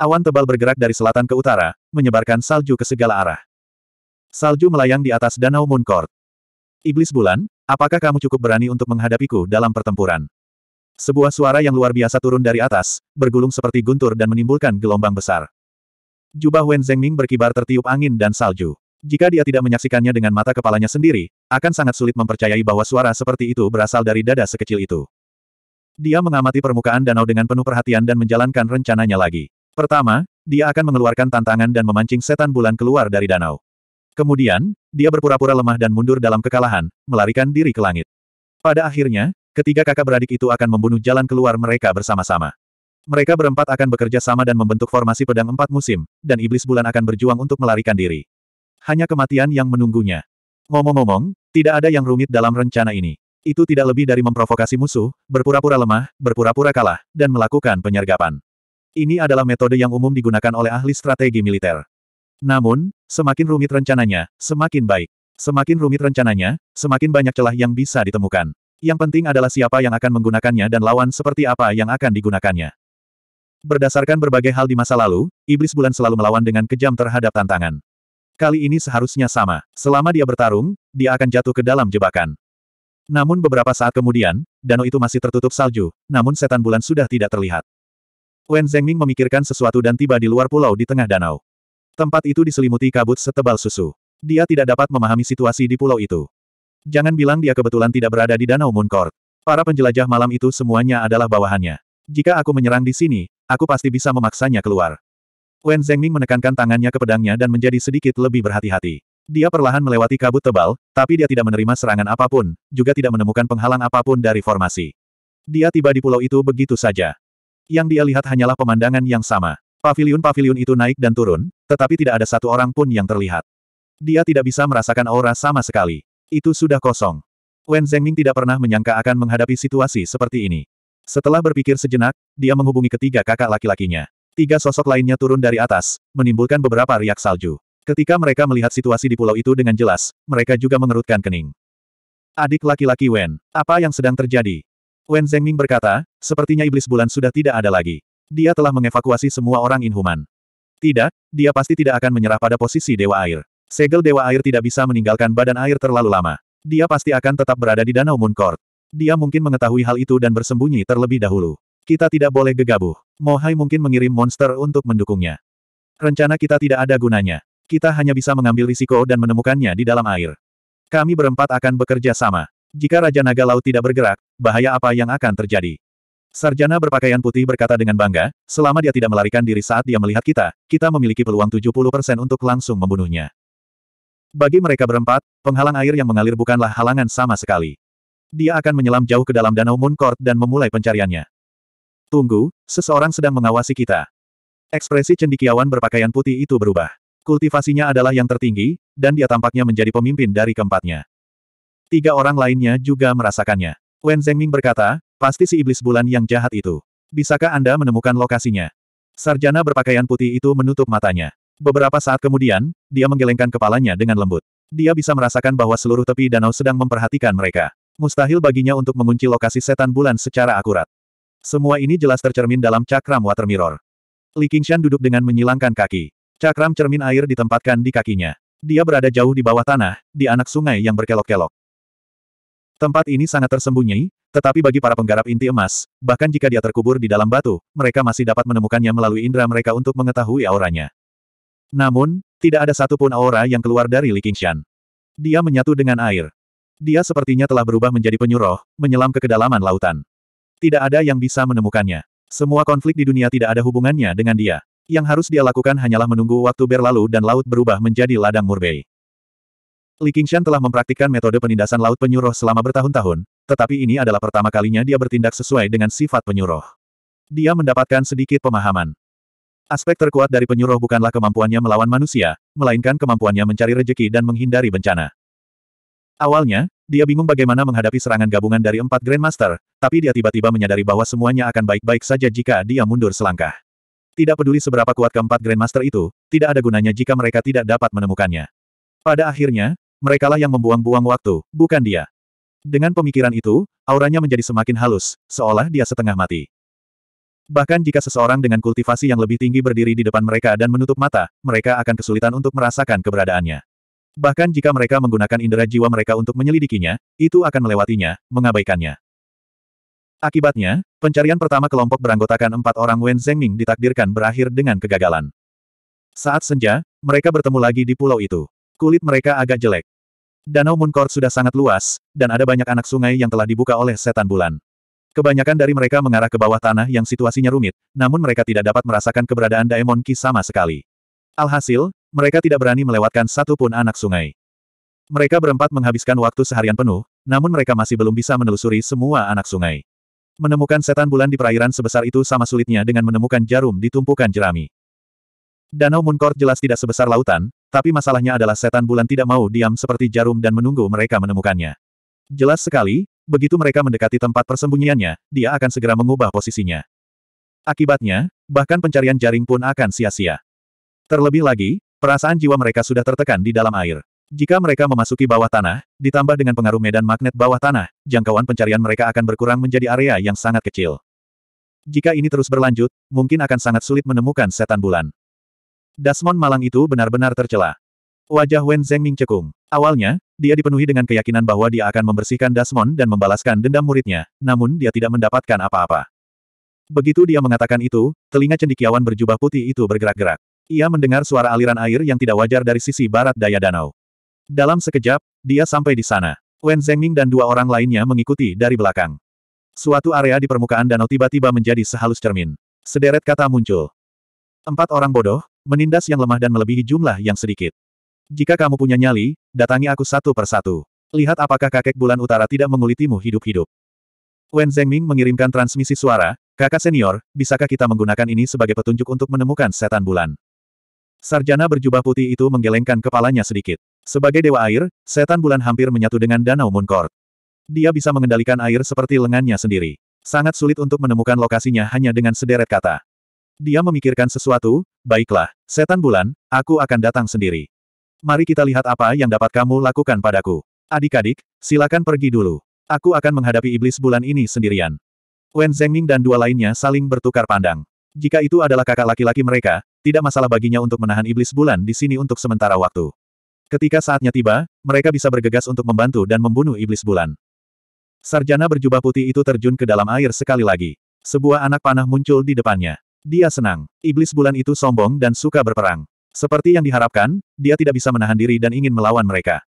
Awan tebal bergerak dari selatan ke utara, menyebarkan salju ke segala arah. Salju melayang di atas danau Mooncourt. Iblis bulan, apakah kamu cukup berani untuk menghadapiku dalam pertempuran? Sebuah suara yang luar biasa turun dari atas, bergulung seperti guntur dan menimbulkan gelombang besar. Jubah Wen Zhengming berkibar tertiup angin dan salju. Jika dia tidak menyaksikannya dengan mata kepalanya sendiri, akan sangat sulit mempercayai bahwa suara seperti itu berasal dari dada sekecil itu. Dia mengamati permukaan danau dengan penuh perhatian dan menjalankan rencananya lagi. Pertama, dia akan mengeluarkan tantangan dan memancing setan bulan keluar dari danau. Kemudian, dia berpura-pura lemah dan mundur dalam kekalahan, melarikan diri ke langit. Pada akhirnya, ketiga kakak beradik itu akan membunuh jalan keluar mereka bersama-sama. Mereka berempat akan bekerja sama dan membentuk formasi pedang empat musim, dan iblis bulan akan berjuang untuk melarikan diri. Hanya kematian yang menunggunya. Ngomong-ngomong, tidak ada yang rumit dalam rencana ini. Itu tidak lebih dari memprovokasi musuh, berpura-pura lemah, berpura-pura kalah, dan melakukan penyergapan. Ini adalah metode yang umum digunakan oleh ahli strategi militer. Namun, semakin rumit rencananya, semakin baik. Semakin rumit rencananya, semakin banyak celah yang bisa ditemukan. Yang penting adalah siapa yang akan menggunakannya dan lawan seperti apa yang akan digunakannya. Berdasarkan berbagai hal di masa lalu, Iblis Bulan selalu melawan dengan kejam terhadap tantangan. Kali ini seharusnya sama. Selama dia bertarung, dia akan jatuh ke dalam jebakan. Namun beberapa saat kemudian, danau itu masih tertutup salju, namun setan bulan sudah tidak terlihat. Wen Zhengming memikirkan sesuatu dan tiba di luar pulau di tengah danau. Tempat itu diselimuti kabut setebal susu. Dia tidak dapat memahami situasi di pulau itu. Jangan bilang dia kebetulan tidak berada di Danau Munkor. Para penjelajah malam itu semuanya adalah bawahannya. Jika aku menyerang di sini, aku pasti bisa memaksanya keluar. Wen Zhengming menekankan tangannya ke pedangnya dan menjadi sedikit lebih berhati-hati. Dia perlahan melewati kabut tebal, tapi dia tidak menerima serangan apapun, juga tidak menemukan penghalang apapun dari formasi. Dia tiba di pulau itu begitu saja yang dia lihat hanyalah pemandangan yang sama. Pavilion-pavilion itu naik dan turun, tetapi tidak ada satu orang pun yang terlihat. Dia tidak bisa merasakan aura sama sekali. Itu sudah kosong. Wen Zhengming tidak pernah menyangka akan menghadapi situasi seperti ini. Setelah berpikir sejenak, dia menghubungi ketiga kakak laki-lakinya. Tiga sosok lainnya turun dari atas, menimbulkan beberapa riak salju. Ketika mereka melihat situasi di pulau itu dengan jelas, mereka juga mengerutkan kening. Adik laki-laki Wen, apa yang sedang terjadi? Wen Zhengming berkata, sepertinya iblis bulan sudah tidak ada lagi. Dia telah mengevakuasi semua orang inhuman. Tidak, dia pasti tidak akan menyerah pada posisi Dewa Air. Segel Dewa Air tidak bisa meninggalkan badan air terlalu lama. Dia pasti akan tetap berada di Danau Moon Court. Dia mungkin mengetahui hal itu dan bersembunyi terlebih dahulu. Kita tidak boleh gegabah. Mohai mungkin mengirim monster untuk mendukungnya. Rencana kita tidak ada gunanya. Kita hanya bisa mengambil risiko dan menemukannya di dalam air. Kami berempat akan bekerja sama. Jika Raja Naga Laut tidak bergerak, bahaya apa yang akan terjadi? Sarjana berpakaian putih berkata dengan bangga, selama dia tidak melarikan diri saat dia melihat kita, kita memiliki peluang 70% untuk langsung membunuhnya. Bagi mereka berempat, penghalang air yang mengalir bukanlah halangan sama sekali. Dia akan menyelam jauh ke dalam danau Court dan memulai pencariannya. Tunggu, seseorang sedang mengawasi kita. Ekspresi cendikiawan berpakaian putih itu berubah. Kultivasinya adalah yang tertinggi, dan dia tampaknya menjadi pemimpin dari keempatnya. Tiga orang lainnya juga merasakannya. Wen Zhengming berkata, pasti si iblis bulan yang jahat itu. Bisakah Anda menemukan lokasinya? Sarjana berpakaian putih itu menutup matanya. Beberapa saat kemudian, dia menggelengkan kepalanya dengan lembut. Dia bisa merasakan bahwa seluruh tepi danau sedang memperhatikan mereka. Mustahil baginya untuk mengunci lokasi setan bulan secara akurat. Semua ini jelas tercermin dalam cakram water mirror. Li Qingshan duduk dengan menyilangkan kaki. Cakram cermin air ditempatkan di kakinya. Dia berada jauh di bawah tanah, di anak sungai yang berkelok-kelok. Tempat ini sangat tersembunyi, tetapi bagi para penggarap inti emas, bahkan jika dia terkubur di dalam batu, mereka masih dapat menemukannya melalui indera mereka untuk mengetahui auranya. Namun, tidak ada satupun aura yang keluar dari Li Qingshan. Dia menyatu dengan air. Dia sepertinya telah berubah menjadi penyuruh, menyelam ke kedalaman lautan. Tidak ada yang bisa menemukannya. Semua konflik di dunia tidak ada hubungannya dengan dia. Yang harus dia lakukan hanyalah menunggu waktu berlalu dan laut berubah menjadi ladang murbei. Li Qingshan telah mempraktikkan metode penindasan laut penyuruh selama bertahun-tahun, tetapi ini adalah pertama kalinya dia bertindak sesuai dengan sifat penyuruh. Dia mendapatkan sedikit pemahaman. Aspek terkuat dari penyuruh bukanlah kemampuannya melawan manusia, melainkan kemampuannya mencari rejeki dan menghindari bencana. Awalnya, dia bingung bagaimana menghadapi serangan gabungan dari empat Grandmaster, tapi dia tiba-tiba menyadari bahwa semuanya akan baik-baik saja jika dia mundur selangkah. Tidak peduli seberapa kuat keempat Grandmaster itu, tidak ada gunanya jika mereka tidak dapat menemukannya. Pada akhirnya, merekalah yang membuang-buang waktu, bukan dia. Dengan pemikiran itu, auranya menjadi semakin halus, seolah dia setengah mati. Bahkan jika seseorang dengan kultivasi yang lebih tinggi berdiri di depan mereka dan menutup mata, mereka akan kesulitan untuk merasakan keberadaannya. Bahkan jika mereka menggunakan indera jiwa mereka untuk menyelidikinya, itu akan melewatinya, mengabaikannya. Akibatnya, pencarian pertama kelompok beranggotakan empat orang Wen Zhengming ditakdirkan berakhir dengan kegagalan. Saat senja, mereka bertemu lagi di pulau itu. Kulit mereka agak jelek. Danau Munkor sudah sangat luas, dan ada banyak anak sungai yang telah dibuka oleh setan bulan. Kebanyakan dari mereka mengarah ke bawah tanah yang situasinya rumit, namun mereka tidak dapat merasakan keberadaan Daemon Ki sama sekali. Alhasil, mereka tidak berani melewatkan satu pun anak sungai. Mereka berempat menghabiskan waktu seharian penuh, namun mereka masih belum bisa menelusuri semua anak sungai. Menemukan setan bulan di perairan sebesar itu sama sulitnya dengan menemukan jarum di tumpukan jerami. Danau Munkor jelas tidak sebesar lautan, tapi masalahnya adalah setan bulan tidak mau diam seperti jarum dan menunggu mereka menemukannya. Jelas sekali, begitu mereka mendekati tempat persembunyiannya, dia akan segera mengubah posisinya. Akibatnya, bahkan pencarian jaring pun akan sia-sia. Terlebih lagi, perasaan jiwa mereka sudah tertekan di dalam air. Jika mereka memasuki bawah tanah, ditambah dengan pengaruh medan magnet bawah tanah, jangkauan pencarian mereka akan berkurang menjadi area yang sangat kecil. Jika ini terus berlanjut, mungkin akan sangat sulit menemukan setan bulan. Dasmon malang itu benar-benar tercela. Wajah Wen Zengming cekung. Awalnya, dia dipenuhi dengan keyakinan bahwa dia akan membersihkan Dasmon dan membalaskan dendam muridnya, namun dia tidak mendapatkan apa-apa. Begitu dia mengatakan itu, telinga cendikiawan berjubah putih itu bergerak-gerak. Ia mendengar suara aliran air yang tidak wajar dari sisi barat daya danau. Dalam sekejap, dia sampai di sana. Wen Zengming dan dua orang lainnya mengikuti dari belakang. Suatu area di permukaan danau tiba-tiba menjadi sehalus cermin. Sederet kata muncul. Empat orang bodoh, Menindas yang lemah dan melebihi jumlah yang sedikit. Jika kamu punya nyali, datangi aku satu persatu. Lihat apakah kakek bulan utara tidak mengulitimu hidup-hidup. Wen Zhengming mengirimkan transmisi suara, kakak senior, bisakah kita menggunakan ini sebagai petunjuk untuk menemukan setan bulan? Sarjana berjubah putih itu menggelengkan kepalanya sedikit. Sebagai dewa air, setan bulan hampir menyatu dengan danau Munkort. Dia bisa mengendalikan air seperti lengannya sendiri. Sangat sulit untuk menemukan lokasinya hanya dengan sederet kata. Dia memikirkan sesuatu, baiklah, setan bulan, aku akan datang sendiri. Mari kita lihat apa yang dapat kamu lakukan padaku. Adik-adik, silakan pergi dulu. Aku akan menghadapi iblis bulan ini sendirian. Wen Zengming dan dua lainnya saling bertukar pandang. Jika itu adalah kakak laki-laki mereka, tidak masalah baginya untuk menahan iblis bulan di sini untuk sementara waktu. Ketika saatnya tiba, mereka bisa bergegas untuk membantu dan membunuh iblis bulan. Sarjana berjubah putih itu terjun ke dalam air sekali lagi. Sebuah anak panah muncul di depannya. Dia senang. Iblis bulan itu sombong dan suka berperang. Seperti yang diharapkan, dia tidak bisa menahan diri dan ingin melawan mereka.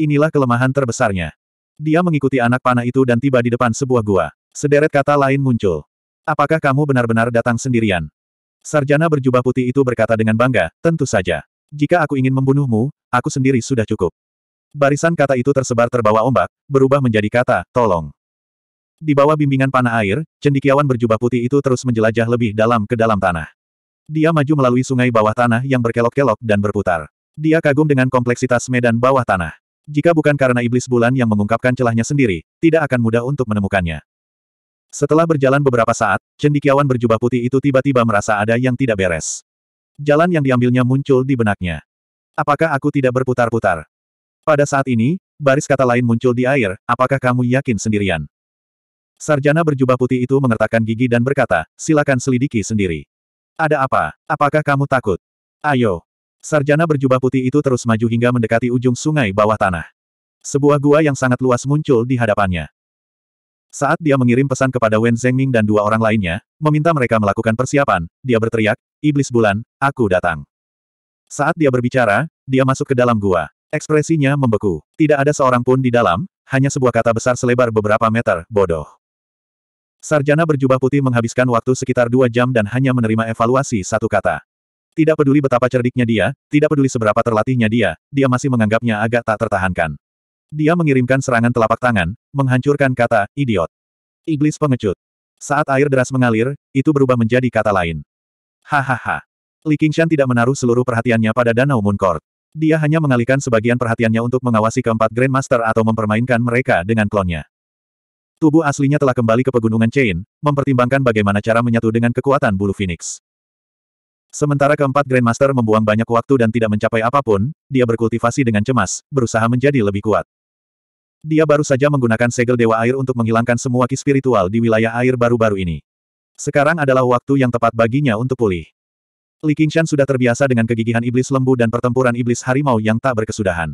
Inilah kelemahan terbesarnya. Dia mengikuti anak panah itu dan tiba di depan sebuah gua. Sederet kata lain muncul. Apakah kamu benar-benar datang sendirian? Sarjana berjubah putih itu berkata dengan bangga, tentu saja. Jika aku ingin membunuhmu, aku sendiri sudah cukup. Barisan kata itu tersebar terbawa ombak, berubah menjadi kata, tolong. Di bawah bimbingan panah air, cendikiawan berjubah putih itu terus menjelajah lebih dalam ke dalam tanah. Dia maju melalui sungai bawah tanah yang berkelok-kelok dan berputar. Dia kagum dengan kompleksitas medan bawah tanah. Jika bukan karena iblis bulan yang mengungkapkan celahnya sendiri, tidak akan mudah untuk menemukannya. Setelah berjalan beberapa saat, cendikiawan berjubah putih itu tiba-tiba merasa ada yang tidak beres. Jalan yang diambilnya muncul di benaknya. Apakah aku tidak berputar-putar? Pada saat ini, baris kata lain muncul di air, apakah kamu yakin sendirian? Sarjana berjubah putih itu mengertakkan gigi dan berkata, silakan selidiki sendiri. Ada apa? Apakah kamu takut? Ayo. Sarjana berjubah putih itu terus maju hingga mendekati ujung sungai bawah tanah. Sebuah gua yang sangat luas muncul di hadapannya. Saat dia mengirim pesan kepada Wen Zhengming dan dua orang lainnya, meminta mereka melakukan persiapan, dia berteriak, Iblis Bulan, aku datang. Saat dia berbicara, dia masuk ke dalam gua. Ekspresinya membeku. Tidak ada seorang pun di dalam, hanya sebuah kata besar selebar beberapa meter, bodoh. Sarjana berjubah putih menghabiskan waktu sekitar dua jam dan hanya menerima evaluasi satu kata. Tidak peduli betapa cerdiknya dia, tidak peduli seberapa terlatihnya dia, dia masih menganggapnya agak tak tertahankan. Dia mengirimkan serangan telapak tangan, menghancurkan kata, idiot. Iblis pengecut. Saat air deras mengalir, itu berubah menjadi kata lain. Hahaha. Li Qingshan tidak menaruh seluruh perhatiannya pada Danau Moon Court. Dia hanya mengalihkan sebagian perhatiannya untuk mengawasi keempat Grandmaster atau mempermainkan mereka dengan klonnya. Tubuh aslinya telah kembali ke pegunungan Chain, mempertimbangkan bagaimana cara menyatu dengan kekuatan bulu Phoenix. Sementara keempat Grandmaster membuang banyak waktu dan tidak mencapai apapun, dia berkultivasi dengan cemas, berusaha menjadi lebih kuat. Dia baru saja menggunakan segel Dewa Air untuk menghilangkan semua ki spiritual di wilayah air baru-baru ini. Sekarang adalah waktu yang tepat baginya untuk pulih. Li Qingshan sudah terbiasa dengan kegigihan iblis lembu dan pertempuran iblis harimau yang tak berkesudahan.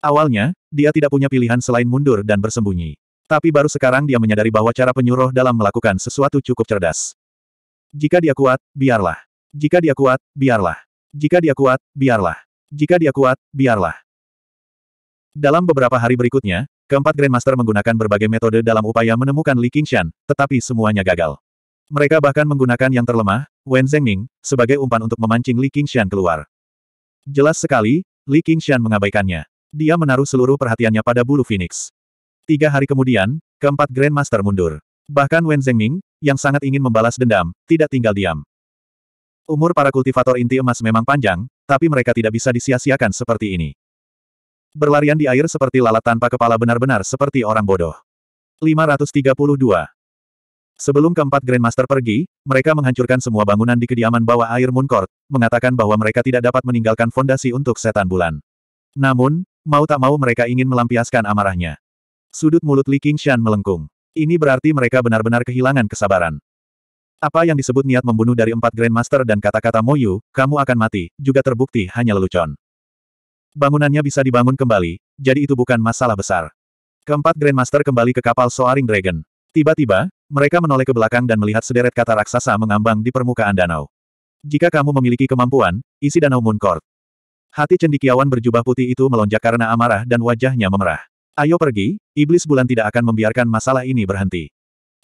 Awalnya, dia tidak punya pilihan selain mundur dan bersembunyi. Tapi baru sekarang dia menyadari bahwa cara penyuruh dalam melakukan sesuatu cukup cerdas. Jika dia kuat, biarlah. Jika dia kuat, biarlah. Jika dia kuat, biarlah. Jika dia kuat, biarlah. Dalam beberapa hari berikutnya, keempat Grandmaster menggunakan berbagai metode dalam upaya menemukan Li Qingshan, tetapi semuanya gagal. Mereka bahkan menggunakan yang terlemah, Wen Zhengming, sebagai umpan untuk memancing Li Qingshan keluar. Jelas sekali, Li Qingshan mengabaikannya. Dia menaruh seluruh perhatiannya pada bulu Phoenix. Tiga hari kemudian, keempat Grandmaster mundur. Bahkan Wen Zhengming, yang sangat ingin membalas dendam, tidak tinggal diam. Umur para kultivator inti emas memang panjang, tapi mereka tidak bisa disia-siakan seperti ini. Berlarian di air seperti lalat tanpa kepala benar-benar seperti orang bodoh. 532. Sebelum keempat Grandmaster pergi, mereka menghancurkan semua bangunan di kediaman bawah air Moon Court, mengatakan bahwa mereka tidak dapat meninggalkan fondasi untuk setan bulan. Namun, mau tak mau mereka ingin melampiaskan amarahnya. Sudut mulut Li Qingshan melengkung. Ini berarti mereka benar-benar kehilangan kesabaran. Apa yang disebut niat membunuh dari empat Grandmaster dan kata-kata Moyu, kamu akan mati, juga terbukti hanya lelucon. Bangunannya bisa dibangun kembali, jadi itu bukan masalah besar. Keempat Grandmaster kembali ke kapal Soaring Dragon. Tiba-tiba, mereka menoleh ke belakang dan melihat sederet kata raksasa mengambang di permukaan danau. Jika kamu memiliki kemampuan, isi danau Moon Court. Hati cendikiawan berjubah putih itu melonjak karena amarah dan wajahnya memerah. Ayo pergi, iblis bulan tidak akan membiarkan masalah ini berhenti.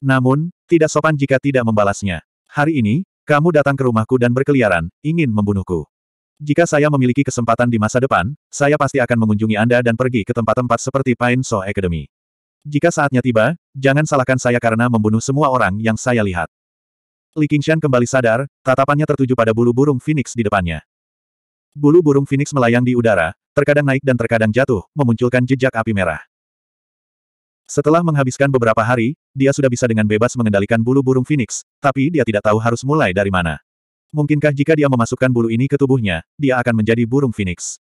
Namun, tidak sopan jika tidak membalasnya. Hari ini, kamu datang ke rumahku dan berkeliaran, ingin membunuhku. Jika saya memiliki kesempatan di masa depan, saya pasti akan mengunjungi Anda dan pergi ke tempat-tempat seperti Pine So Academy. Jika saatnya tiba, jangan salahkan saya karena membunuh semua orang yang saya lihat. Li Qingshan kembali sadar, tatapannya tertuju pada bulu burung phoenix di depannya. Bulu burung phoenix melayang di udara, terkadang naik dan terkadang jatuh, memunculkan jejak api merah. Setelah menghabiskan beberapa hari, dia sudah bisa dengan bebas mengendalikan bulu burung Phoenix, tapi dia tidak tahu harus mulai dari mana. Mungkinkah jika dia memasukkan bulu ini ke tubuhnya, dia akan menjadi burung Phoenix?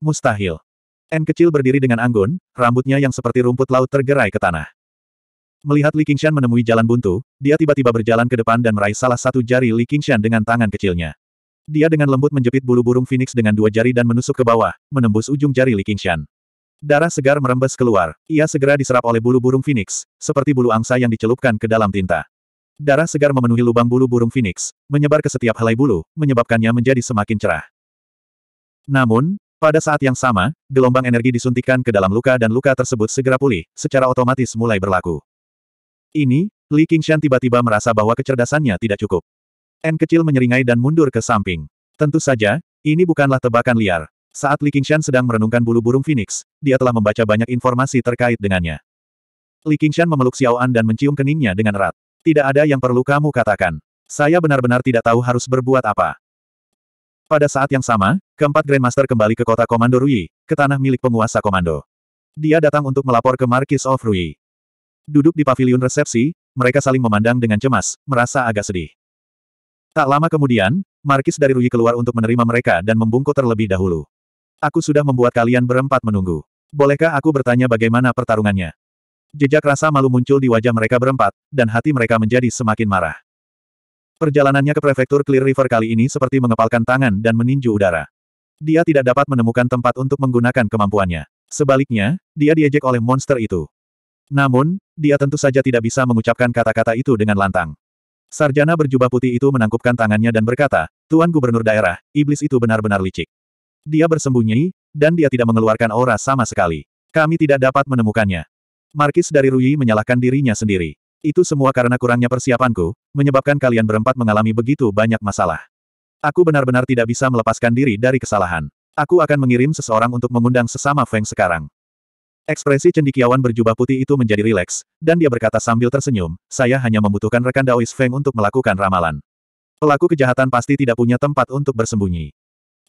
Mustahil. N kecil berdiri dengan anggun, rambutnya yang seperti rumput laut tergerai ke tanah. Melihat Li Qingshan menemui jalan buntu, dia tiba-tiba berjalan ke depan dan meraih salah satu jari Li Qingshan dengan tangan kecilnya. Dia dengan lembut menjepit bulu burung Phoenix dengan dua jari dan menusuk ke bawah, menembus ujung jari Li Qingshan. Darah segar merembes keluar, ia segera diserap oleh bulu burung Phoenix, seperti bulu angsa yang dicelupkan ke dalam tinta. Darah segar memenuhi lubang bulu burung Phoenix, menyebar ke setiap helai bulu, menyebabkannya menjadi semakin cerah. Namun, pada saat yang sama, gelombang energi disuntikan ke dalam luka dan luka tersebut segera pulih, secara otomatis mulai berlaku. Ini, Li Qingshan tiba-tiba merasa bahwa kecerdasannya tidak cukup. N kecil menyeringai dan mundur ke samping. Tentu saja, ini bukanlah tebakan liar. Saat Li Qingshan sedang merenungkan bulu burung Phoenix, dia telah membaca banyak informasi terkait dengannya. Li Qingshan memeluk Xiao An dan mencium keningnya dengan erat. Tidak ada yang perlu kamu katakan. Saya benar-benar tidak tahu harus berbuat apa. Pada saat yang sama, keempat Grandmaster kembali ke kota Komando Rui, ke tanah milik penguasa Komando. Dia datang untuk melapor ke Marquis of Rui. Duduk di pavilion resepsi, mereka saling memandang dengan cemas, merasa agak sedih. Tak lama kemudian, Markis dari Rui keluar untuk menerima mereka dan membungkuk terlebih dahulu. Aku sudah membuat kalian berempat menunggu. Bolehkah aku bertanya bagaimana pertarungannya? Jejak rasa malu muncul di wajah mereka berempat, dan hati mereka menjadi semakin marah. Perjalanannya ke prefektur Clear River kali ini seperti mengepalkan tangan dan meninju udara. Dia tidak dapat menemukan tempat untuk menggunakan kemampuannya. Sebaliknya, dia diejek oleh monster itu. Namun, dia tentu saja tidak bisa mengucapkan kata-kata itu dengan lantang. Sarjana berjubah putih itu menangkupkan tangannya dan berkata, Tuan Gubernur Daerah, iblis itu benar-benar licik. Dia bersembunyi, dan dia tidak mengeluarkan aura sama sekali. Kami tidak dapat menemukannya. Markis dari Rui menyalahkan dirinya sendiri. Itu semua karena kurangnya persiapanku, menyebabkan kalian berempat mengalami begitu banyak masalah. Aku benar-benar tidak bisa melepaskan diri dari kesalahan. Aku akan mengirim seseorang untuk mengundang sesama Feng sekarang. Ekspresi cendikiawan berjubah putih itu menjadi rileks, dan dia berkata sambil tersenyum, saya hanya membutuhkan rekan Daois Feng untuk melakukan ramalan. Pelaku kejahatan pasti tidak punya tempat untuk bersembunyi.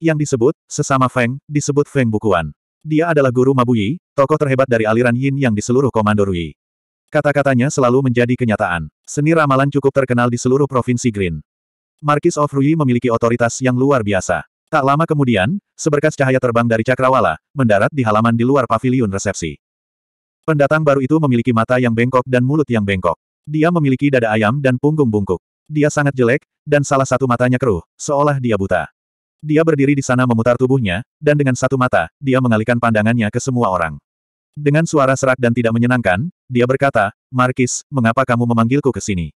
Yang disebut, sesama Feng, disebut Feng Bukuan. Dia adalah guru Mabuyi, tokoh terhebat dari aliran Yin yang di seluruh Komando Rui. Kata-katanya selalu menjadi kenyataan. Seni ramalan cukup terkenal di seluruh provinsi Green. Markis of Rui memiliki otoritas yang luar biasa. Tak lama kemudian, seberkas cahaya terbang dari Cakrawala, mendarat di halaman di luar paviliun resepsi. Pendatang baru itu memiliki mata yang bengkok dan mulut yang bengkok. Dia memiliki dada ayam dan punggung bungkuk. Dia sangat jelek, dan salah satu matanya keruh, seolah dia buta. Dia berdiri di sana memutar tubuhnya, dan dengan satu mata, dia mengalihkan pandangannya ke semua orang. Dengan suara serak dan tidak menyenangkan, dia berkata, Markis, mengapa kamu memanggilku ke sini?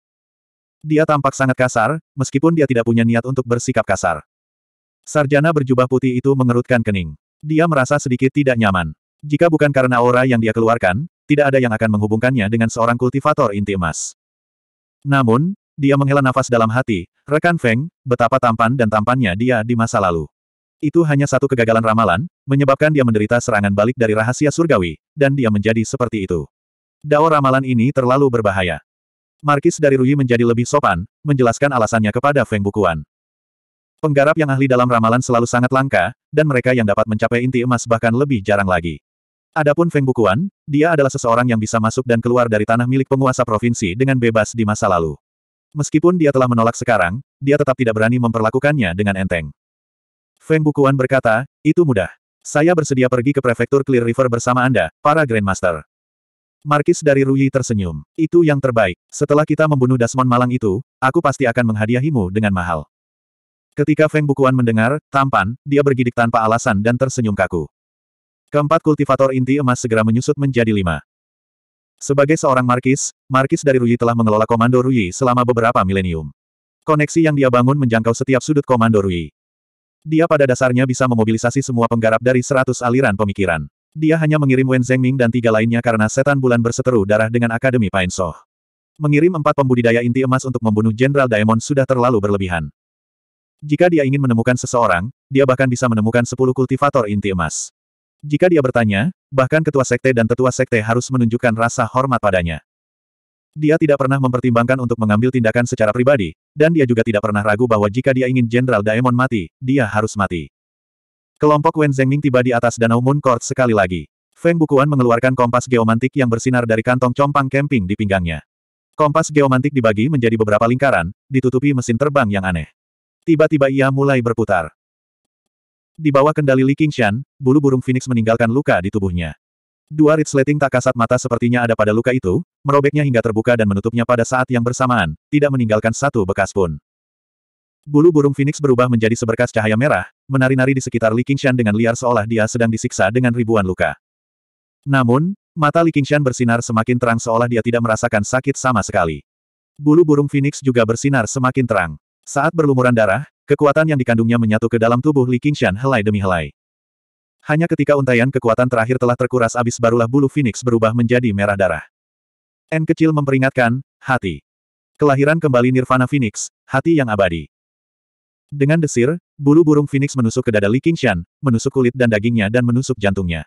Dia tampak sangat kasar, meskipun dia tidak punya niat untuk bersikap kasar. Sarjana berjubah putih itu mengerutkan kening. Dia merasa sedikit tidak nyaman. Jika bukan karena aura yang dia keluarkan, tidak ada yang akan menghubungkannya dengan seorang kultivator inti emas. Namun, dia menghela nafas dalam hati, rekan Feng, betapa tampan dan tampannya dia di masa lalu. Itu hanya satu kegagalan ramalan, menyebabkan dia menderita serangan balik dari rahasia surgawi, dan dia menjadi seperti itu. Dao ramalan ini terlalu berbahaya. Markis dari Rui menjadi lebih sopan, menjelaskan alasannya kepada Feng Bukuan. Penggarap yang ahli dalam ramalan selalu sangat langka, dan mereka yang dapat mencapai inti emas bahkan lebih jarang lagi. Adapun Feng Bukuan, dia adalah seseorang yang bisa masuk dan keluar dari tanah milik penguasa provinsi dengan bebas di masa lalu. Meskipun dia telah menolak sekarang, dia tetap tidak berani memperlakukannya dengan enteng. Feng Bukuan berkata, itu mudah. Saya bersedia pergi ke prefektur Clear River bersama Anda, para Grandmaster. Markis dari Ruyi tersenyum. Itu yang terbaik. Setelah kita membunuh Dasmon Malang itu, aku pasti akan menghadiahimu dengan mahal. Ketika Feng Bukuan mendengar, tampan, dia bergidik tanpa alasan dan tersenyum kaku. Keempat kultivator inti emas segera menyusut menjadi lima. Sebagai seorang markis, markis dari Rui telah mengelola komando Rui selama beberapa milenium. Koneksi yang dia bangun menjangkau setiap sudut komando Rui. Dia pada dasarnya bisa memobilisasi semua penggarap dari seratus aliran pemikiran. Dia hanya mengirim Wen Zhengming dan tiga lainnya karena setan bulan berseteru darah dengan Akademi Painsoh. Mengirim empat pembudidaya inti emas untuk membunuh Jenderal Daemon sudah terlalu berlebihan. Jika dia ingin menemukan seseorang, dia bahkan bisa menemukan sepuluh kultivator inti emas. Jika dia bertanya, bahkan ketua sekte dan tetua sekte harus menunjukkan rasa hormat padanya. Dia tidak pernah mempertimbangkan untuk mengambil tindakan secara pribadi, dan dia juga tidak pernah ragu bahwa jika dia ingin Jenderal Daemon mati, dia harus mati. Kelompok Wen Zengming tiba di atas Danau Moon Court sekali lagi. Feng Bukuan mengeluarkan kompas geomantik yang bersinar dari kantong compang camping di pinggangnya. Kompas geomantik dibagi menjadi beberapa lingkaran, ditutupi mesin terbang yang aneh. Tiba-tiba ia mulai berputar. Di bawah kendali Li Qingshan, bulu burung Phoenix meninggalkan luka di tubuhnya. Dua ritsleting tak kasat mata sepertinya ada pada luka itu, merobeknya hingga terbuka dan menutupnya pada saat yang bersamaan, tidak meninggalkan satu bekas pun. Bulu burung Phoenix berubah menjadi seberkas cahaya merah, menari-nari di sekitar Li Qingshan dengan liar seolah dia sedang disiksa dengan ribuan luka. Namun, mata Li Qingshan bersinar semakin terang seolah dia tidak merasakan sakit sama sekali. Bulu burung Phoenix juga bersinar semakin terang. Saat berlumuran darah, kekuatan yang dikandungnya menyatu ke dalam tubuh Li Qingshan helai demi helai. Hanya ketika untaian kekuatan terakhir telah terkuras abis barulah bulu Phoenix berubah menjadi merah darah. N kecil memperingatkan, hati. Kelahiran kembali Nirvana Phoenix, hati yang abadi. Dengan desir, bulu burung Phoenix menusuk ke dada Li Qingshan, menusuk kulit dan dagingnya dan menusuk jantungnya.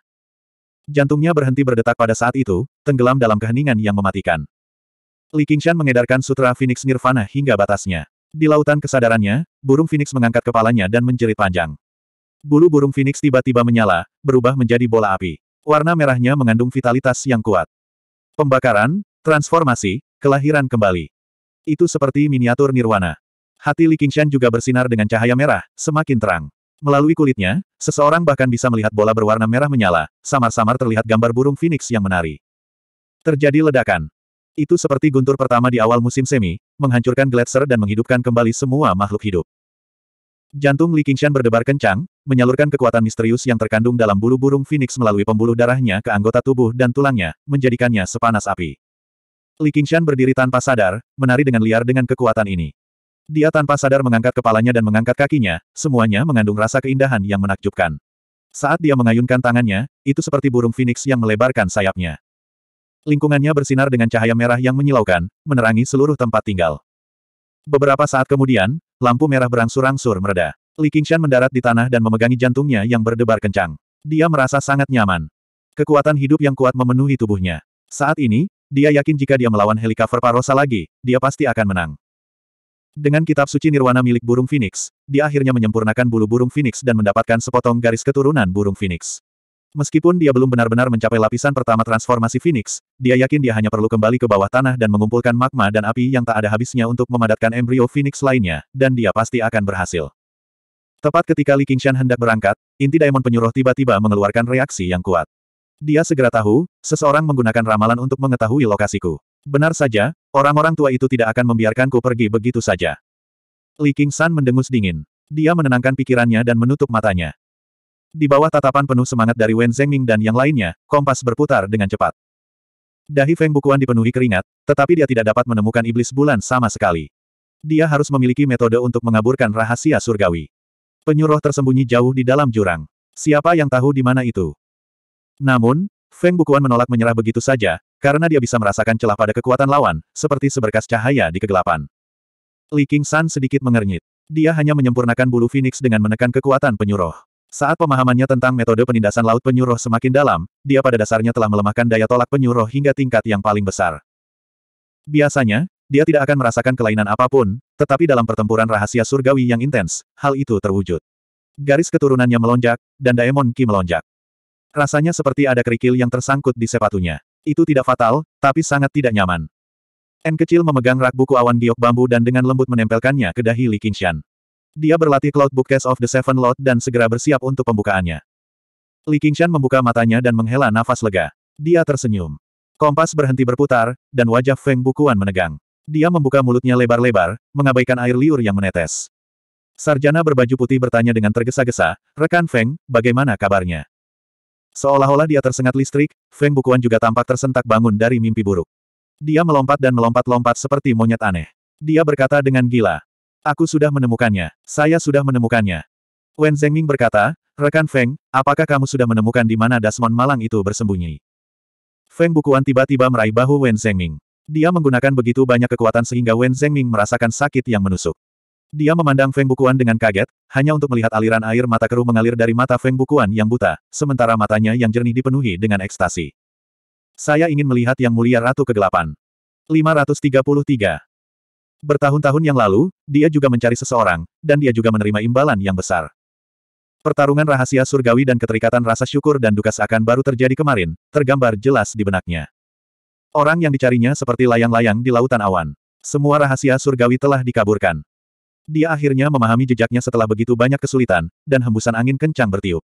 Jantungnya berhenti berdetak pada saat itu, tenggelam dalam keheningan yang mematikan. Li Qingshan mengedarkan sutra Phoenix Nirvana hingga batasnya. Di lautan kesadarannya, burung Phoenix mengangkat kepalanya dan menjerit panjang. Bulu burung Phoenix tiba-tiba menyala, berubah menjadi bola api. Warna merahnya mengandung vitalitas yang kuat. Pembakaran, transformasi, kelahiran kembali. Itu seperti miniatur nirwana. Hati Li Qingshan juga bersinar dengan cahaya merah, semakin terang. Melalui kulitnya, seseorang bahkan bisa melihat bola berwarna merah menyala, samar-samar terlihat gambar burung Phoenix yang menari. Terjadi ledakan. Itu seperti guntur pertama di awal musim semi, menghancurkan gletser dan menghidupkan kembali semua makhluk hidup. Jantung Li Qingshan berdebar kencang, menyalurkan kekuatan misterius yang terkandung dalam bulu burung phoenix melalui pembuluh darahnya ke anggota tubuh dan tulangnya, menjadikannya sepanas api. Li Qingshan berdiri tanpa sadar, menari dengan liar dengan kekuatan ini. Dia tanpa sadar mengangkat kepalanya dan mengangkat kakinya, semuanya mengandung rasa keindahan yang menakjubkan. Saat dia mengayunkan tangannya, itu seperti burung phoenix yang melebarkan sayapnya. Lingkungannya bersinar dengan cahaya merah yang menyilaukan, menerangi seluruh tempat tinggal. Beberapa saat kemudian, lampu merah berangsur-angsur mereda. Li Qingshan mendarat di tanah dan memegangi jantungnya yang berdebar kencang. Dia merasa sangat nyaman. Kekuatan hidup yang kuat memenuhi tubuhnya. Saat ini, dia yakin jika dia melawan helikopter Parosa lagi, dia pasti akan menang. Dengan kitab suci nirwana milik burung phoenix, dia akhirnya menyempurnakan bulu burung phoenix dan mendapatkan sepotong garis keturunan burung phoenix. Meskipun dia belum benar-benar mencapai lapisan pertama transformasi Phoenix, dia yakin dia hanya perlu kembali ke bawah tanah dan mengumpulkan magma dan api yang tak ada habisnya untuk memadatkan embrio Phoenix lainnya, dan dia pasti akan berhasil. Tepat ketika Li Qingshan hendak berangkat, inti Daemon penyuruh tiba-tiba mengeluarkan reaksi yang kuat. Dia segera tahu, seseorang menggunakan ramalan untuk mengetahui lokasiku. Benar saja, orang-orang tua itu tidak akan membiarkanku pergi begitu saja. Li Qingshan mendengus dingin. Dia menenangkan pikirannya dan menutup matanya. Di bawah tatapan penuh semangat dari Wen Zhengming dan yang lainnya, kompas berputar dengan cepat. Dahi Feng Bukuan dipenuhi keringat, tetapi dia tidak dapat menemukan iblis bulan sama sekali. Dia harus memiliki metode untuk mengaburkan rahasia surgawi. Penyuruh tersembunyi jauh di dalam jurang. Siapa yang tahu di mana itu? Namun, Feng Bukuan menolak menyerah begitu saja, karena dia bisa merasakan celah pada kekuatan lawan, seperti seberkas cahaya di kegelapan. Li King San sedikit mengernyit. Dia hanya menyempurnakan bulu phoenix dengan menekan kekuatan penyuruh. Saat pemahamannya tentang metode penindasan laut penyuruh semakin dalam, dia pada dasarnya telah melemahkan daya tolak penyuruh hingga tingkat yang paling besar. Biasanya, dia tidak akan merasakan kelainan apapun, tetapi dalam pertempuran rahasia surgawi yang intens, hal itu terwujud. Garis keturunannya melonjak, dan Daemon Ki melonjak. Rasanya seperti ada kerikil yang tersangkut di sepatunya. Itu tidak fatal, tapi sangat tidak nyaman. N kecil memegang rak buku awan giok bambu dan dengan lembut menempelkannya ke dahi Li Qingshan. Dia berlatih Cloud Bookcase of the Seven Lord dan segera bersiap untuk pembukaannya. Li Qingshan membuka matanya dan menghela nafas lega. Dia tersenyum. Kompas berhenti berputar, dan wajah Feng Bukuan menegang. Dia membuka mulutnya lebar-lebar, mengabaikan air liur yang menetes. Sarjana berbaju putih bertanya dengan tergesa-gesa, Rekan Feng, bagaimana kabarnya? Seolah-olah dia tersengat listrik, Feng Bukuan juga tampak tersentak bangun dari mimpi buruk. Dia melompat dan melompat-lompat seperti monyet aneh. Dia berkata dengan gila, Aku sudah menemukannya. Saya sudah menemukannya. Wen Zhengming berkata, Rekan Feng, apakah kamu sudah menemukan di mana Dasmon Malang itu bersembunyi? Feng Bukuan tiba-tiba meraih bahu Wen Zhengming. Dia menggunakan begitu banyak kekuatan sehingga Wen Zhengming merasakan sakit yang menusuk. Dia memandang Feng Bukuan dengan kaget, hanya untuk melihat aliran air mata keruh mengalir dari mata Feng Bukuan yang buta, sementara matanya yang jernih dipenuhi dengan ekstasi. Saya ingin melihat Yang Mulia Ratu Kegelapan. 533. Bertahun-tahun yang lalu, dia juga mencari seseorang, dan dia juga menerima imbalan yang besar. Pertarungan rahasia surgawi dan keterikatan rasa syukur dan duka seakan baru terjadi kemarin, tergambar jelas di benaknya. Orang yang dicarinya seperti layang-layang di lautan awan. Semua rahasia surgawi telah dikaburkan. Dia akhirnya memahami jejaknya setelah begitu banyak kesulitan, dan hembusan angin kencang bertiup.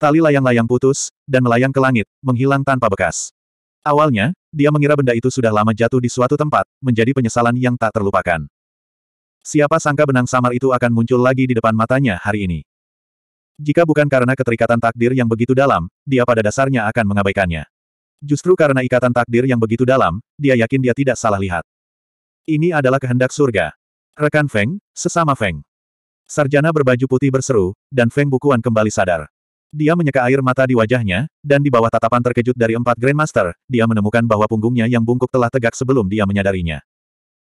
Tali layang-layang putus, dan melayang ke langit, menghilang tanpa bekas. Awalnya, dia mengira benda itu sudah lama jatuh di suatu tempat, menjadi penyesalan yang tak terlupakan. Siapa sangka benang samar itu akan muncul lagi di depan matanya hari ini. Jika bukan karena keterikatan takdir yang begitu dalam, dia pada dasarnya akan mengabaikannya. Justru karena ikatan takdir yang begitu dalam, dia yakin dia tidak salah lihat. Ini adalah kehendak surga. Rekan Feng, sesama Feng. Sarjana berbaju putih berseru, dan Feng Bukuan kembali sadar. Dia menyeka air mata di wajahnya, dan di bawah tatapan terkejut dari empat Grandmaster, dia menemukan bahwa punggungnya yang bungkuk telah tegak sebelum dia menyadarinya.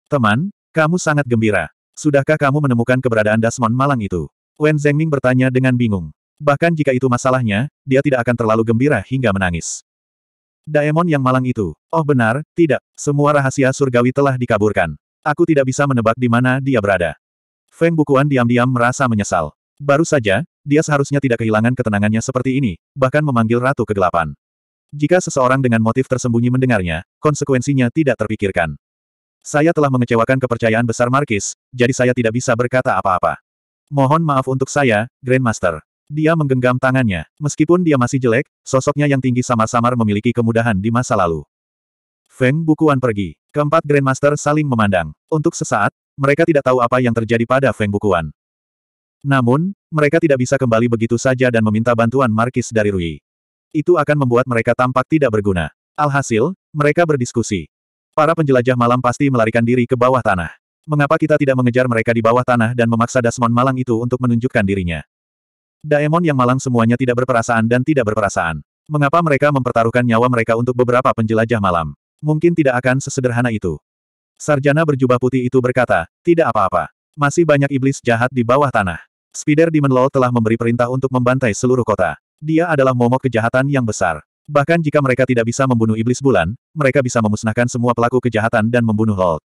Teman, kamu sangat gembira. Sudahkah kamu menemukan keberadaan Dasmon Malang itu? Wen Zhengming bertanya dengan bingung. Bahkan jika itu masalahnya, dia tidak akan terlalu gembira hingga menangis. Daemon yang malang itu. Oh benar, tidak. Semua rahasia surgawi telah dikaburkan. Aku tidak bisa menebak di mana dia berada. Feng Bukuan diam-diam merasa menyesal. Baru saja, dia seharusnya tidak kehilangan ketenangannya seperti ini, bahkan memanggil Ratu Kegelapan. Jika seseorang dengan motif tersembunyi mendengarnya, konsekuensinya tidak terpikirkan. Saya telah mengecewakan kepercayaan besar Markis, jadi saya tidak bisa berkata apa-apa. Mohon maaf untuk saya, Grandmaster. Dia menggenggam tangannya. Meskipun dia masih jelek, sosoknya yang tinggi samar-samar memiliki kemudahan di masa lalu. Feng Bukuan pergi. Keempat Grandmaster saling memandang. Untuk sesaat, mereka tidak tahu apa yang terjadi pada Feng Bukuan. Namun, mereka tidak bisa kembali begitu saja dan meminta bantuan Markis dari Rui. Itu akan membuat mereka tampak tidak berguna. Alhasil, mereka berdiskusi. Para penjelajah malam pasti melarikan diri ke bawah tanah. Mengapa kita tidak mengejar mereka di bawah tanah dan memaksa Dasmon malang itu untuk menunjukkan dirinya? Daemon yang malang semuanya tidak berperasaan dan tidak berperasaan. Mengapa mereka mempertaruhkan nyawa mereka untuk beberapa penjelajah malam? Mungkin tidak akan sesederhana itu. Sarjana berjubah putih itu berkata, tidak apa-apa. Masih banyak iblis jahat di bawah tanah. Spider Demon Law telah memberi perintah untuk membantai seluruh kota. Dia adalah momok kejahatan yang besar. Bahkan jika mereka tidak bisa membunuh iblis bulan, mereka bisa memusnahkan semua pelaku kejahatan dan membunuh Lord.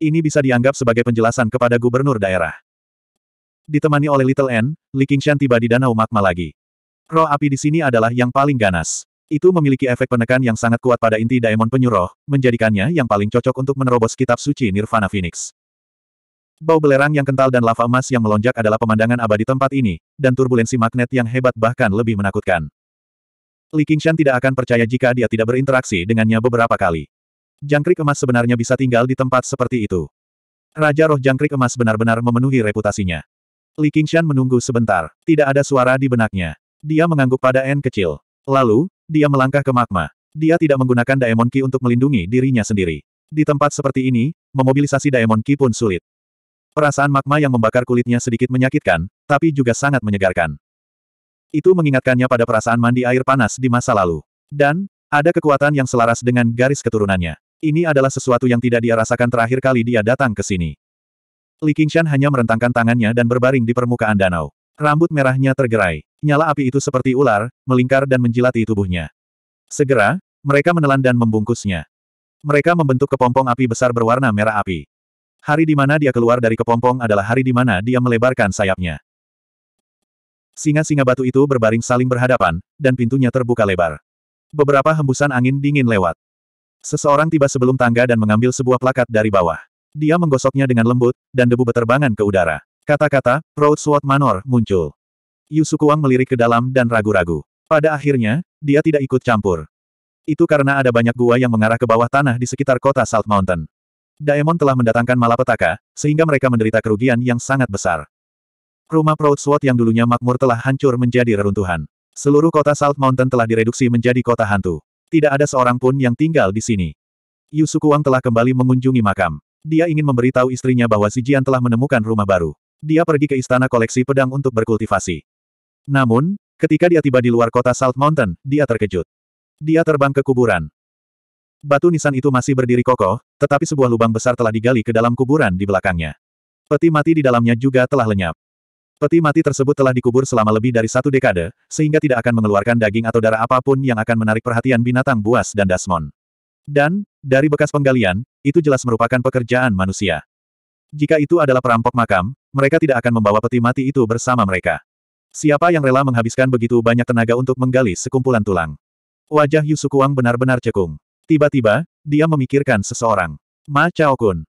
Ini bisa dianggap sebagai penjelasan kepada gubernur daerah. Ditemani oleh Little N, Li Qingshan tiba di Danau Magma lagi. Roh api di sini adalah yang paling ganas. Itu memiliki efek penekan yang sangat kuat pada inti Daemon Penyuruh, menjadikannya yang paling cocok untuk menerobos kitab suci Nirvana Phoenix. Bau belerang yang kental dan lava emas yang melonjak adalah pemandangan abadi tempat ini, dan turbulensi magnet yang hebat bahkan lebih menakutkan. Li Qingshan tidak akan percaya jika dia tidak berinteraksi dengannya beberapa kali. Jangkrik emas sebenarnya bisa tinggal di tempat seperti itu. Raja roh jangkrik emas benar-benar memenuhi reputasinya. Li Qingshan menunggu sebentar, tidak ada suara di benaknya. Dia mengangguk pada N kecil. Lalu, dia melangkah ke magma. Dia tidak menggunakan Daemon Ki untuk melindungi dirinya sendiri. Di tempat seperti ini, memobilisasi Daemon Ki pun sulit. Perasaan magma yang membakar kulitnya sedikit menyakitkan, tapi juga sangat menyegarkan. Itu mengingatkannya pada perasaan mandi air panas di masa lalu. Dan, ada kekuatan yang selaras dengan garis keturunannya. Ini adalah sesuatu yang tidak dia rasakan terakhir kali dia datang ke sini. Li Qingshan hanya merentangkan tangannya dan berbaring di permukaan danau. Rambut merahnya tergerai. Nyala api itu seperti ular, melingkar dan menjilati tubuhnya. Segera, mereka menelan dan membungkusnya. Mereka membentuk kepompong api besar berwarna merah api. Hari di mana dia keluar dari kepompong adalah hari di mana dia melebarkan sayapnya. Singa-singa batu itu berbaring saling berhadapan, dan pintunya terbuka lebar. Beberapa hembusan angin dingin lewat. Seseorang tiba sebelum tangga dan mengambil sebuah plakat dari bawah. Dia menggosoknya dengan lembut, dan debu beterbangan ke udara. Kata-kata, Proud Sword Manor, muncul. Yusukuang melirik ke dalam dan ragu-ragu. Pada akhirnya, dia tidak ikut campur. Itu karena ada banyak gua yang mengarah ke bawah tanah di sekitar kota Salt Mountain. Daemon telah mendatangkan malapetaka, sehingga mereka menderita kerugian yang sangat besar. Rumah Proud Sword yang dulunya makmur telah hancur menjadi reruntuhan. Seluruh kota Salt Mountain telah direduksi menjadi kota hantu. Tidak ada seorang pun yang tinggal di sini. Yusukuang telah kembali mengunjungi makam. Dia ingin memberitahu istrinya bahwa Sijian telah menemukan rumah baru. Dia pergi ke istana koleksi pedang untuk berkultivasi. Namun, ketika dia tiba di luar kota Salt Mountain, dia terkejut. Dia terbang ke kuburan. Batu nisan itu masih berdiri kokoh, tetapi sebuah lubang besar telah digali ke dalam kuburan di belakangnya. Peti mati di dalamnya juga telah lenyap. Peti mati tersebut telah dikubur selama lebih dari satu dekade, sehingga tidak akan mengeluarkan daging atau darah apapun yang akan menarik perhatian binatang buas dan dasmon. Dan, dari bekas penggalian, itu jelas merupakan pekerjaan manusia. Jika itu adalah perampok makam, mereka tidak akan membawa peti mati itu bersama mereka. Siapa yang rela menghabiskan begitu banyak tenaga untuk menggali sekumpulan tulang? Wajah Yusukuang benar-benar cekung. Tiba-tiba, dia memikirkan seseorang. Ma Chao Kun.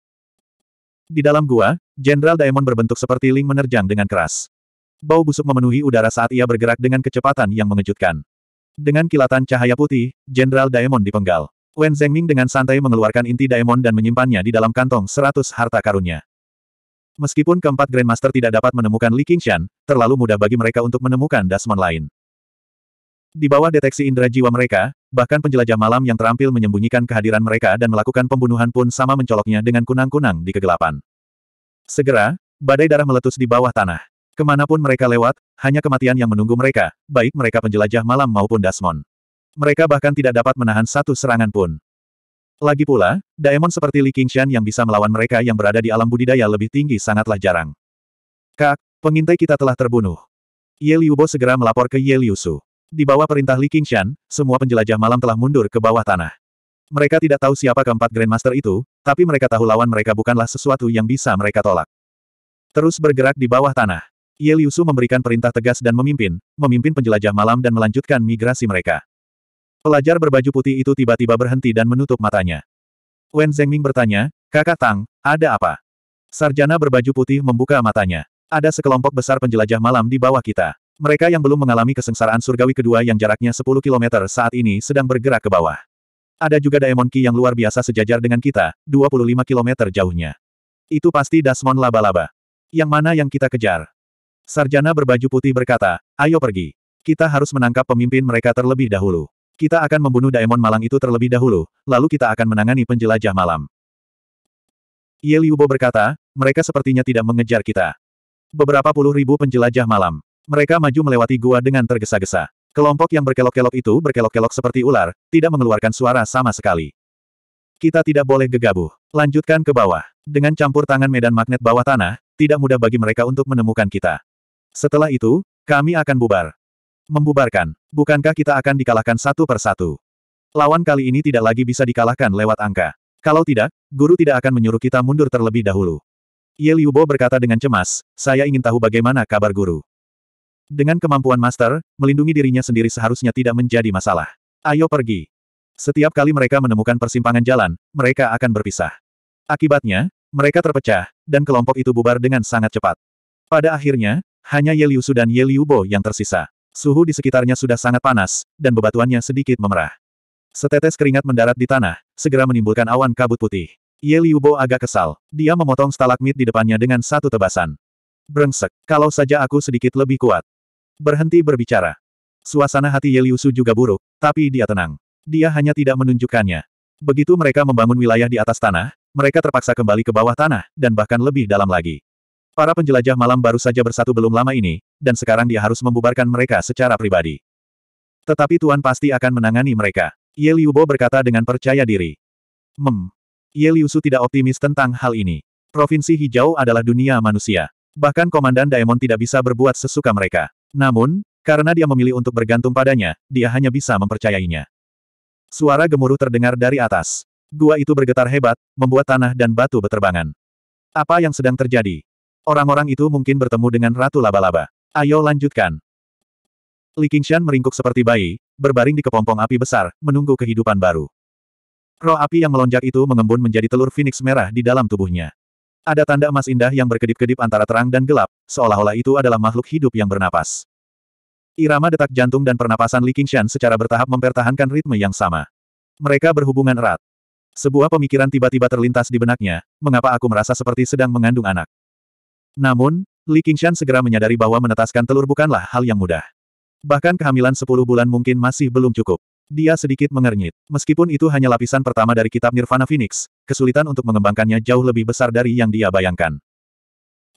Di dalam gua, Jenderal Daemon berbentuk seperti Ling menerjang dengan keras. Bau busuk memenuhi udara saat ia bergerak dengan kecepatan yang mengejutkan. Dengan kilatan cahaya putih, Jenderal Daemon dipenggal. Wen Zhengming dengan santai mengeluarkan inti Daemon dan menyimpannya di dalam kantong seratus harta karunnya. Meskipun keempat Grandmaster tidak dapat menemukan Li Qingshan, terlalu mudah bagi mereka untuk menemukan Dasmon lain. Di bawah deteksi indera jiwa mereka, Bahkan penjelajah malam yang terampil menyembunyikan kehadiran mereka dan melakukan pembunuhan pun sama mencoloknya dengan kunang-kunang di kegelapan. Segera, badai darah meletus di bawah tanah. Kemanapun mereka lewat, hanya kematian yang menunggu mereka, baik mereka penjelajah malam maupun Dasmon. Mereka bahkan tidak dapat menahan satu serangan pun. Lagi pula, daemon seperti Li Qingshan yang bisa melawan mereka yang berada di alam budidaya lebih tinggi sangatlah jarang. Kak, pengintai kita telah terbunuh. Ye Liubo segera melapor ke Ye Liusu. Di bawah perintah Li Qingshan, semua penjelajah malam telah mundur ke bawah tanah. Mereka tidak tahu siapa keempat Grandmaster itu, tapi mereka tahu lawan mereka bukanlah sesuatu yang bisa mereka tolak. Terus bergerak di bawah tanah. Ye Su memberikan perintah tegas dan memimpin, memimpin penjelajah malam dan melanjutkan migrasi mereka. Pelajar berbaju putih itu tiba-tiba berhenti dan menutup matanya. Wen Zhengming bertanya, Kakak Tang, ada apa? Sarjana berbaju putih membuka matanya. Ada sekelompok besar penjelajah malam di bawah kita. Mereka yang belum mengalami kesengsaraan surgawi kedua yang jaraknya 10 km saat ini sedang bergerak ke bawah. Ada juga Daemon Ki yang luar biasa sejajar dengan kita, 25 km jauhnya. Itu pasti Dasmon laba-laba. Yang mana yang kita kejar? Sarjana berbaju putih berkata, ayo pergi. Kita harus menangkap pemimpin mereka terlebih dahulu. Kita akan membunuh Daemon Malang itu terlebih dahulu, lalu kita akan menangani penjelajah malam. Ye Liubo berkata, mereka sepertinya tidak mengejar kita. Beberapa puluh ribu penjelajah malam. Mereka maju melewati gua dengan tergesa-gesa. Kelompok yang berkelok-kelok itu berkelok-kelok seperti ular, tidak mengeluarkan suara sama sekali. Kita tidak boleh gegabah. Lanjutkan ke bawah. Dengan campur tangan medan magnet bawah tanah, tidak mudah bagi mereka untuk menemukan kita. Setelah itu, kami akan bubar. Membubarkan. Bukankah kita akan dikalahkan satu persatu? Lawan kali ini tidak lagi bisa dikalahkan lewat angka. Kalau tidak, guru tidak akan menyuruh kita mundur terlebih dahulu. Ye Liubo berkata dengan cemas, saya ingin tahu bagaimana kabar guru. Dengan kemampuan master, melindungi dirinya sendiri seharusnya tidak menjadi masalah. Ayo pergi. Setiap kali mereka menemukan persimpangan jalan, mereka akan berpisah. Akibatnya, mereka terpecah, dan kelompok itu bubar dengan sangat cepat. Pada akhirnya, hanya Yeliusu dan Yeliubo yang tersisa. Suhu di sekitarnya sudah sangat panas, dan bebatuannya sedikit memerah. Setetes keringat mendarat di tanah, segera menimbulkan awan kabut putih. Yeliubo agak kesal. Dia memotong stalagmit di depannya dengan satu tebasan. Brengsek, kalau saja aku sedikit lebih kuat. Berhenti berbicara. Suasana hati Yeliusu juga buruk, tapi dia tenang. Dia hanya tidak menunjukkannya. Begitu mereka membangun wilayah di atas tanah, mereka terpaksa kembali ke bawah tanah, dan bahkan lebih dalam lagi. Para penjelajah malam baru saja bersatu belum lama ini, dan sekarang dia harus membubarkan mereka secara pribadi. Tetapi Tuan pasti akan menangani mereka. Ye Liubo berkata dengan percaya diri. Mem. Ye Liusu tidak optimis tentang hal ini. Provinsi Hijau adalah dunia manusia. Bahkan Komandan Daemon tidak bisa berbuat sesuka mereka. Namun, karena dia memilih untuk bergantung padanya, dia hanya bisa mempercayainya. Suara gemuruh terdengar dari atas. Gua itu bergetar hebat, membuat tanah dan batu berterbangan. Apa yang sedang terjadi? Orang-orang itu mungkin bertemu dengan Ratu Laba-Laba. Ayo lanjutkan. Li Qingshan meringkuk seperti bayi, berbaring di kepompong api besar, menunggu kehidupan baru. Roh api yang melonjak itu mengembun menjadi telur phoenix merah di dalam tubuhnya. Ada tanda emas indah yang berkedip-kedip antara terang dan gelap, seolah-olah itu adalah makhluk hidup yang bernapas. Irama detak jantung dan pernapasan Li Qingshan secara bertahap mempertahankan ritme yang sama. Mereka berhubungan erat. Sebuah pemikiran tiba-tiba terlintas di benaknya, mengapa aku merasa seperti sedang mengandung anak. Namun, Li Qingshan segera menyadari bahwa menetaskan telur bukanlah hal yang mudah. Bahkan kehamilan 10 bulan mungkin masih belum cukup. Dia sedikit mengernyit. Meskipun itu hanya lapisan pertama dari kitab Nirvana Phoenix, kesulitan untuk mengembangkannya jauh lebih besar dari yang dia bayangkan.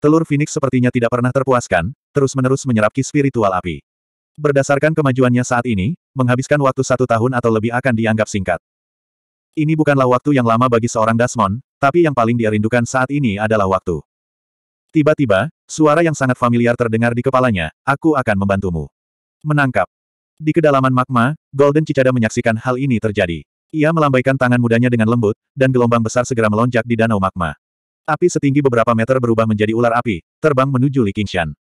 Telur Phoenix sepertinya tidak pernah terpuaskan, terus-menerus menyerap ki spiritual api. Berdasarkan kemajuannya saat ini, menghabiskan waktu satu tahun atau lebih akan dianggap singkat. Ini bukanlah waktu yang lama bagi seorang Dasmon, tapi yang paling dia rindukan saat ini adalah waktu. Tiba-tiba, suara yang sangat familiar terdengar di kepalanya, aku akan membantumu. Menangkap. Di kedalaman magma, Golden Cicada menyaksikan hal ini terjadi. Ia melambaikan tangan mudanya dengan lembut, dan gelombang besar segera melonjak di danau magma. Api setinggi beberapa meter berubah menjadi ular api, terbang menuju Li Qingshan.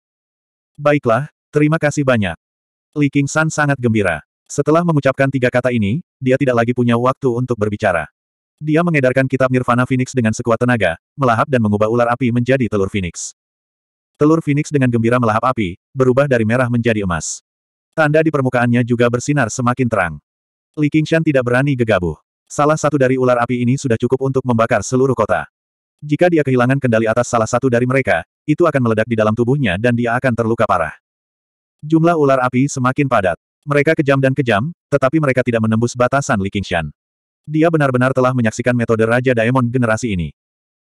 Baiklah, terima kasih banyak. Li Qingshan sangat gembira. Setelah mengucapkan tiga kata ini, dia tidak lagi punya waktu untuk berbicara. Dia mengedarkan kitab Nirvana Phoenix dengan sekuat tenaga, melahap dan mengubah ular api menjadi telur Phoenix. Telur Phoenix dengan gembira melahap api, berubah dari merah menjadi emas. Tanda di permukaannya juga bersinar semakin terang. Li Qingshan tidak berani gegabah. Salah satu dari ular api ini sudah cukup untuk membakar seluruh kota. Jika dia kehilangan kendali atas salah satu dari mereka, itu akan meledak di dalam tubuhnya dan dia akan terluka parah. Jumlah ular api semakin padat. Mereka kejam dan kejam, tetapi mereka tidak menembus batasan Li Qingshan. Dia benar-benar telah menyaksikan metode Raja Daemon generasi ini.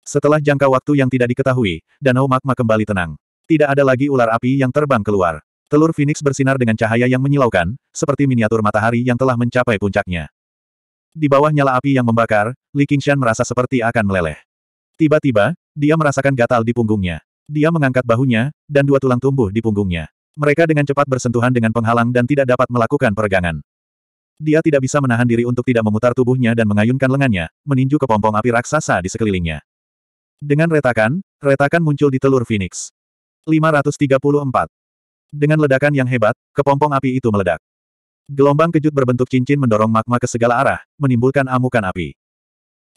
Setelah jangka waktu yang tidak diketahui, Danau Magma kembali tenang. Tidak ada lagi ular api yang terbang keluar. Telur Phoenix bersinar dengan cahaya yang menyilaukan, seperti miniatur matahari yang telah mencapai puncaknya. Di bawah nyala api yang membakar, Li Qingshan merasa seperti akan meleleh. Tiba-tiba, dia merasakan gatal di punggungnya. Dia mengangkat bahunya, dan dua tulang tumbuh di punggungnya. Mereka dengan cepat bersentuhan dengan penghalang dan tidak dapat melakukan peregangan. Dia tidak bisa menahan diri untuk tidak memutar tubuhnya dan mengayunkan lengannya, meninju ke pompong api raksasa di sekelilingnya. Dengan retakan, retakan muncul di telur Phoenix. 534. Dengan ledakan yang hebat, kepompong api itu meledak. Gelombang kejut berbentuk cincin mendorong magma ke segala arah, menimbulkan amukan api.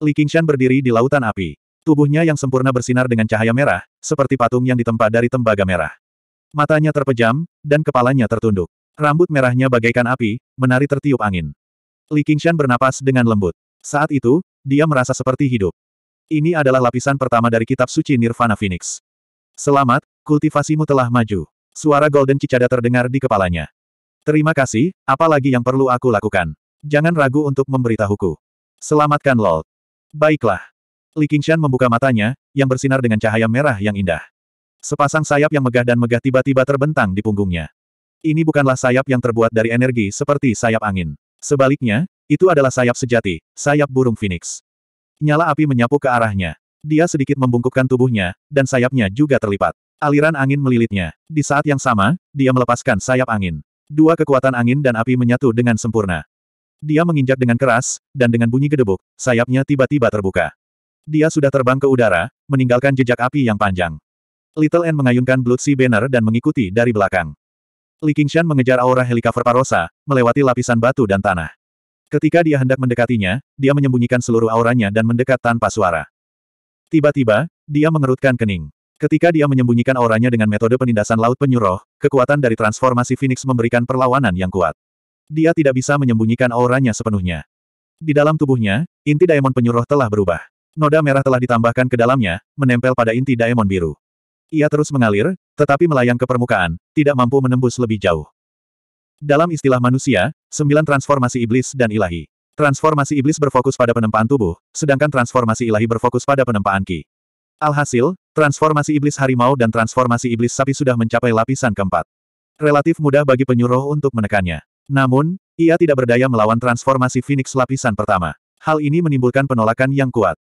Li Qingshan berdiri di lautan api. Tubuhnya yang sempurna bersinar dengan cahaya merah, seperti patung yang ditempa dari tembaga merah. Matanya terpejam, dan kepalanya tertunduk. Rambut merahnya bagaikan api, menari tertiup angin. Li Qingshan bernapas dengan lembut. Saat itu, dia merasa seperti hidup. Ini adalah lapisan pertama dari kitab suci Nirvana Phoenix. Selamat, kultivasimu telah maju. Suara Golden Cicada terdengar di kepalanya. Terima kasih, apalagi yang perlu aku lakukan. Jangan ragu untuk memberitahuku. Selamatkan Lord. Baiklah. Li Qingshan membuka matanya, yang bersinar dengan cahaya merah yang indah. Sepasang sayap yang megah dan megah tiba-tiba terbentang di punggungnya. Ini bukanlah sayap yang terbuat dari energi seperti sayap angin. Sebaliknya, itu adalah sayap sejati, sayap burung phoenix. Nyala api menyapu ke arahnya. Dia sedikit membungkukkan tubuhnya, dan sayapnya juga terlipat. Aliran angin melilitnya. Di saat yang sama, dia melepaskan sayap angin. Dua kekuatan angin dan api menyatu dengan sempurna. Dia menginjak dengan keras, dan dengan bunyi gedebuk, sayapnya tiba-tiba terbuka. Dia sudah terbang ke udara, meninggalkan jejak api yang panjang. Little N mengayunkan Blood Sea Banner dan mengikuti dari belakang. Li Qingshan mengejar aura helikopter Parosa, melewati lapisan batu dan tanah. Ketika dia hendak mendekatinya, dia menyembunyikan seluruh auranya dan mendekat tanpa suara. Tiba-tiba, dia mengerutkan kening. Ketika dia menyembunyikan auranya dengan metode penindasan laut penyuruh, kekuatan dari transformasi Phoenix memberikan perlawanan yang kuat. Dia tidak bisa menyembunyikan auranya sepenuhnya. Di dalam tubuhnya, inti diamond penyuruh telah berubah. Noda merah telah ditambahkan ke dalamnya, menempel pada inti diamond biru. Ia terus mengalir, tetapi melayang ke permukaan, tidak mampu menembus lebih jauh. Dalam istilah manusia, sembilan transformasi iblis dan ilahi. Transformasi iblis berfokus pada penempaan tubuh, sedangkan transformasi ilahi berfokus pada penempaan ki. Alhasil, transformasi iblis harimau dan transformasi iblis sapi sudah mencapai lapisan keempat. Relatif mudah bagi penyuruh untuk menekannya. Namun, ia tidak berdaya melawan transformasi Phoenix lapisan pertama. Hal ini menimbulkan penolakan yang kuat.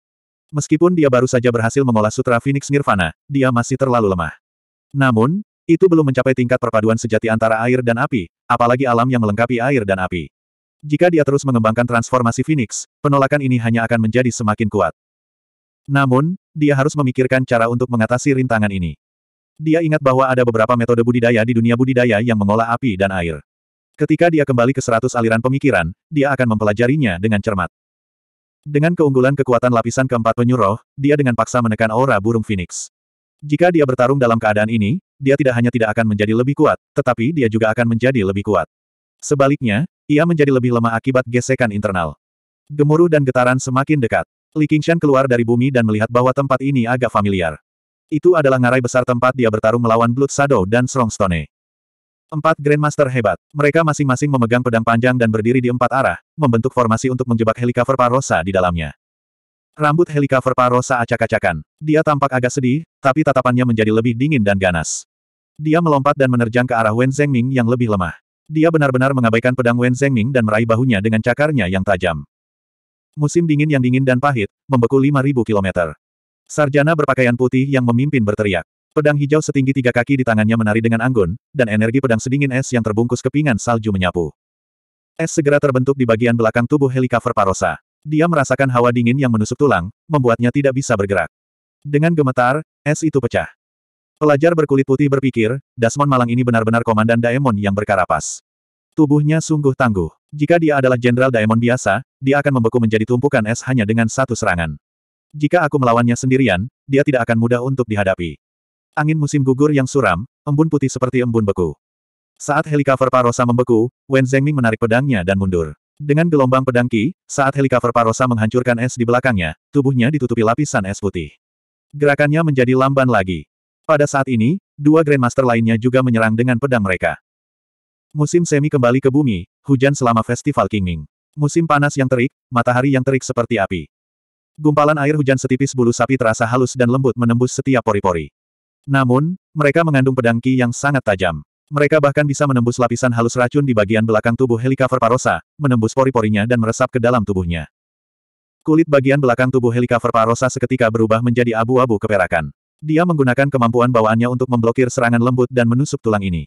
Meskipun dia baru saja berhasil mengolah Sutra Phoenix Nirvana, dia masih terlalu lemah. Namun, itu belum mencapai tingkat perpaduan sejati antara air dan api, apalagi alam yang melengkapi air dan api. Jika dia terus mengembangkan transformasi Phoenix, penolakan ini hanya akan menjadi semakin kuat. Namun, dia harus memikirkan cara untuk mengatasi rintangan ini. Dia ingat bahwa ada beberapa metode budidaya di dunia budidaya yang mengolah api dan air. Ketika dia kembali ke seratus aliran pemikiran, dia akan mempelajarinya dengan cermat. Dengan keunggulan kekuatan lapisan keempat penyuruh, dia dengan paksa menekan aura burung Phoenix. Jika dia bertarung dalam keadaan ini, dia tidak hanya tidak akan menjadi lebih kuat, tetapi dia juga akan menjadi lebih kuat. Sebaliknya, ia menjadi lebih lemah akibat gesekan internal. Gemuruh dan getaran semakin dekat. Li Qingshan keluar dari bumi dan melihat bahwa tempat ini agak familiar. Itu adalah ngarai besar tempat dia bertarung melawan Blood Shadow dan Strongstone. Empat Grandmaster hebat. Mereka masing-masing memegang pedang panjang dan berdiri di empat arah, membentuk formasi untuk menjebak Helicover Parosa di dalamnya. Rambut Helicover Parosa acak-acakan. Dia tampak agak sedih, tapi tatapannya menjadi lebih dingin dan ganas. Dia melompat dan menerjang ke arah Wen Zhengming yang lebih lemah. Dia benar-benar mengabaikan pedang Wen Zhengming dan meraih bahunya dengan cakarnya yang tajam. Musim dingin yang dingin dan pahit, membeku 5.000 kilometer. Sarjana berpakaian putih yang memimpin berteriak. Pedang hijau setinggi tiga kaki di tangannya menari dengan anggun, dan energi pedang sedingin es yang terbungkus kepingan salju menyapu. Es segera terbentuk di bagian belakang tubuh helikover Parosa. Dia merasakan hawa dingin yang menusuk tulang, membuatnya tidak bisa bergerak. Dengan gemetar, es itu pecah. Pelajar berkulit putih berpikir, Dasmon Malang ini benar-benar komandan Daemon yang berkarapas. Tubuhnya sungguh tangguh. Jika dia adalah jenderal Daemon biasa, dia akan membeku menjadi tumpukan es hanya dengan satu serangan. Jika aku melawannya sendirian, dia tidak akan mudah untuk dihadapi. Angin musim gugur yang suram, embun putih seperti embun beku. Saat helikopter Parosa membeku, Wen Zhengming menarik pedangnya dan mundur. Dengan gelombang pedang Qi, saat helikopter Parosa menghancurkan es di belakangnya, tubuhnya ditutupi lapisan es putih. Gerakannya menjadi lamban lagi. Pada saat ini, dua Grandmaster lainnya juga menyerang dengan pedang mereka. Musim semi kembali ke bumi, hujan selama Festival Qingming. Musim panas yang terik, matahari yang terik seperti api. Gumpalan air hujan setipis bulu sapi terasa halus dan lembut menembus setiap pori-pori. Namun, mereka mengandung pedangki yang sangat tajam. Mereka bahkan bisa menembus lapisan halus racun di bagian belakang tubuh helikover Parosa, menembus pori-porinya dan meresap ke dalam tubuhnya. Kulit bagian belakang tubuh helikover Parosa seketika berubah menjadi abu-abu keperakan. Dia menggunakan kemampuan bawaannya untuk memblokir serangan lembut dan menusuk tulang ini.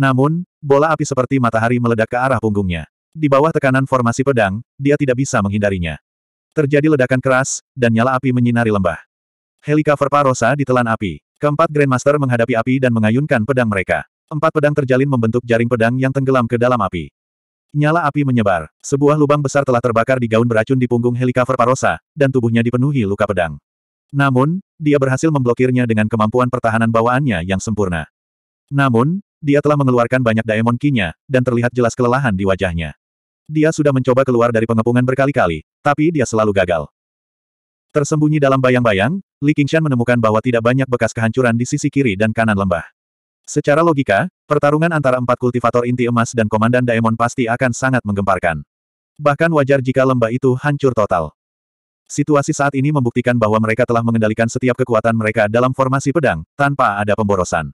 Namun, bola api seperti matahari meledak ke arah punggungnya. Di bawah tekanan formasi pedang, dia tidak bisa menghindarinya. Terjadi ledakan keras, dan nyala api menyinari lembah. Helika Parosa ditelan api. Keempat Grandmaster menghadapi api dan mengayunkan pedang mereka. Empat pedang terjalin membentuk jaring pedang yang tenggelam ke dalam api. Nyala api menyebar. Sebuah lubang besar telah terbakar di gaun beracun di punggung Helika Parosa, dan tubuhnya dipenuhi luka pedang. Namun, dia berhasil memblokirnya dengan kemampuan pertahanan bawaannya yang sempurna. Namun, dia telah mengeluarkan banyak daemon kinya, dan terlihat jelas kelelahan di wajahnya. Dia sudah mencoba keluar dari pengepungan berkali-kali, tapi dia selalu gagal. Tersembunyi dalam bayang-bayang, Li Qingshan menemukan bahwa tidak banyak bekas kehancuran di sisi kiri dan kanan lembah. Secara logika, pertarungan antara empat kultivator inti emas dan komandan Daemon pasti akan sangat menggemparkan. Bahkan wajar jika lembah itu hancur total. Situasi saat ini membuktikan bahwa mereka telah mengendalikan setiap kekuatan mereka dalam formasi pedang, tanpa ada pemborosan.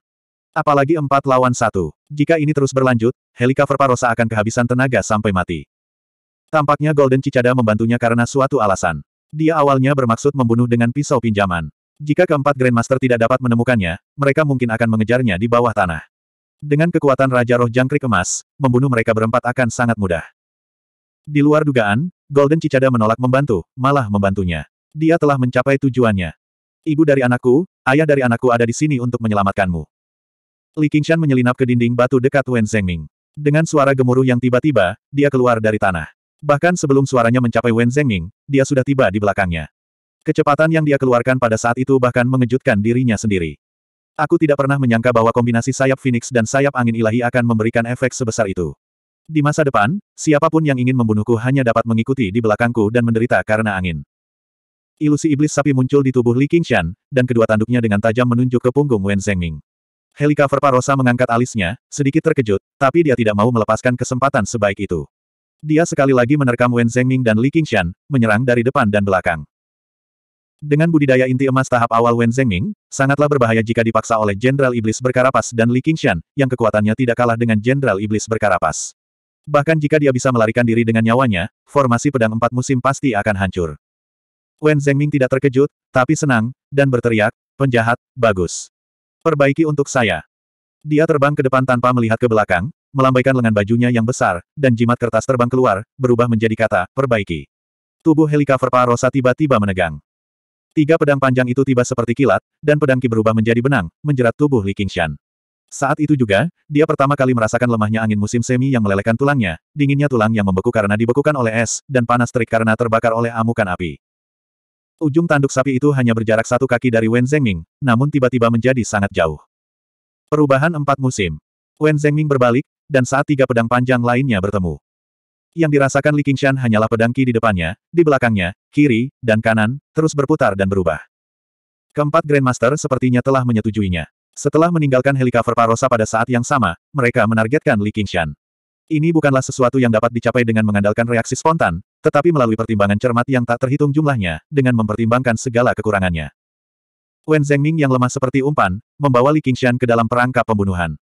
Apalagi empat lawan satu. Jika ini terus berlanjut, Helika Parosa akan kehabisan tenaga sampai mati. Tampaknya Golden Cicada membantunya karena suatu alasan. Dia awalnya bermaksud membunuh dengan pisau pinjaman. Jika keempat Grandmaster tidak dapat menemukannya, mereka mungkin akan mengejarnya di bawah tanah. Dengan kekuatan Raja Roh Jangkrik Emas, membunuh mereka berempat akan sangat mudah. Di luar dugaan, Golden Cicada menolak membantu, malah membantunya. Dia telah mencapai tujuannya. Ibu dari anakku, ayah dari anakku ada di sini untuk menyelamatkanmu. Li Qingshan menyelinap ke dinding batu dekat Wen Zhengming. Dengan suara gemuruh yang tiba-tiba, dia keluar dari tanah. Bahkan sebelum suaranya mencapai Wen Zhengming, dia sudah tiba di belakangnya. Kecepatan yang dia keluarkan pada saat itu bahkan mengejutkan dirinya sendiri. Aku tidak pernah menyangka bahwa kombinasi sayap Phoenix dan sayap angin ilahi akan memberikan efek sebesar itu. Di masa depan, siapapun yang ingin membunuhku hanya dapat mengikuti di belakangku dan menderita karena angin. Ilusi iblis sapi muncul di tubuh Li Qingshan, dan kedua tanduknya dengan tajam menunjuk ke punggung Wen Zhengming. Helika Parosa mengangkat alisnya, sedikit terkejut, tapi dia tidak mau melepaskan kesempatan sebaik itu. Dia sekali lagi menerkam Wen Zhengming dan Li Qingshan, menyerang dari depan dan belakang. Dengan budidaya inti emas tahap awal Wen Zhengming, sangatlah berbahaya jika dipaksa oleh Jenderal Iblis Berkarapas dan Li Qingshan, yang kekuatannya tidak kalah dengan Jenderal Iblis Berkarapas. Bahkan jika dia bisa melarikan diri dengan nyawanya, formasi pedang empat musim pasti akan hancur. Wen Zhengming tidak terkejut, tapi senang, dan berteriak, penjahat, bagus. Perbaiki untuk saya. Dia terbang ke depan tanpa melihat ke belakang, melambaikan lengan bajunya yang besar, dan jimat kertas terbang keluar, berubah menjadi kata, perbaiki. Tubuh helikopter Parosa tiba-tiba menegang. Tiga pedang panjang itu tiba seperti kilat, dan pedang Ki berubah menjadi benang, menjerat tubuh Li Qingshan. Saat itu juga, dia pertama kali merasakan lemahnya angin musim semi yang melelehkan tulangnya, dinginnya tulang yang membeku karena dibekukan oleh es, dan panas terik karena terbakar oleh amukan api. Ujung tanduk sapi itu hanya berjarak satu kaki dari Wen Zhengming, namun tiba-tiba menjadi sangat jauh. Perubahan empat musim. Wen Zhengming berbalik, dan saat tiga pedang panjang lainnya bertemu. Yang dirasakan Li Qingshan hanyalah pedang Qi di depannya, di belakangnya, kiri, dan kanan, terus berputar dan berubah. Keempat Grandmaster sepertinya telah menyetujuinya. Setelah meninggalkan helikopter Parosa pada saat yang sama, mereka menargetkan Li Qingshan. Ini bukanlah sesuatu yang dapat dicapai dengan mengandalkan reaksi spontan, tetapi melalui pertimbangan cermat yang tak terhitung jumlahnya, dengan mempertimbangkan segala kekurangannya. Wen Zengming yang lemah seperti umpan, membawa Li Qingxian ke dalam perangkap pembunuhan.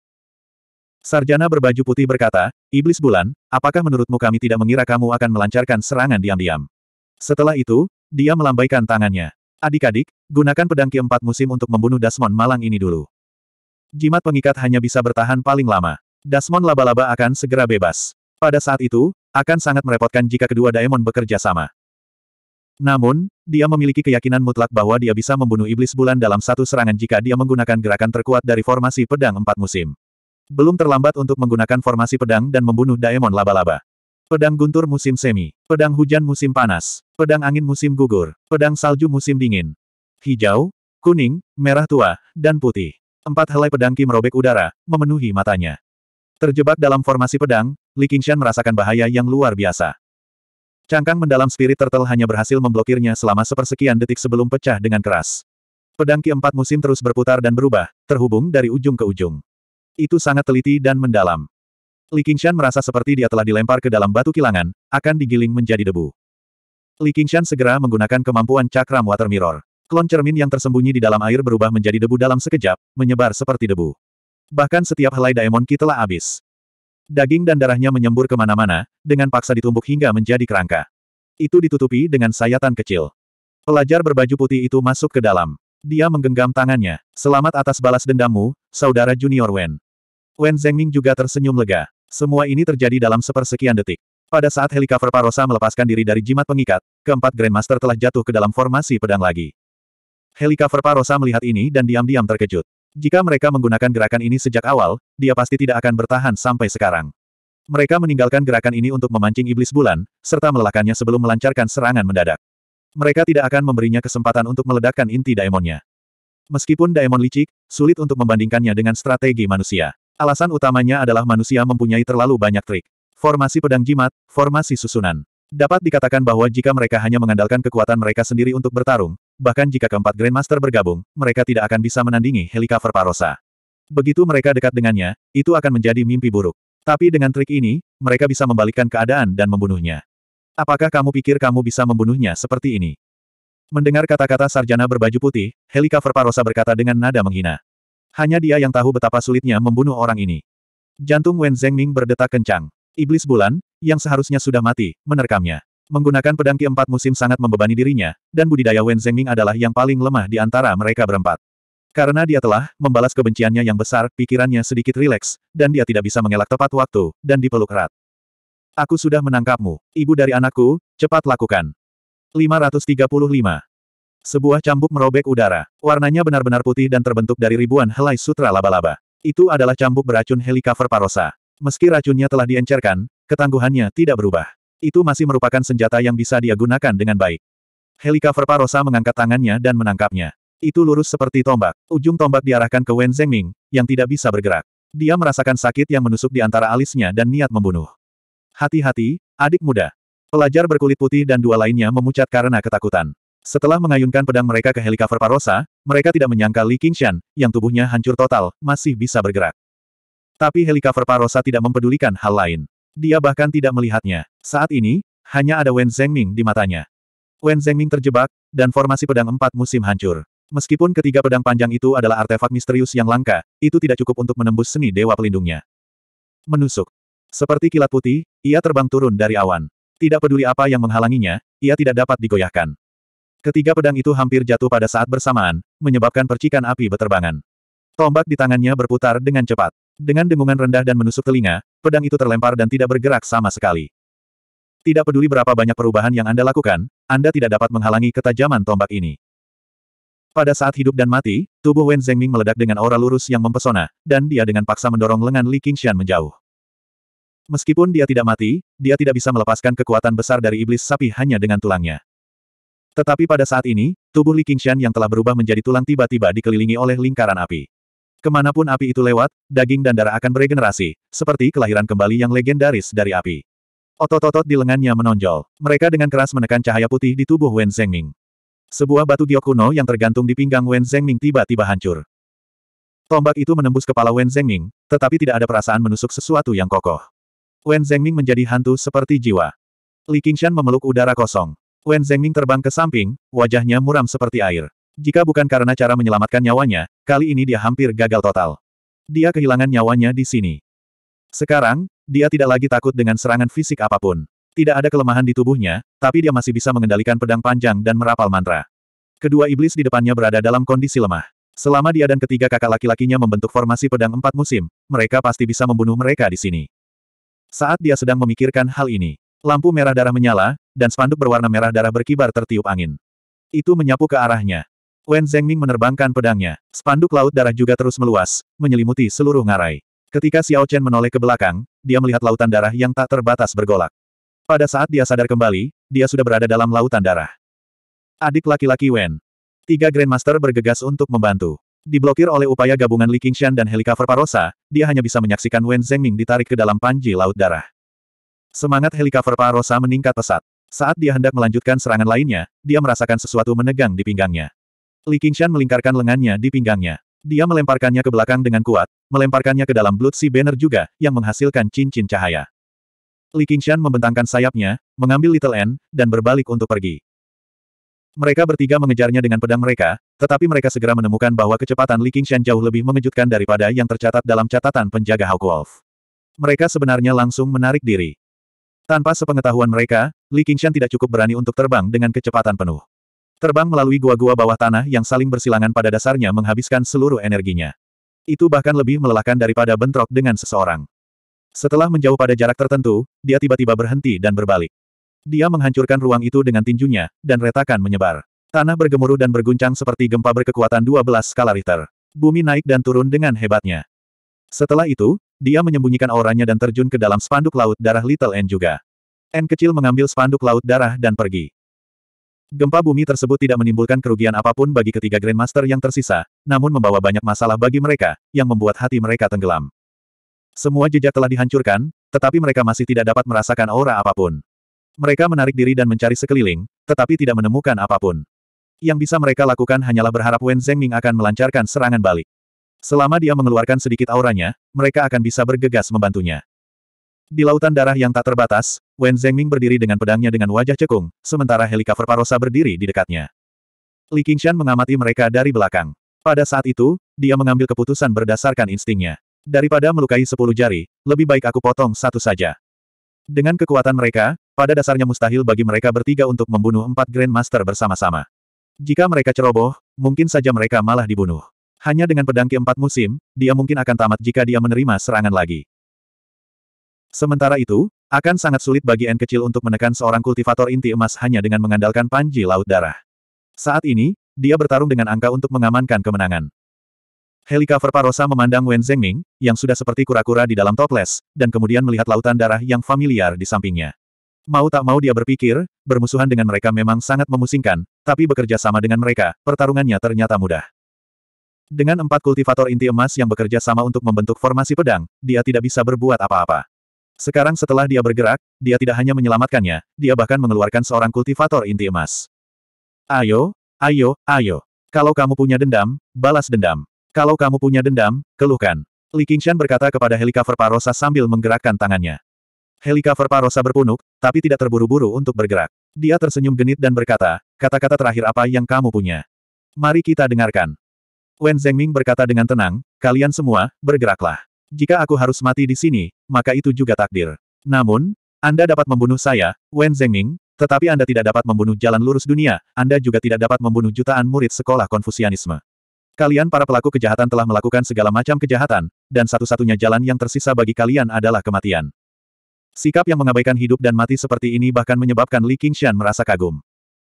Sarjana berbaju putih berkata, Iblis Bulan, apakah menurutmu kami tidak mengira kamu akan melancarkan serangan diam-diam? Setelah itu, dia melambaikan tangannya. Adik-adik, gunakan pedang keempat musim untuk membunuh Dasmon malang ini dulu. Jimat pengikat hanya bisa bertahan paling lama. Dasmon laba-laba akan segera bebas. Pada saat itu, akan sangat merepotkan jika kedua daemon bekerja sama. Namun, dia memiliki keyakinan mutlak bahwa dia bisa membunuh iblis bulan dalam satu serangan jika dia menggunakan gerakan terkuat dari formasi pedang empat musim. Belum terlambat untuk menggunakan formasi pedang dan membunuh daemon laba-laba. Pedang guntur musim semi, pedang hujan musim panas, pedang angin musim gugur, pedang salju musim dingin. Hijau, kuning, merah tua, dan putih. Empat helai pedang Kim merobek udara, memenuhi matanya. Terjebak dalam formasi pedang, Li Qingshan merasakan bahaya yang luar biasa. Cangkang mendalam spirit turtle hanya berhasil memblokirnya selama sepersekian detik sebelum pecah dengan keras. Pedang Ki Empat musim terus berputar dan berubah, terhubung dari ujung ke ujung. Itu sangat teliti dan mendalam. Li Qingshan merasa seperti dia telah dilempar ke dalam batu kilangan, akan digiling menjadi debu. Li Qingshan segera menggunakan kemampuan cakram water mirror. Klon cermin yang tersembunyi di dalam air berubah menjadi debu dalam sekejap, menyebar seperti debu. Bahkan setiap helai daemon ki telah habis. Daging dan darahnya menyembur kemana-mana, dengan paksa ditumbuk hingga menjadi kerangka. Itu ditutupi dengan sayatan kecil. Pelajar berbaju putih itu masuk ke dalam. Dia menggenggam tangannya. Selamat atas balas dendammu, saudara junior Wen. Wen Zengming juga tersenyum lega. Semua ini terjadi dalam sepersekian detik. Pada saat helikopter Parosa melepaskan diri dari jimat pengikat, keempat Grandmaster telah jatuh ke dalam formasi pedang lagi. Helikopter Parosa melihat ini dan diam-diam terkejut. Jika mereka menggunakan gerakan ini sejak awal, dia pasti tidak akan bertahan sampai sekarang. Mereka meninggalkan gerakan ini untuk memancing iblis bulan, serta melelakannya sebelum melancarkan serangan mendadak. Mereka tidak akan memberinya kesempatan untuk meledakkan inti daemonnya. Meskipun daemon licik, sulit untuk membandingkannya dengan strategi manusia. Alasan utamanya adalah manusia mempunyai terlalu banyak trik. Formasi pedang jimat, formasi susunan. Dapat dikatakan bahwa jika mereka hanya mengandalkan kekuatan mereka sendiri untuk bertarung, bahkan jika keempat Grandmaster bergabung, mereka tidak akan bisa menandingi helikopter Parosa. Begitu mereka dekat dengannya, itu akan menjadi mimpi buruk. Tapi dengan trik ini, mereka bisa membalikkan keadaan dan membunuhnya. Apakah kamu pikir kamu bisa membunuhnya seperti ini? Mendengar kata-kata sarjana berbaju putih, helikopter Parosa berkata dengan nada menghina. Hanya dia yang tahu betapa sulitnya membunuh orang ini. Jantung Wen Zhengming berdetak kencang. Iblis bulan, yang seharusnya sudah mati, menerkamnya. Menggunakan pedang keempat musim sangat membebani dirinya, dan budidaya Wen Zengming adalah yang paling lemah di antara mereka berempat. Karena dia telah membalas kebenciannya yang besar, pikirannya sedikit rileks, dan dia tidak bisa mengelak tepat waktu, dan dipeluk erat. Aku sudah menangkapmu, ibu dari anakku, cepat lakukan. 535. Sebuah cambuk merobek udara. Warnanya benar-benar putih dan terbentuk dari ribuan helai sutra laba-laba. Itu adalah cambuk beracun helikover Parosa. Meski racunnya telah diencerkan, Ketangguhannya tidak berubah. Itu masih merupakan senjata yang bisa dia gunakan dengan baik. Helika Verparosa mengangkat tangannya dan menangkapnya. Itu lurus seperti tombak. Ujung tombak diarahkan ke Wen Zengming, yang tidak bisa bergerak. Dia merasakan sakit yang menusuk di antara alisnya dan niat membunuh. Hati-hati, adik muda. Pelajar berkulit putih dan dua lainnya memucat karena ketakutan. Setelah mengayunkan pedang mereka ke Helika Verparosa, mereka tidak menyangka Li Qingshan, yang tubuhnya hancur total, masih bisa bergerak. Tapi Helika Verparosa tidak mempedulikan hal lain. Dia bahkan tidak melihatnya. Saat ini, hanya ada Wen Zhengming di matanya. Wen Zhengming terjebak, dan formasi pedang empat musim hancur. Meskipun ketiga pedang panjang itu adalah artefak misterius yang langka, itu tidak cukup untuk menembus seni dewa pelindungnya. Menusuk. Seperti kilat putih, ia terbang turun dari awan. Tidak peduli apa yang menghalanginya, ia tidak dapat digoyahkan. Ketiga pedang itu hampir jatuh pada saat bersamaan, menyebabkan percikan api beterbangan. Tombak di tangannya berputar dengan cepat. Dengan dengungan rendah dan menusuk telinga, pedang itu terlempar dan tidak bergerak sama sekali. Tidak peduli berapa banyak perubahan yang Anda lakukan, Anda tidak dapat menghalangi ketajaman tombak ini. Pada saat hidup dan mati, tubuh Wen Zhengming meledak dengan aura lurus yang mempesona, dan dia dengan paksa mendorong lengan Li Qingxian menjauh. Meskipun dia tidak mati, dia tidak bisa melepaskan kekuatan besar dari iblis sapi hanya dengan tulangnya. Tetapi pada saat ini, tubuh Li Qingxian yang telah berubah menjadi tulang tiba-tiba dikelilingi oleh lingkaran api. Kemanapun api itu lewat, daging dan darah akan beregenerasi, seperti kelahiran kembali yang legendaris dari api. Otot-otot di lengannya menonjol. Mereka dengan keras menekan cahaya putih di tubuh Wen Zhengming. Sebuah batu giok kuno yang tergantung di pinggang Wen Zhengming tiba-tiba hancur. Tombak itu menembus kepala Wen Zhengming, tetapi tidak ada perasaan menusuk sesuatu yang kokoh. Wen Zhengming menjadi hantu seperti jiwa. Li Qingshan memeluk udara kosong. Wen Zhengming terbang ke samping, wajahnya muram seperti air. Jika bukan karena cara menyelamatkan nyawanya, kali ini dia hampir gagal total. Dia kehilangan nyawanya di sini. Sekarang, dia tidak lagi takut dengan serangan fisik apapun. Tidak ada kelemahan di tubuhnya, tapi dia masih bisa mengendalikan pedang panjang dan merapal mantra. Kedua iblis di depannya berada dalam kondisi lemah. Selama dia dan ketiga kakak laki-lakinya membentuk formasi pedang empat musim, mereka pasti bisa membunuh mereka di sini. Saat dia sedang memikirkan hal ini, lampu merah darah menyala, dan spanduk berwarna merah darah berkibar tertiup angin. Itu menyapu ke arahnya. Wen Zhengming menerbangkan pedangnya. Spanduk laut darah juga terus meluas, menyelimuti seluruh ngarai. Ketika Xiao Chen menoleh ke belakang, dia melihat lautan darah yang tak terbatas bergolak. Pada saat dia sadar kembali, dia sudah berada dalam lautan darah. Adik laki-laki Wen. Tiga Grandmaster bergegas untuk membantu. Diblokir oleh upaya gabungan Li Qingshan dan Helicover Parosa, dia hanya bisa menyaksikan Wen Zhengming ditarik ke dalam panji Laut Darah. Semangat Helicover Parosa meningkat pesat. Saat dia hendak melanjutkan serangan lainnya, dia merasakan sesuatu menegang di pinggangnya. Li Qingshan melingkarkan lengannya di pinggangnya. Dia melemparkannya ke belakang dengan kuat, melemparkannya ke dalam Blood Sea Banner juga, yang menghasilkan cincin cahaya. Li Qingshan membentangkan sayapnya, mengambil Little N, dan berbalik untuk pergi. Mereka bertiga mengejarnya dengan pedang mereka, tetapi mereka segera menemukan bahwa kecepatan Li Qingshan jauh lebih mengejutkan daripada yang tercatat dalam catatan penjaga Hawk Wolf. Mereka sebenarnya langsung menarik diri. Tanpa sepengetahuan mereka, Li Qingshan tidak cukup berani untuk terbang dengan kecepatan penuh. Terbang melalui gua-gua bawah tanah yang saling bersilangan pada dasarnya menghabiskan seluruh energinya. Itu bahkan lebih melelahkan daripada bentrok dengan seseorang. Setelah menjauh pada jarak tertentu, dia tiba-tiba berhenti dan berbalik. Dia menghancurkan ruang itu dengan tinjunya, dan retakan menyebar. Tanah bergemuruh dan berguncang seperti gempa berkekuatan 12 skala Richter. Bumi naik dan turun dengan hebatnya. Setelah itu, dia menyembunyikan auranya dan terjun ke dalam spanduk laut darah Little N juga. N kecil mengambil spanduk laut darah dan pergi. Gempa bumi tersebut tidak menimbulkan kerugian apapun bagi ketiga Grandmaster yang tersisa, namun membawa banyak masalah bagi mereka, yang membuat hati mereka tenggelam. Semua jejak telah dihancurkan, tetapi mereka masih tidak dapat merasakan aura apapun. Mereka menarik diri dan mencari sekeliling, tetapi tidak menemukan apapun. Yang bisa mereka lakukan hanyalah berharap Wen Zhengming akan melancarkan serangan balik. Selama dia mengeluarkan sedikit auranya, mereka akan bisa bergegas membantunya. Di lautan darah yang tak terbatas, Wen Zhengming berdiri dengan pedangnya dengan wajah cekung, sementara Helikopter Parosa berdiri di dekatnya. Li Qingshan mengamati mereka dari belakang. Pada saat itu, dia mengambil keputusan berdasarkan instingnya. Daripada melukai sepuluh jari, lebih baik aku potong satu saja. Dengan kekuatan mereka, pada dasarnya mustahil bagi mereka bertiga untuk membunuh empat Grandmaster bersama-sama. Jika mereka ceroboh, mungkin saja mereka malah dibunuh. Hanya dengan pedang keempat musim, dia mungkin akan tamat jika dia menerima serangan lagi. Sementara itu, akan sangat sulit bagi N kecil untuk menekan seorang kultivator inti emas hanya dengan mengandalkan panji laut darah. Saat ini, dia bertarung dengan angka untuk mengamankan kemenangan. Helikopter Parosa memandang Wen Zhengming, yang sudah seperti kura-kura di dalam toples, dan kemudian melihat lautan darah yang familiar di sampingnya. Mau tak mau dia berpikir, bermusuhan dengan mereka memang sangat memusingkan, tapi bekerja sama dengan mereka, pertarungannya ternyata mudah. Dengan empat kultivator inti emas yang bekerja sama untuk membentuk formasi pedang, dia tidak bisa berbuat apa-apa. Sekarang setelah dia bergerak, dia tidak hanya menyelamatkannya, dia bahkan mengeluarkan seorang kultivator inti emas. Ayo, ayo, ayo. Kalau kamu punya dendam, balas dendam. Kalau kamu punya dendam, keluhkan. Li Qingshan berkata kepada Helikopter Parosa sambil menggerakkan tangannya. Helikopter Parosa berpunuk, tapi tidak terburu-buru untuk bergerak. Dia tersenyum genit dan berkata, kata-kata terakhir apa yang kamu punya? Mari kita dengarkan. Wen Zhengming berkata dengan tenang, kalian semua, bergeraklah. Jika aku harus mati di sini, maka itu juga takdir. Namun, Anda dapat membunuh saya, Wen Zengming, tetapi Anda tidak dapat membunuh jalan lurus dunia, Anda juga tidak dapat membunuh jutaan murid sekolah konfusianisme. Kalian para pelaku kejahatan telah melakukan segala macam kejahatan, dan satu-satunya jalan yang tersisa bagi kalian adalah kematian. Sikap yang mengabaikan hidup dan mati seperti ini bahkan menyebabkan Li Qingshan merasa kagum.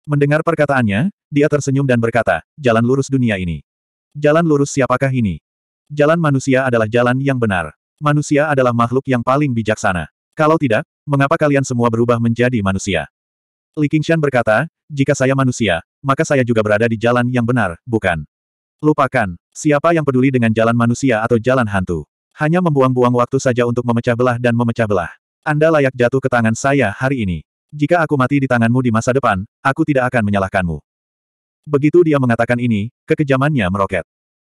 Mendengar perkataannya, dia tersenyum dan berkata, jalan lurus dunia ini. Jalan lurus siapakah ini? Jalan manusia adalah jalan yang benar. Manusia adalah makhluk yang paling bijaksana. Kalau tidak, mengapa kalian semua berubah menjadi manusia? Li Qingshan berkata, jika saya manusia, maka saya juga berada di jalan yang benar, bukan? Lupakan, siapa yang peduli dengan jalan manusia atau jalan hantu? Hanya membuang-buang waktu saja untuk memecah belah dan memecah belah. Anda layak jatuh ke tangan saya hari ini. Jika aku mati di tanganmu di masa depan, aku tidak akan menyalahkanmu. Begitu dia mengatakan ini, kekejamannya meroket.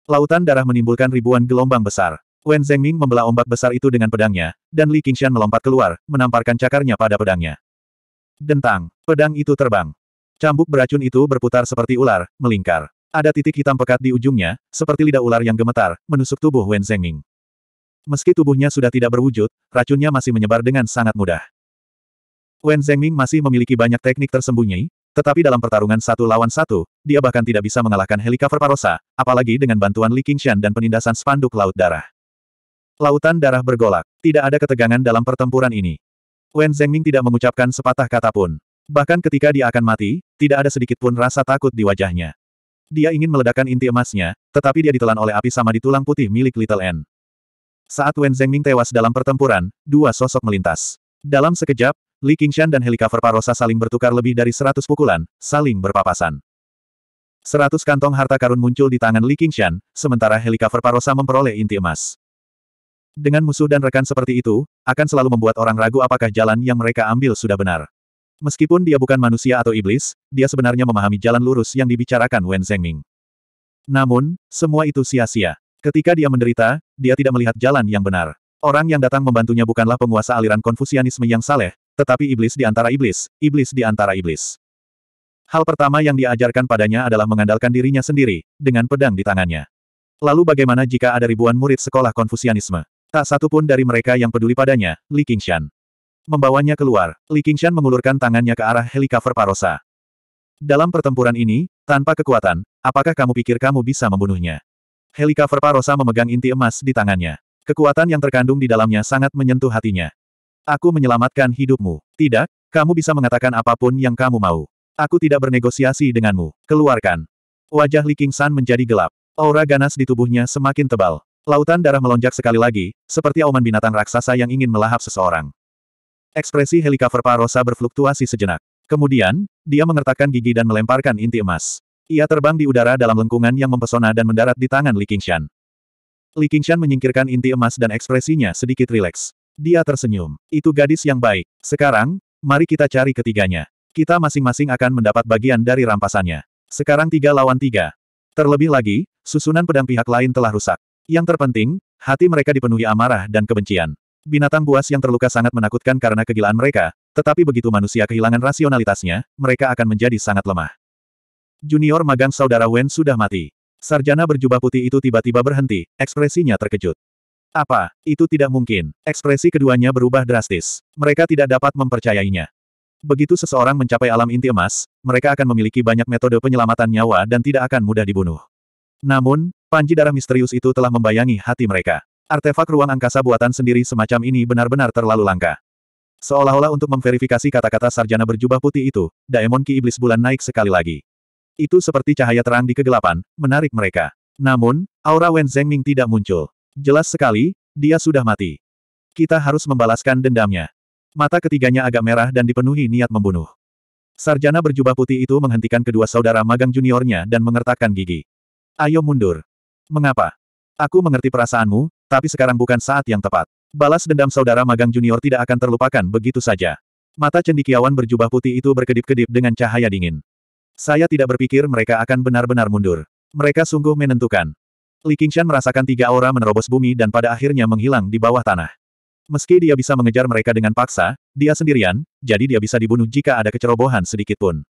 Lautan darah menimbulkan ribuan gelombang besar. Wen Zhengming membelah ombak besar itu dengan pedangnya, dan Li Qingshan melompat keluar, menamparkan cakarnya pada pedangnya. Dentang, pedang itu terbang. Cambuk beracun itu berputar seperti ular, melingkar. Ada titik hitam pekat di ujungnya, seperti lidah ular yang gemetar, menusuk tubuh Wen Zhengming. Meski tubuhnya sudah tidak berwujud, racunnya masih menyebar dengan sangat mudah. Wen Zhengming masih memiliki banyak teknik tersembunyi, tetapi dalam pertarungan satu lawan satu, dia bahkan tidak bisa mengalahkan Helikopter Parosa, apalagi dengan bantuan Li Qingshan dan penindasan spanduk Laut Darah. Lautan darah bergolak. Tidak ada ketegangan dalam pertempuran ini. Wen Zhengming tidak mengucapkan sepatah kata pun. Bahkan ketika dia akan mati, tidak ada sedikit pun rasa takut di wajahnya. Dia ingin meledakkan inti emasnya, tetapi dia ditelan oleh api sama di tulang putih milik Little N. Saat Wen Zhengming tewas dalam pertempuran, dua sosok melintas. Dalam sekejap, Li Qingshan dan Helikover Parosa saling bertukar lebih dari seratus pukulan, saling berpapasan. Seratus kantong harta karun muncul di tangan Li Qingshan, sementara Helikover Parosa memperoleh inti emas. Dengan musuh dan rekan seperti itu, akan selalu membuat orang ragu apakah jalan yang mereka ambil sudah benar. Meskipun dia bukan manusia atau iblis, dia sebenarnya memahami jalan lurus yang dibicarakan Wen Zhengming. Namun, semua itu sia-sia. Ketika dia menderita, dia tidak melihat jalan yang benar. Orang yang datang membantunya bukanlah penguasa aliran konfusianisme yang saleh, tetapi iblis di antara iblis, iblis di antara iblis. Hal pertama yang diajarkan padanya adalah mengandalkan dirinya sendiri, dengan pedang di tangannya. Lalu bagaimana jika ada ribuan murid sekolah konfusianisme? Tak satu pun dari mereka yang peduli padanya, Li Qingshan. Membawanya keluar, Li Qingshan mengulurkan tangannya ke arah helikopter Parosa. Dalam pertempuran ini, tanpa kekuatan, apakah kamu pikir kamu bisa membunuhnya? Helikopter Parosa memegang inti emas di tangannya. Kekuatan yang terkandung di dalamnya sangat menyentuh hatinya. Aku menyelamatkan hidupmu. Tidak, kamu bisa mengatakan apapun yang kamu mau. Aku tidak bernegosiasi denganmu. Keluarkan. Wajah Li King San menjadi gelap. Aura ganas di tubuhnya semakin tebal. Lautan darah melonjak sekali lagi, seperti auman binatang raksasa yang ingin melahap seseorang. Ekspresi Helikaver Parosa berfluktuasi sejenak. Kemudian, dia mengertakkan gigi dan melemparkan inti emas. Ia terbang di udara dalam lengkungan yang mempesona dan mendarat di tangan Li Qingshan. Li Qingshan menyingkirkan inti emas dan ekspresinya sedikit rileks. Dia tersenyum. Itu gadis yang baik. Sekarang, mari kita cari ketiganya. Kita masing-masing akan mendapat bagian dari rampasannya. Sekarang tiga lawan tiga. Terlebih lagi, susunan pedang pihak lain telah rusak. Yang terpenting, hati mereka dipenuhi amarah dan kebencian. Binatang buas yang terluka sangat menakutkan karena kegilaan mereka, tetapi begitu manusia kehilangan rasionalitasnya, mereka akan menjadi sangat lemah. Junior magang saudara Wen sudah mati. Sarjana berjubah putih itu tiba-tiba berhenti, ekspresinya terkejut. Apa? Itu tidak mungkin. Ekspresi keduanya berubah drastis. Mereka tidak dapat mempercayainya. Begitu seseorang mencapai alam inti emas, mereka akan memiliki banyak metode penyelamatan nyawa dan tidak akan mudah dibunuh. Namun, panji darah misterius itu telah membayangi hati mereka. Artefak ruang angkasa buatan sendiri semacam ini benar-benar terlalu langka. Seolah-olah untuk memverifikasi kata-kata sarjana berjubah putih itu, Daemon Ki Iblis Bulan naik sekali lagi. Itu seperti cahaya terang di kegelapan, menarik mereka. Namun, aura Wen Zhengming tidak muncul. Jelas sekali, dia sudah mati. Kita harus membalaskan dendamnya. Mata ketiganya agak merah dan dipenuhi niat membunuh. Sarjana berjubah putih itu menghentikan kedua saudara magang juniornya dan mengertakkan gigi. Ayo mundur. Mengapa? Aku mengerti perasaanmu, tapi sekarang bukan saat yang tepat. Balas dendam saudara magang junior tidak akan terlupakan begitu saja. Mata cendikiawan berjubah putih itu berkedip-kedip dengan cahaya dingin. Saya tidak berpikir mereka akan benar-benar mundur. Mereka sungguh menentukan. Li Qingshan merasakan tiga aura menerobos bumi dan pada akhirnya menghilang di bawah tanah. Meski dia bisa mengejar mereka dengan paksa, dia sendirian, jadi dia bisa dibunuh jika ada kecerobohan sedikitpun.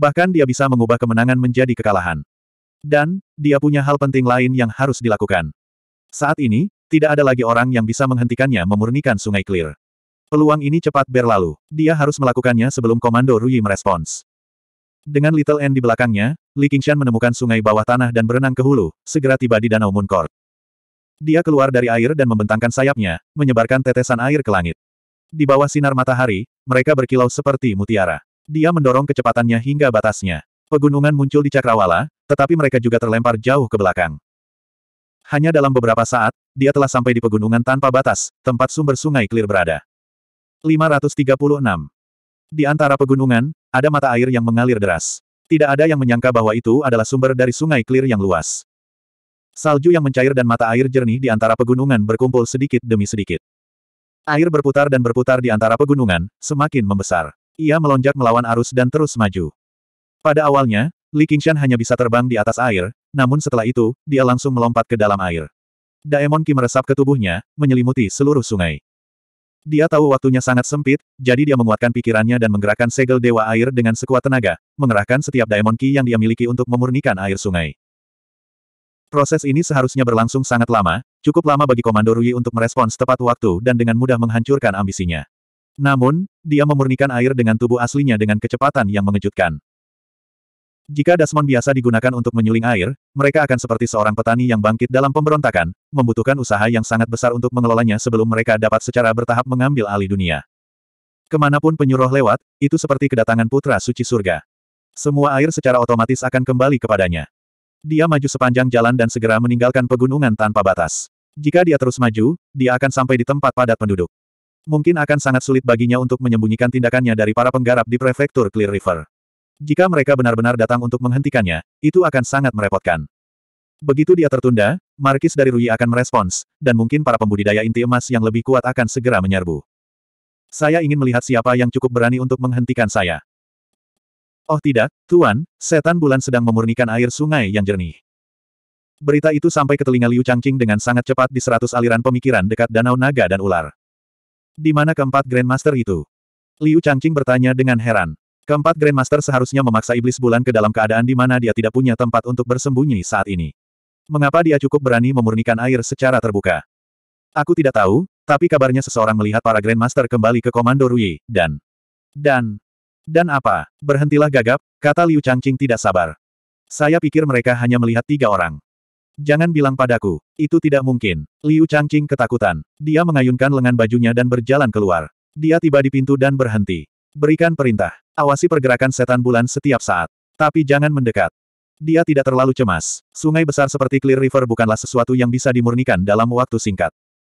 Bahkan dia bisa mengubah kemenangan menjadi kekalahan. Dan, dia punya hal penting lain yang harus dilakukan. Saat ini, tidak ada lagi orang yang bisa menghentikannya memurnikan sungai clear. Peluang ini cepat berlalu. Dia harus melakukannya sebelum Komando Rui merespons. Dengan Little N di belakangnya, Li Qingshan menemukan sungai bawah tanah dan berenang ke hulu, segera tiba di Danau Munkor. Dia keluar dari air dan membentangkan sayapnya, menyebarkan tetesan air ke langit. Di bawah sinar matahari, mereka berkilau seperti mutiara. Dia mendorong kecepatannya hingga batasnya. Pegunungan muncul di cakrawala, tetapi mereka juga terlempar jauh ke belakang. Hanya dalam beberapa saat, dia telah sampai di pegunungan tanpa batas, tempat sumber sungai Clear berada. 536. Di antara pegunungan, ada mata air yang mengalir deras. Tidak ada yang menyangka bahwa itu adalah sumber dari sungai Clear yang luas. Salju yang mencair dan mata air jernih di antara pegunungan berkumpul sedikit demi sedikit. Air berputar dan berputar di antara pegunungan, semakin membesar. Ia melonjak melawan arus dan terus maju. Pada awalnya, Li Qingshan hanya bisa terbang di atas air, namun setelah itu, dia langsung melompat ke dalam air. Daemon Ki meresap ke tubuhnya, menyelimuti seluruh sungai. Dia tahu waktunya sangat sempit, jadi dia menguatkan pikirannya dan menggerakkan segel dewa air dengan sekuat tenaga, mengerahkan setiap Daemon Ki yang dia miliki untuk memurnikan air sungai. Proses ini seharusnya berlangsung sangat lama, cukup lama bagi Komando Rui untuk merespons tepat waktu dan dengan mudah menghancurkan ambisinya. Namun, dia memurnikan air dengan tubuh aslinya dengan kecepatan yang mengejutkan. Jika dasmon biasa digunakan untuk menyuling air, mereka akan seperti seorang petani yang bangkit dalam pemberontakan, membutuhkan usaha yang sangat besar untuk mengelolanya sebelum mereka dapat secara bertahap mengambil alih dunia. Kemanapun penyuruh lewat, itu seperti kedatangan putra suci surga. Semua air secara otomatis akan kembali kepadanya. Dia maju sepanjang jalan dan segera meninggalkan pegunungan tanpa batas. Jika dia terus maju, dia akan sampai di tempat padat penduduk. Mungkin akan sangat sulit baginya untuk menyembunyikan tindakannya dari para penggarap di prefektur Clear River. Jika mereka benar-benar datang untuk menghentikannya, itu akan sangat merepotkan. Begitu dia tertunda, Markis dari Rui akan merespons, dan mungkin para pembudidaya inti emas yang lebih kuat akan segera menyerbu. Saya ingin melihat siapa yang cukup berani untuk menghentikan saya. Oh tidak, Tuan, setan bulan sedang memurnikan air sungai yang jernih. Berita itu sampai ke telinga Liu Changqing dengan sangat cepat di seratus aliran pemikiran dekat Danau Naga dan Ular. Di mana keempat Grandmaster itu? Liu Changqing bertanya dengan heran. Keempat Grandmaster seharusnya memaksa iblis bulan ke dalam keadaan di mana dia tidak punya tempat untuk bersembunyi saat ini. Mengapa dia cukup berani memurnikan air secara terbuka? Aku tidak tahu, tapi kabarnya seseorang melihat para Grandmaster kembali ke Komando Rui, dan... Dan... Dan apa? Berhentilah gagap, kata Liu Changqing tidak sabar. Saya pikir mereka hanya melihat tiga orang. Jangan bilang padaku, itu tidak mungkin. Liu Changqing ketakutan. Dia mengayunkan lengan bajunya dan berjalan keluar. Dia tiba di pintu dan berhenti. Berikan perintah. Awasi pergerakan setan bulan setiap saat. Tapi jangan mendekat. Dia tidak terlalu cemas. Sungai besar seperti Clear River bukanlah sesuatu yang bisa dimurnikan dalam waktu singkat.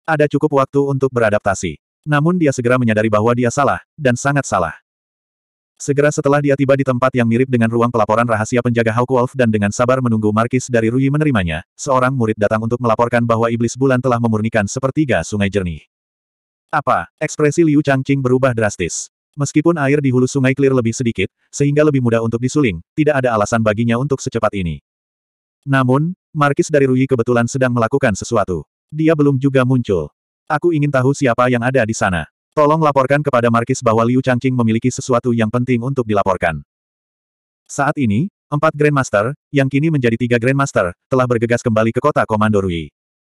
Ada cukup waktu untuk beradaptasi. Namun dia segera menyadari bahwa dia salah, dan sangat salah. Segera setelah dia tiba di tempat yang mirip dengan ruang pelaporan rahasia penjaga Hawk Wolf dan dengan sabar menunggu Markis dari Rui menerimanya, seorang murid datang untuk melaporkan bahwa Iblis Bulan telah memurnikan sepertiga sungai jernih. Apa? Ekspresi Liu Changqing berubah drastis. Meskipun air di hulu sungai Clear lebih sedikit, sehingga lebih mudah untuk disuling, tidak ada alasan baginya untuk secepat ini. Namun, Markis dari Rui kebetulan sedang melakukan sesuatu. Dia belum juga muncul. Aku ingin tahu siapa yang ada di sana. Tolong laporkan kepada Markis bahwa Liu Changqing memiliki sesuatu yang penting untuk dilaporkan. Saat ini, empat Grandmaster, yang kini menjadi tiga Grandmaster, telah bergegas kembali ke kota Komando Rui.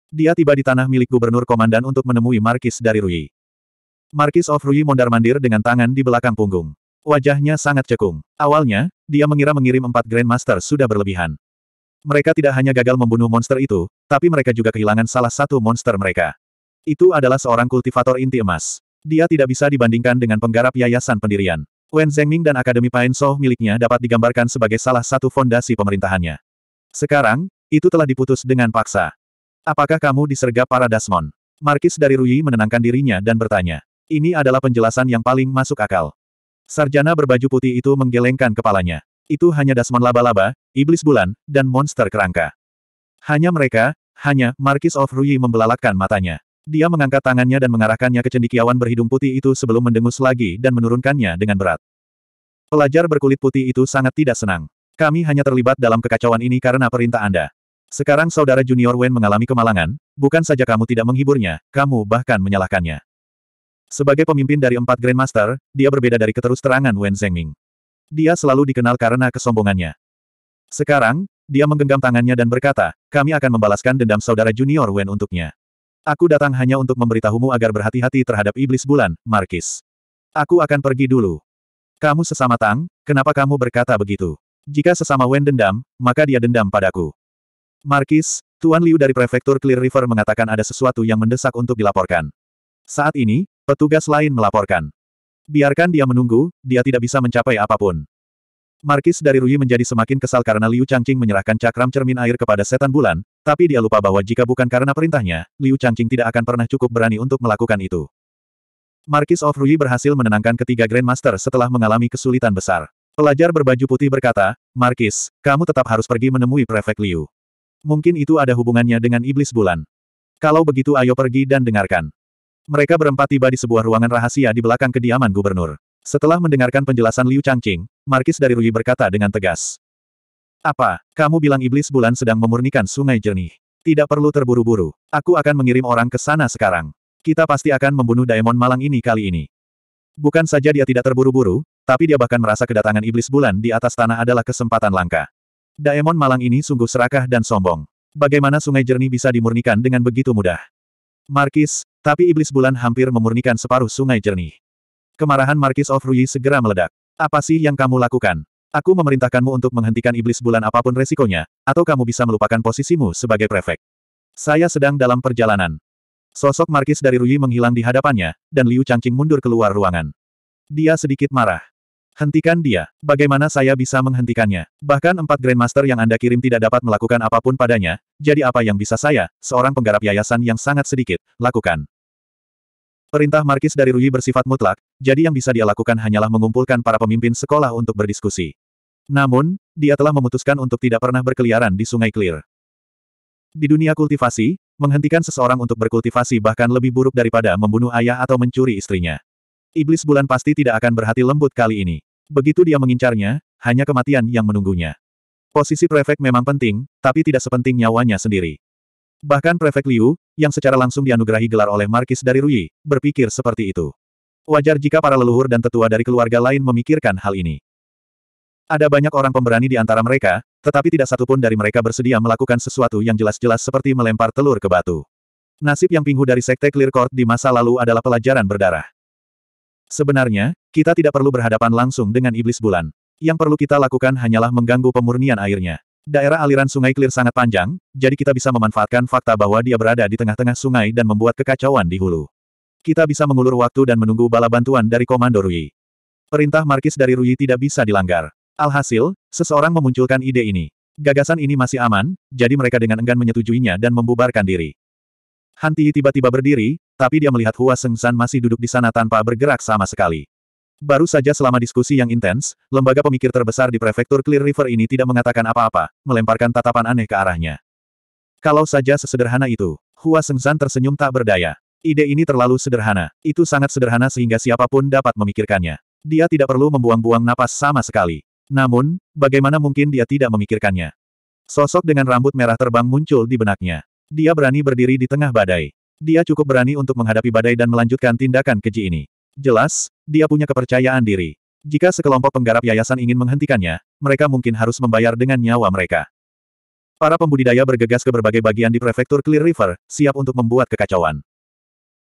Dia tiba di tanah milik Gubernur Komandan untuk menemui Markis dari Rui. Markis of Rui mondar-mandir dengan tangan di belakang punggung. Wajahnya sangat cekung. Awalnya, dia mengira mengirim empat Grandmaster sudah berlebihan. Mereka tidak hanya gagal membunuh monster itu, tapi mereka juga kehilangan salah satu monster mereka. Itu adalah seorang kultivator inti emas. Dia tidak bisa dibandingkan dengan penggarap yayasan pendirian. Wen Zhengming dan Akademi Pain Soh miliknya dapat digambarkan sebagai salah satu fondasi pemerintahannya. Sekarang, itu telah diputus dengan paksa. Apakah kamu disergap para Dasmon? Markis dari Rui menenangkan dirinya dan bertanya. Ini adalah penjelasan yang paling masuk akal. Sarjana berbaju putih itu menggelengkan kepalanya. Itu hanya dasman laba-laba, iblis bulan, dan monster kerangka. Hanya mereka, hanya, Markis of Rui membelalakkan matanya. Dia mengangkat tangannya dan mengarahkannya ke cendikiawan berhidung putih itu sebelum mendengus lagi dan menurunkannya dengan berat. Pelajar berkulit putih itu sangat tidak senang. Kami hanya terlibat dalam kekacauan ini karena perintah Anda. Sekarang saudara junior Wen mengalami kemalangan, bukan saja kamu tidak menghiburnya, kamu bahkan menyalahkannya. Sebagai pemimpin dari empat Grandmaster, dia berbeda dari keterus terangan Wen Zhengming. Dia selalu dikenal karena kesombongannya. Sekarang, dia menggenggam tangannya dan berkata, kami akan membalaskan dendam saudara junior Wen untuknya. Aku datang hanya untuk memberitahumu agar berhati-hati terhadap iblis bulan, Markis. Aku akan pergi dulu. Kamu sesama Tang, kenapa kamu berkata begitu? Jika sesama Wen dendam, maka dia dendam padaku. Markis, Tuan Liu dari Prefektur Clear River mengatakan ada sesuatu yang mendesak untuk dilaporkan. Saat ini, Petugas lain melaporkan. Biarkan dia menunggu, dia tidak bisa mencapai apapun. Markis dari Rui menjadi semakin kesal karena Liu Changqing menyerahkan cakram cermin air kepada setan bulan, tapi dia lupa bahwa jika bukan karena perintahnya, Liu Changqing tidak akan pernah cukup berani untuk melakukan itu. Markis of Rui berhasil menenangkan ketiga Grandmaster setelah mengalami kesulitan besar. Pelajar berbaju putih berkata, Markis, kamu tetap harus pergi menemui Prefek Liu. Mungkin itu ada hubungannya dengan Iblis Bulan. Kalau begitu ayo pergi dan dengarkan. Mereka berempat tiba di sebuah ruangan rahasia di belakang kediaman gubernur. Setelah mendengarkan penjelasan Liu Changqing, Markis dari Rui berkata dengan tegas. Apa, kamu bilang iblis bulan sedang memurnikan sungai jernih? Tidak perlu terburu-buru, aku akan mengirim orang ke sana sekarang. Kita pasti akan membunuh Daemon Malang ini kali ini. Bukan saja dia tidak terburu-buru, tapi dia bahkan merasa kedatangan iblis bulan di atas tanah adalah kesempatan langka. Daemon Malang ini sungguh serakah dan sombong. Bagaimana sungai jernih bisa dimurnikan dengan begitu mudah? Markis, tapi iblis bulan hampir memurnikan separuh sungai jernih. Kemarahan Markis of Rui segera meledak. Apa sih yang kamu lakukan? Aku memerintahkanmu untuk menghentikan iblis bulan apapun resikonya, atau kamu bisa melupakan posisimu sebagai prefek. Saya sedang dalam perjalanan. Sosok Markis dari Rui menghilang di hadapannya, dan Liu Changqing mundur keluar ruangan. Dia sedikit marah. Hentikan dia. Bagaimana saya bisa menghentikannya? Bahkan empat Grandmaster yang Anda kirim tidak dapat melakukan apapun padanya, jadi apa yang bisa saya, seorang penggarap yayasan yang sangat sedikit, lakukan? Perintah Markis dari Rui bersifat mutlak, jadi yang bisa dia lakukan hanyalah mengumpulkan para pemimpin sekolah untuk berdiskusi. Namun, dia telah memutuskan untuk tidak pernah berkeliaran di Sungai Clear. Di dunia kultivasi, menghentikan seseorang untuk berkultivasi bahkan lebih buruk daripada membunuh ayah atau mencuri istrinya. Iblis bulan pasti tidak akan berhati lembut kali ini. Begitu dia mengincarnya, hanya kematian yang menunggunya. Posisi prefek memang penting, tapi tidak sepenting nyawanya sendiri. Bahkan Prefek Liu, yang secara langsung dianugerahi gelar oleh Markis dari Rui, berpikir seperti itu. Wajar jika para leluhur dan tetua dari keluarga lain memikirkan hal ini. Ada banyak orang pemberani di antara mereka, tetapi tidak satupun dari mereka bersedia melakukan sesuatu yang jelas-jelas seperti melempar telur ke batu. Nasib yang pinggu dari Sekte Clear Court di masa lalu adalah pelajaran berdarah. Sebenarnya, kita tidak perlu berhadapan langsung dengan iblis bulan. Yang perlu kita lakukan hanyalah mengganggu pemurnian airnya. Daerah aliran sungai Clear sangat panjang, jadi kita bisa memanfaatkan fakta bahwa dia berada di tengah-tengah sungai dan membuat kekacauan di hulu. Kita bisa mengulur waktu dan menunggu bala bantuan dari Komando Rui. Perintah markis dari Rui tidak bisa dilanggar. Alhasil, seseorang memunculkan ide ini. Gagasan ini masih aman, jadi mereka dengan enggan menyetujuinya dan membubarkan diri. Hanti tiba-tiba berdiri, tapi dia melihat Hua Sengsan masih duduk di sana tanpa bergerak sama sekali. Baru saja selama diskusi yang intens, lembaga pemikir terbesar di prefektur Clear River ini tidak mengatakan apa-apa, melemparkan tatapan aneh ke arahnya. Kalau saja sesederhana itu, Hua Sengzan tersenyum tak berdaya. Ide ini terlalu sederhana. Itu sangat sederhana sehingga siapapun dapat memikirkannya. Dia tidak perlu membuang-buang napas sama sekali. Namun, bagaimana mungkin dia tidak memikirkannya? Sosok dengan rambut merah terbang muncul di benaknya. Dia berani berdiri di tengah badai. Dia cukup berani untuk menghadapi badai dan melanjutkan tindakan keji ini. Jelas, dia punya kepercayaan diri. Jika sekelompok penggarap yayasan ingin menghentikannya, mereka mungkin harus membayar dengan nyawa mereka. Para pembudidaya bergegas ke berbagai bagian di prefektur Clear River, siap untuk membuat kekacauan.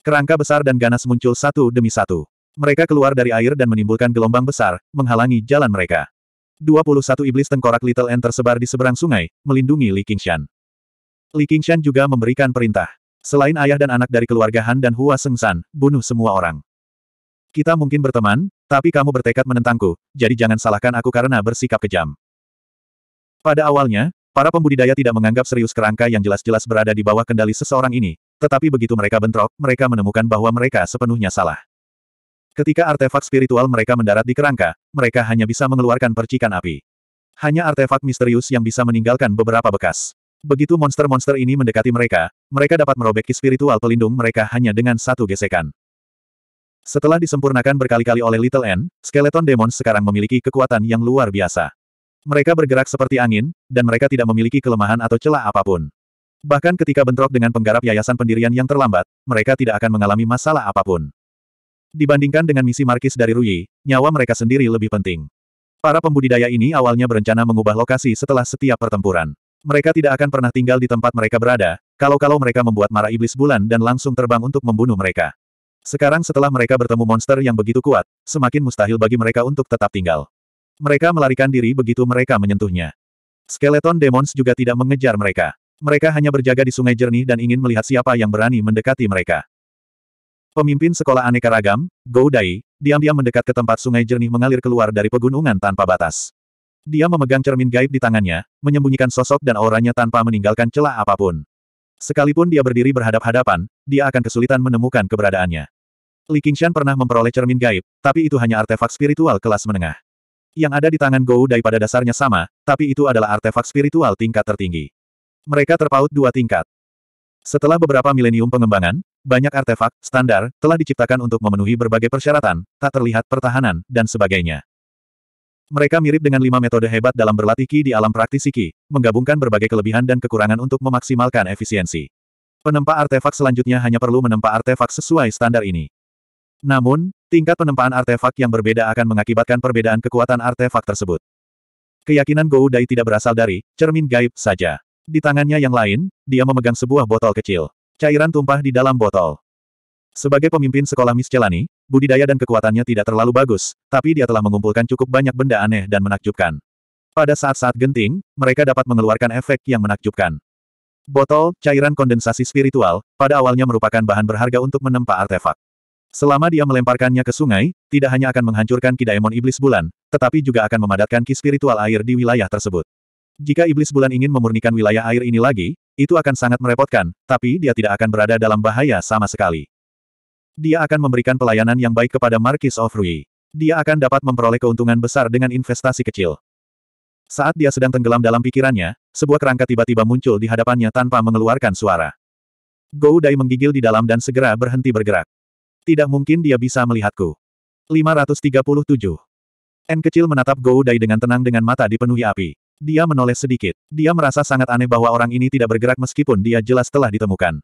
Kerangka besar dan ganas muncul satu demi satu. Mereka keluar dari air dan menimbulkan gelombang besar, menghalangi jalan mereka. 21 iblis tengkorak Little N tersebar di seberang sungai, melindungi Li Qingshan. Li Qingshan juga memberikan perintah. Selain ayah dan anak dari keluarga Han dan Hua Sengsan, bunuh semua orang. Kita mungkin berteman, tapi kamu bertekad menentangku, jadi jangan salahkan aku karena bersikap kejam. Pada awalnya, para pembudidaya tidak menganggap serius kerangka yang jelas-jelas berada di bawah kendali seseorang ini, tetapi begitu mereka bentrok, mereka menemukan bahwa mereka sepenuhnya salah. Ketika artefak spiritual mereka mendarat di kerangka, mereka hanya bisa mengeluarkan percikan api. Hanya artefak misterius yang bisa meninggalkan beberapa bekas. Begitu monster-monster ini mendekati mereka, mereka dapat merobek spiritual pelindung mereka hanya dengan satu gesekan. Setelah disempurnakan berkali-kali oleh Little N, skeleton demon sekarang memiliki kekuatan yang luar biasa. Mereka bergerak seperti angin, dan mereka tidak memiliki kelemahan atau celah apapun. Bahkan ketika bentrok dengan penggarap yayasan pendirian yang terlambat, mereka tidak akan mengalami masalah apapun. Dibandingkan dengan misi markis dari Rui, nyawa mereka sendiri lebih penting. Para pembudidaya ini awalnya berencana mengubah lokasi setelah setiap pertempuran. Mereka tidak akan pernah tinggal di tempat mereka berada, kalau-kalau mereka membuat marah iblis bulan dan langsung terbang untuk membunuh mereka. Sekarang setelah mereka bertemu monster yang begitu kuat, semakin mustahil bagi mereka untuk tetap tinggal. Mereka melarikan diri begitu mereka menyentuhnya. Skeleton demons juga tidak mengejar mereka. Mereka hanya berjaga di sungai jernih dan ingin melihat siapa yang berani mendekati mereka. Pemimpin sekolah aneka ragam, Dai, diam-diam mendekat ke tempat sungai jernih mengalir keluar dari pegunungan tanpa batas. Dia memegang cermin gaib di tangannya, menyembunyikan sosok dan auranya tanpa meninggalkan celah apapun. Sekalipun dia berdiri berhadap-hadapan, dia akan kesulitan menemukan keberadaannya. Li Qingshan pernah memperoleh cermin gaib, tapi itu hanya artefak spiritual kelas menengah. Yang ada di tangan Gou Dai pada dasarnya sama, tapi itu adalah artefak spiritual tingkat tertinggi. Mereka terpaut dua tingkat. Setelah beberapa milenium pengembangan, banyak artefak, standar, telah diciptakan untuk memenuhi berbagai persyaratan, tak terlihat pertahanan, dan sebagainya. Mereka mirip dengan lima metode hebat dalam berlatih Qi di alam praktisi Qi, menggabungkan berbagai kelebihan dan kekurangan untuk memaksimalkan efisiensi. Penempa artefak selanjutnya hanya perlu menempa artefak sesuai standar ini. Namun, tingkat penempaan artefak yang berbeda akan mengakibatkan perbedaan kekuatan artefak tersebut. Keyakinan Gou Dai tidak berasal dari cermin gaib saja. Di tangannya yang lain, dia memegang sebuah botol kecil. Cairan tumpah di dalam botol. Sebagai pemimpin sekolah Miscelani, budidaya dan kekuatannya tidak terlalu bagus, tapi dia telah mengumpulkan cukup banyak benda aneh dan menakjubkan. Pada saat-saat genting, mereka dapat mengeluarkan efek yang menakjubkan. Botol, cairan kondensasi spiritual, pada awalnya merupakan bahan berharga untuk menempa artefak. Selama dia melemparkannya ke sungai, tidak hanya akan menghancurkan Kidaemon Iblis Bulan, tetapi juga akan memadatkan ki spiritual air di wilayah tersebut. Jika Iblis Bulan ingin memurnikan wilayah air ini lagi, itu akan sangat merepotkan, tapi dia tidak akan berada dalam bahaya sama sekali. Dia akan memberikan pelayanan yang baik kepada Marquis of Rui. Dia akan dapat memperoleh keuntungan besar dengan investasi kecil. Saat dia sedang tenggelam dalam pikirannya, sebuah kerangka tiba-tiba muncul di hadapannya tanpa mengeluarkan suara. Gou Dai menggigil di dalam dan segera berhenti bergerak. Tidak mungkin dia bisa melihatku. 537. N kecil menatap Gou Dai dengan tenang dengan mata dipenuhi api. Dia menoleh sedikit. Dia merasa sangat aneh bahwa orang ini tidak bergerak meskipun dia jelas telah ditemukan.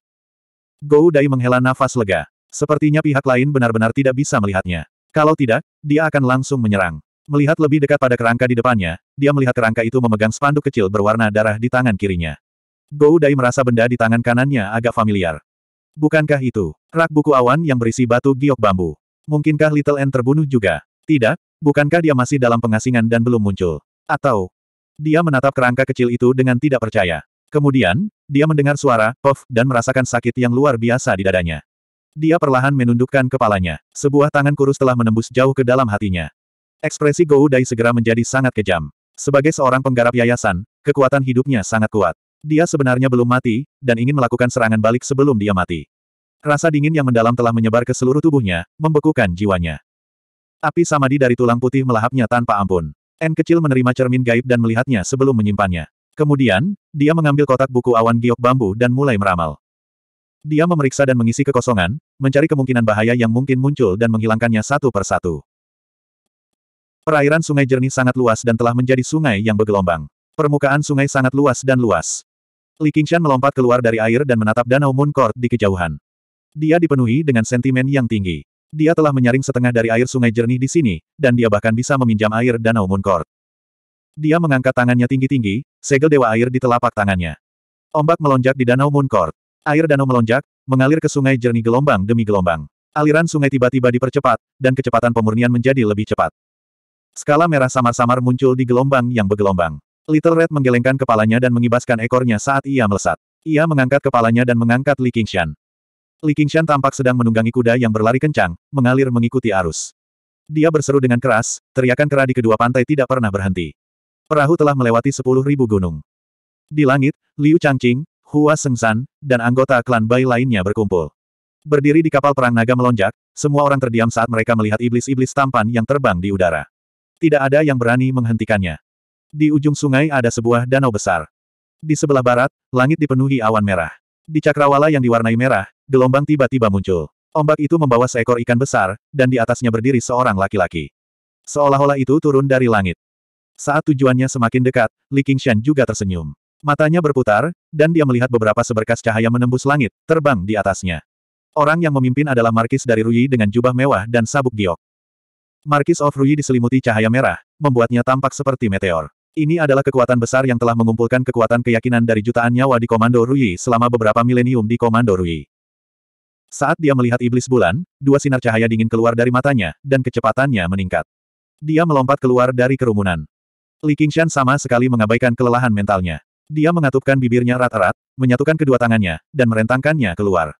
Gou Dai menghela nafas lega. Sepertinya pihak lain benar-benar tidak bisa melihatnya. Kalau tidak, dia akan langsung menyerang. Melihat lebih dekat pada kerangka di depannya, dia melihat kerangka itu memegang spanduk kecil berwarna darah di tangan kirinya. Gou Dai merasa benda di tangan kanannya agak familiar. Bukankah itu? Rak buku awan yang berisi batu giok bambu. Mungkinkah Little N terbunuh juga? Tidak, bukankah dia masih dalam pengasingan dan belum muncul? Atau, dia menatap kerangka kecil itu dengan tidak percaya. Kemudian, dia mendengar suara, puff, dan merasakan sakit yang luar biasa di dadanya. Dia perlahan menundukkan kepalanya. Sebuah tangan kurus telah menembus jauh ke dalam hatinya. Ekspresi Gou Dai segera menjadi sangat kejam. Sebagai seorang penggarap yayasan, kekuatan hidupnya sangat kuat. Dia sebenarnya belum mati, dan ingin melakukan serangan balik sebelum dia mati. Rasa dingin yang mendalam telah menyebar ke seluruh tubuhnya, membekukan jiwanya. Api samadi dari tulang putih melahapnya tanpa ampun. N kecil menerima cermin gaib dan melihatnya sebelum menyimpannya. Kemudian, dia mengambil kotak buku awan giok bambu dan mulai meramal. Dia memeriksa dan mengisi kekosongan, mencari kemungkinan bahaya yang mungkin muncul dan menghilangkannya satu per satu. Perairan sungai jernih sangat luas dan telah menjadi sungai yang bergelombang. Permukaan sungai sangat luas dan luas. Li Qingshan melompat keluar dari air dan menatap danau Moon Court di kejauhan. Dia dipenuhi dengan sentimen yang tinggi. Dia telah menyaring setengah dari air sungai jernih di sini, dan dia bahkan bisa meminjam air danau Moon Court. Dia mengangkat tangannya tinggi-tinggi, segel dewa air di telapak tangannya. Ombak melonjak di danau Moon Court. Air danau melonjak, mengalir ke sungai jernih gelombang demi gelombang. Aliran sungai tiba-tiba dipercepat, dan kecepatan pemurnian menjadi lebih cepat. Skala merah samar-samar muncul di gelombang yang bergelombang. Little Red menggelengkan kepalanya dan mengibaskan ekornya saat ia melesat. Ia mengangkat kepalanya dan mengangkat Li Qingshan. Li Qingshan tampak sedang menunggangi kuda yang berlari kencang, mengalir mengikuti arus. Dia berseru dengan keras, teriakan kera di kedua pantai tidak pernah berhenti. Perahu telah melewati sepuluh ribu gunung. Di langit, Liu Changqing, Hua Sengsan, dan anggota klan Bai lainnya berkumpul. Berdiri di kapal perang naga melonjak, semua orang terdiam saat mereka melihat iblis-iblis tampan yang terbang di udara. Tidak ada yang berani menghentikannya. Di ujung sungai ada sebuah danau besar. Di sebelah barat, langit dipenuhi awan merah. Di cakrawala yang diwarnai merah, gelombang tiba-tiba muncul. Ombak itu membawa seekor ikan besar, dan di atasnya berdiri seorang laki-laki. Seolah-olah itu turun dari langit. Saat tujuannya semakin dekat, Li Qingshan juga tersenyum. Matanya berputar, dan dia melihat beberapa seberkas cahaya menembus langit, terbang di atasnya. Orang yang memimpin adalah Markis dari Rui dengan jubah mewah dan sabuk giok. Markis of Rui diselimuti cahaya merah, membuatnya tampak seperti meteor. Ini adalah kekuatan besar yang telah mengumpulkan kekuatan keyakinan dari jutaan nyawa di Komando Rui selama beberapa milenium di Komando Rui. Saat dia melihat iblis bulan, dua sinar cahaya dingin keluar dari matanya, dan kecepatannya meningkat. Dia melompat keluar dari kerumunan. Li Qingshan sama sekali mengabaikan kelelahan mentalnya. Dia mengatupkan bibirnya rata rat menyatukan kedua tangannya, dan merentangkannya keluar.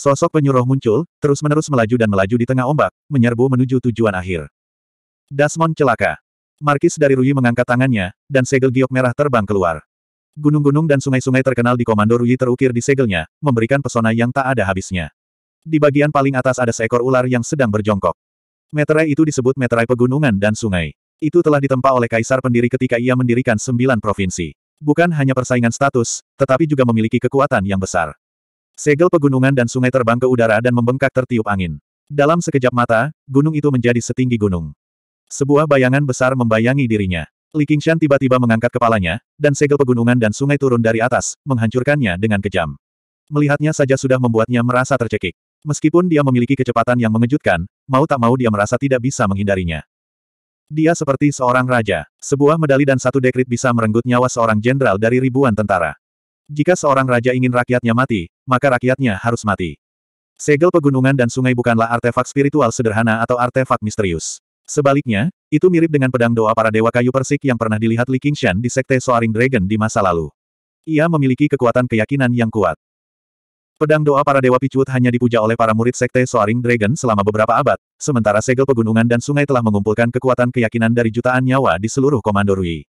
Sosok penyuruh muncul, terus-menerus melaju dan melaju di tengah ombak, menyerbu menuju tujuan akhir. Dasmon celaka. Markis dari Rui mengangkat tangannya, dan segel giok merah terbang keluar. Gunung-gunung dan sungai-sungai terkenal di Komando Rui terukir di segelnya, memberikan pesona yang tak ada habisnya. Di bagian paling atas ada seekor ular yang sedang berjongkok. Meterai itu disebut meterai pegunungan dan sungai. Itu telah ditempa oleh kaisar pendiri ketika ia mendirikan sembilan provinsi. Bukan hanya persaingan status, tetapi juga memiliki kekuatan yang besar. Segel pegunungan dan sungai terbang ke udara dan membengkak tertiup angin. Dalam sekejap mata, gunung itu menjadi setinggi gunung. Sebuah bayangan besar membayangi dirinya. Li Qingshan tiba-tiba mengangkat kepalanya, dan segel pegunungan dan sungai turun dari atas, menghancurkannya dengan kejam. Melihatnya saja sudah membuatnya merasa tercekik. Meskipun dia memiliki kecepatan yang mengejutkan, mau tak mau dia merasa tidak bisa menghindarinya. Dia seperti seorang raja. Sebuah medali dan satu dekrit bisa merenggut nyawa seorang jenderal dari ribuan tentara. Jika seorang raja ingin rakyatnya mati, maka rakyatnya harus mati. Segel pegunungan dan sungai bukanlah artefak spiritual sederhana atau artefak misterius. Sebaliknya, itu mirip dengan pedang doa para dewa kayu persik yang pernah dilihat Li Qingshan di Sekte Soaring Dragon di masa lalu. Ia memiliki kekuatan keyakinan yang kuat. Pedang doa para dewa picut hanya dipuja oleh para murid sekte Soaring Dragon selama beberapa abad, sementara segel pegunungan dan sungai telah mengumpulkan kekuatan keyakinan dari jutaan nyawa di seluruh Komando Rui.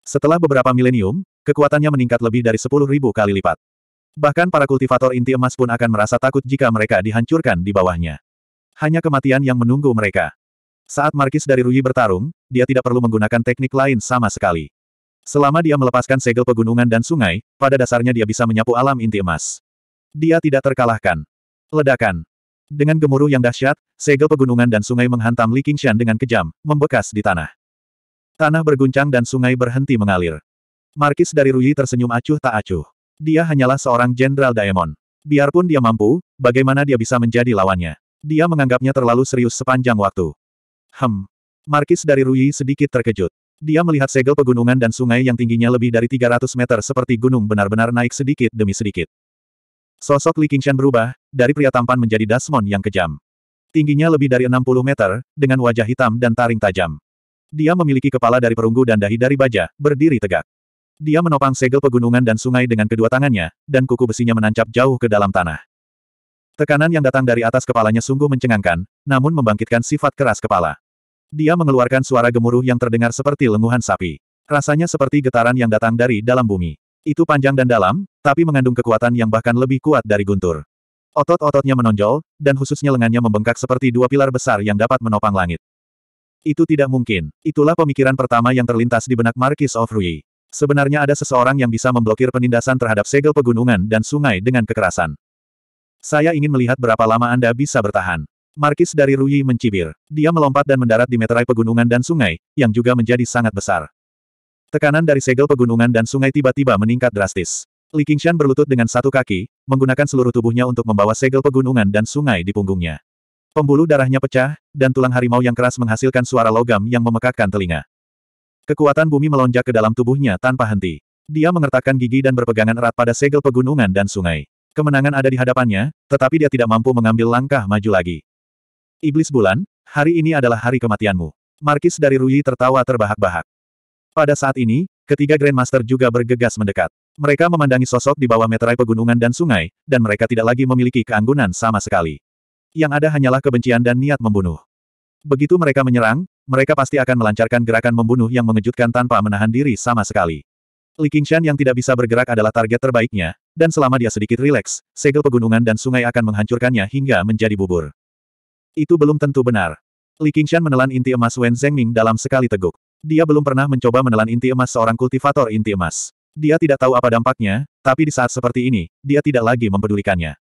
Setelah beberapa milenium, kekuatannya meningkat lebih dari 10.000 kali lipat. Bahkan para kultivator inti emas pun akan merasa takut jika mereka dihancurkan di bawahnya. Hanya kematian yang menunggu mereka. Saat Markis dari Rui bertarung, dia tidak perlu menggunakan teknik lain sama sekali. Selama dia melepaskan segel pegunungan dan sungai, pada dasarnya dia bisa menyapu alam inti emas. Dia tidak terkalahkan. Ledakan. Dengan gemuruh yang dahsyat, segel pegunungan dan sungai menghantam Li Qingshan dengan kejam, membekas di tanah. Tanah berguncang dan sungai berhenti mengalir. Markis dari Rui tersenyum acuh tak acuh. Dia hanyalah seorang jenderal Daemon. Biarpun dia mampu, bagaimana dia bisa menjadi lawannya? Dia menganggapnya terlalu serius sepanjang waktu. Hem. Markis dari Rui sedikit terkejut. Dia melihat segel pegunungan dan sungai yang tingginya lebih dari 300 meter seperti gunung benar-benar naik sedikit demi sedikit. Sosok Li Qingshan berubah, dari pria tampan menjadi Dasmon yang kejam. Tingginya lebih dari 60 meter, dengan wajah hitam dan taring tajam. Dia memiliki kepala dari perunggu dan dahi dari baja, berdiri tegak. Dia menopang segel pegunungan dan sungai dengan kedua tangannya, dan kuku besinya menancap jauh ke dalam tanah. Tekanan yang datang dari atas kepalanya sungguh mencengangkan, namun membangkitkan sifat keras kepala. Dia mengeluarkan suara gemuruh yang terdengar seperti lenguhan sapi. Rasanya seperti getaran yang datang dari dalam bumi. Itu panjang dan dalam, tapi mengandung kekuatan yang bahkan lebih kuat dari guntur. Otot-ototnya menonjol, dan khususnya lengannya membengkak seperti dua pilar besar yang dapat menopang langit. Itu tidak mungkin. Itulah pemikiran pertama yang terlintas di benak Marquis of Rui. Sebenarnya ada seseorang yang bisa memblokir penindasan terhadap segel pegunungan dan sungai dengan kekerasan. Saya ingin melihat berapa lama Anda bisa bertahan. Markis dari Ruyi mencibir. Dia melompat dan mendarat di meterai pegunungan dan sungai, yang juga menjadi sangat besar. Tekanan dari segel pegunungan dan sungai tiba-tiba meningkat drastis. Li Qingshan berlutut dengan satu kaki, menggunakan seluruh tubuhnya untuk membawa segel pegunungan dan sungai di punggungnya. Pembuluh darahnya pecah, dan tulang harimau yang keras menghasilkan suara logam yang memekakkan telinga. Kekuatan bumi melonjak ke dalam tubuhnya tanpa henti. Dia mengertakkan gigi dan berpegangan erat pada segel pegunungan dan sungai. Kemenangan ada di hadapannya, tetapi dia tidak mampu mengambil langkah maju lagi. Iblis bulan, hari ini adalah hari kematianmu. Markis dari Rui tertawa terbahak-bahak. Pada saat ini, ketiga Grandmaster juga bergegas mendekat. Mereka memandangi sosok di bawah meterai pegunungan dan sungai, dan mereka tidak lagi memiliki keanggunan sama sekali. Yang ada hanyalah kebencian dan niat membunuh. Begitu mereka menyerang, mereka pasti akan melancarkan gerakan membunuh yang mengejutkan tanpa menahan diri sama sekali. Li Qingshan yang tidak bisa bergerak adalah target terbaiknya, dan selama dia sedikit rileks, segel pegunungan dan sungai akan menghancurkannya hingga menjadi bubur. Itu belum tentu benar. Li Qingshan menelan inti emas Wen Zhengming dalam sekali teguk. Dia belum pernah mencoba menelan inti emas seorang kultivator inti emas. Dia tidak tahu apa dampaknya, tapi di saat seperti ini, dia tidak lagi mempedulikannya.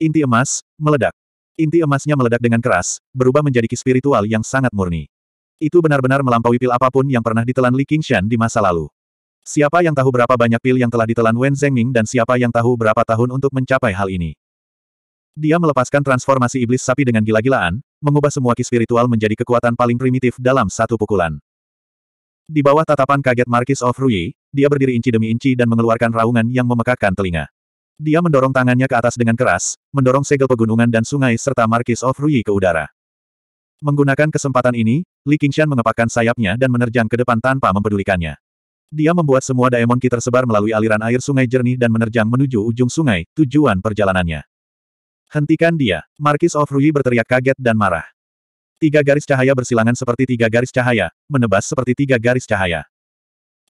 Inti emas, meledak. Inti emasnya meledak dengan keras, berubah menjadi ki spiritual yang sangat murni. Itu benar-benar melampaui pil apapun yang pernah ditelan Li Qingshan di masa lalu. Siapa yang tahu berapa banyak pil yang telah ditelan Wen Zhengming dan siapa yang tahu berapa tahun untuk mencapai hal ini. Dia melepaskan transformasi iblis sapi dengan gila-gilaan, mengubah semua ki spiritual menjadi kekuatan paling primitif dalam satu pukulan. Di bawah tatapan kaget Marquis of Rui, dia berdiri inci demi inci dan mengeluarkan raungan yang memekakkan telinga. Dia mendorong tangannya ke atas dengan keras, mendorong segel pegunungan dan sungai serta Marquis of Rui ke udara. Menggunakan kesempatan ini, Li Qingshan mengepakkan sayapnya dan menerjang ke depan tanpa mempedulikannya. Dia membuat semua daemon ki tersebar melalui aliran air sungai jernih dan menerjang menuju ujung sungai, tujuan perjalanannya. Hentikan dia. Markis of Rui berteriak kaget dan marah. Tiga garis cahaya bersilangan seperti tiga garis cahaya, menebas seperti tiga garis cahaya.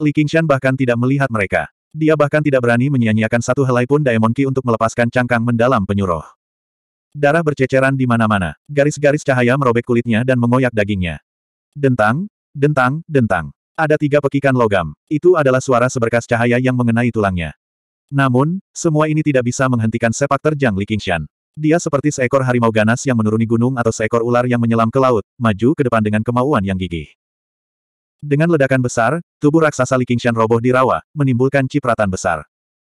Li Qingshan bahkan tidak melihat mereka. Dia bahkan tidak berani menyia-nyiakan satu helai pun Daemon Ki untuk melepaskan cangkang mendalam penyuruh. Darah berceceran di mana-mana. Garis-garis cahaya merobek kulitnya dan mengoyak dagingnya. Dentang, dentang, dentang. Ada tiga pekikan logam. Itu adalah suara seberkas cahaya yang mengenai tulangnya. Namun, semua ini tidak bisa menghentikan sepak terjang Li Qingshan. Dia seperti seekor harimau ganas yang menuruni gunung atau seekor ular yang menyelam ke laut, maju ke depan dengan kemauan yang gigih. Dengan ledakan besar, tubuh raksasa Li Qingshan roboh di rawa, menimbulkan cipratan besar.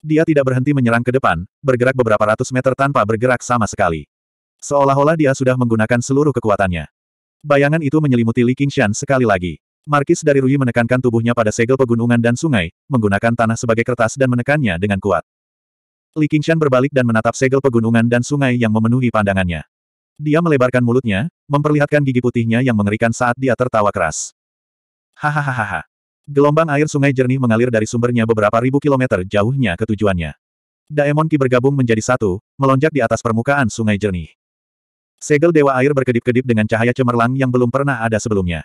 Dia tidak berhenti menyerang ke depan, bergerak beberapa ratus meter tanpa bergerak sama sekali. Seolah-olah dia sudah menggunakan seluruh kekuatannya. Bayangan itu menyelimuti Li Qingshan sekali lagi. Markis dari Rui menekankan tubuhnya pada segel pegunungan dan sungai, menggunakan tanah sebagai kertas dan menekannya dengan kuat. Li Qingshan berbalik dan menatap segel pegunungan dan sungai yang memenuhi pandangannya. Dia melebarkan mulutnya, memperlihatkan gigi putihnya yang mengerikan saat dia tertawa keras. Hahaha. Gelombang air sungai jernih mengalir dari sumbernya beberapa ribu kilometer jauhnya ke tujuannya. Daemon Ki bergabung menjadi satu, melonjak di atas permukaan sungai jernih. Segel Dewa Air berkedip-kedip dengan cahaya cemerlang yang belum pernah ada sebelumnya.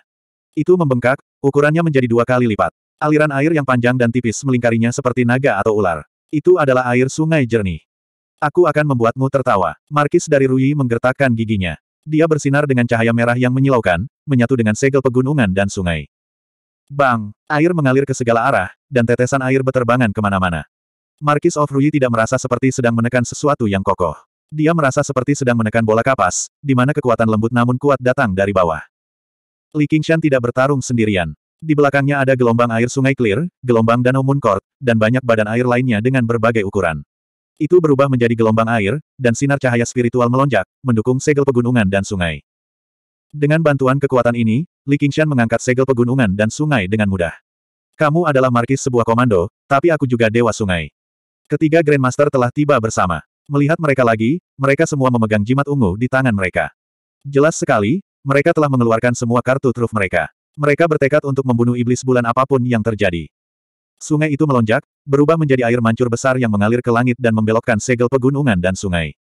Itu membengkak, ukurannya menjadi dua kali lipat. Aliran air yang panjang dan tipis melingkarinya seperti naga atau ular. Itu adalah air sungai jernih. Aku akan membuatmu tertawa. Markis dari Rui menggertakkan giginya. Dia bersinar dengan cahaya merah yang menyilaukan, menyatu dengan segel pegunungan dan sungai. Bang! Air mengalir ke segala arah, dan tetesan air berterbangan kemana-mana. Markis of Rui tidak merasa seperti sedang menekan sesuatu yang kokoh. Dia merasa seperti sedang menekan bola kapas, di mana kekuatan lembut namun kuat datang dari bawah. Li Qingshan tidak bertarung sendirian. Di belakangnya ada gelombang air sungai Clear, gelombang danau Mooncort, dan banyak badan air lainnya dengan berbagai ukuran. Itu berubah menjadi gelombang air, dan sinar cahaya spiritual melonjak, mendukung segel pegunungan dan sungai. Dengan bantuan kekuatan ini, Li Qingshan mengangkat segel pegunungan dan sungai dengan mudah. Kamu adalah markis sebuah komando, tapi aku juga dewa sungai. Ketiga Grandmaster telah tiba bersama. Melihat mereka lagi, mereka semua memegang jimat ungu di tangan mereka. Jelas sekali, mereka telah mengeluarkan semua kartu truf mereka. Mereka bertekad untuk membunuh iblis bulan apapun yang terjadi. Sungai itu melonjak, berubah menjadi air mancur besar yang mengalir ke langit dan membelokkan segel pegunungan dan sungai.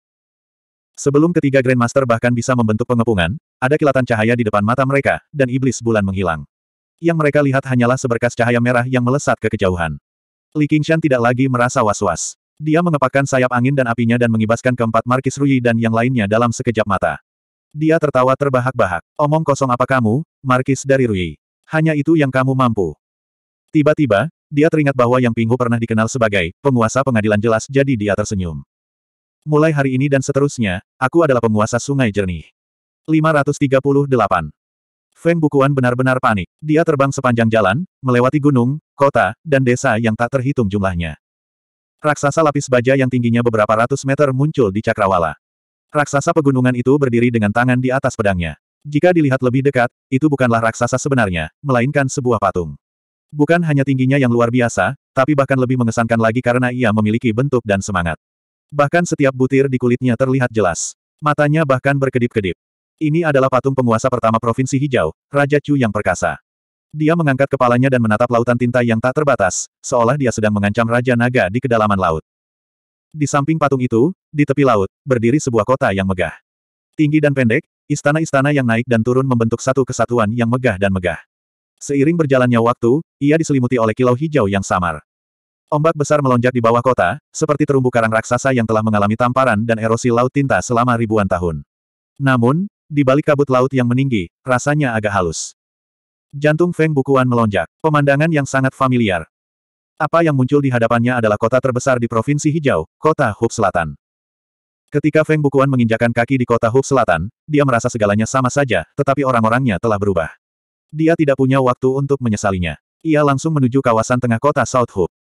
Sebelum ketiga Grandmaster bahkan bisa membentuk pengepungan, ada kilatan cahaya di depan mata mereka, dan iblis bulan menghilang. Yang mereka lihat hanyalah seberkas cahaya merah yang melesat ke kejauhan. Li Qingshan tidak lagi merasa was-was. Dia mengepakkan sayap angin dan apinya dan mengibaskan keempat Markis Rui dan yang lainnya dalam sekejap mata. Dia tertawa terbahak-bahak. Omong kosong apa kamu, Markis dari Rui? Hanya itu yang kamu mampu. Tiba-tiba, dia teringat bahwa Yang Pinghu pernah dikenal sebagai penguasa pengadilan jelas jadi dia tersenyum. Mulai hari ini dan seterusnya, aku adalah penguasa sungai jernih. 538. Feng Bukuan benar-benar panik. Dia terbang sepanjang jalan, melewati gunung, kota, dan desa yang tak terhitung jumlahnya. Raksasa lapis baja yang tingginya beberapa ratus meter muncul di Cakrawala. Raksasa pegunungan itu berdiri dengan tangan di atas pedangnya. Jika dilihat lebih dekat, itu bukanlah raksasa sebenarnya, melainkan sebuah patung. Bukan hanya tingginya yang luar biasa, tapi bahkan lebih mengesankan lagi karena ia memiliki bentuk dan semangat. Bahkan setiap butir di kulitnya terlihat jelas. Matanya bahkan berkedip-kedip. Ini adalah patung penguasa pertama Provinsi Hijau, Raja Chu yang perkasa. Dia mengangkat kepalanya dan menatap lautan tinta yang tak terbatas, seolah dia sedang mengancam Raja Naga di kedalaman laut. Di samping patung itu, di tepi laut, berdiri sebuah kota yang megah. Tinggi dan pendek, istana-istana yang naik dan turun membentuk satu kesatuan yang megah dan megah. Seiring berjalannya waktu, ia diselimuti oleh kilau hijau yang samar. Ombak besar melonjak di bawah kota, seperti terumbu karang raksasa yang telah mengalami tamparan dan erosi laut tinta selama ribuan tahun. Namun, di balik kabut laut yang meninggi, rasanya agak halus. Jantung Feng Bukuan melonjak. Pemandangan yang sangat familiar, apa yang muncul di hadapannya adalah kota terbesar di Provinsi Hijau, kota Hub Selatan. Ketika Feng Bukuan menginjakan kaki di kota Hub Selatan, dia merasa segalanya sama saja, tetapi orang-orangnya telah berubah. Dia tidak punya waktu untuk menyesalinya. Ia langsung menuju kawasan tengah kota South Hub.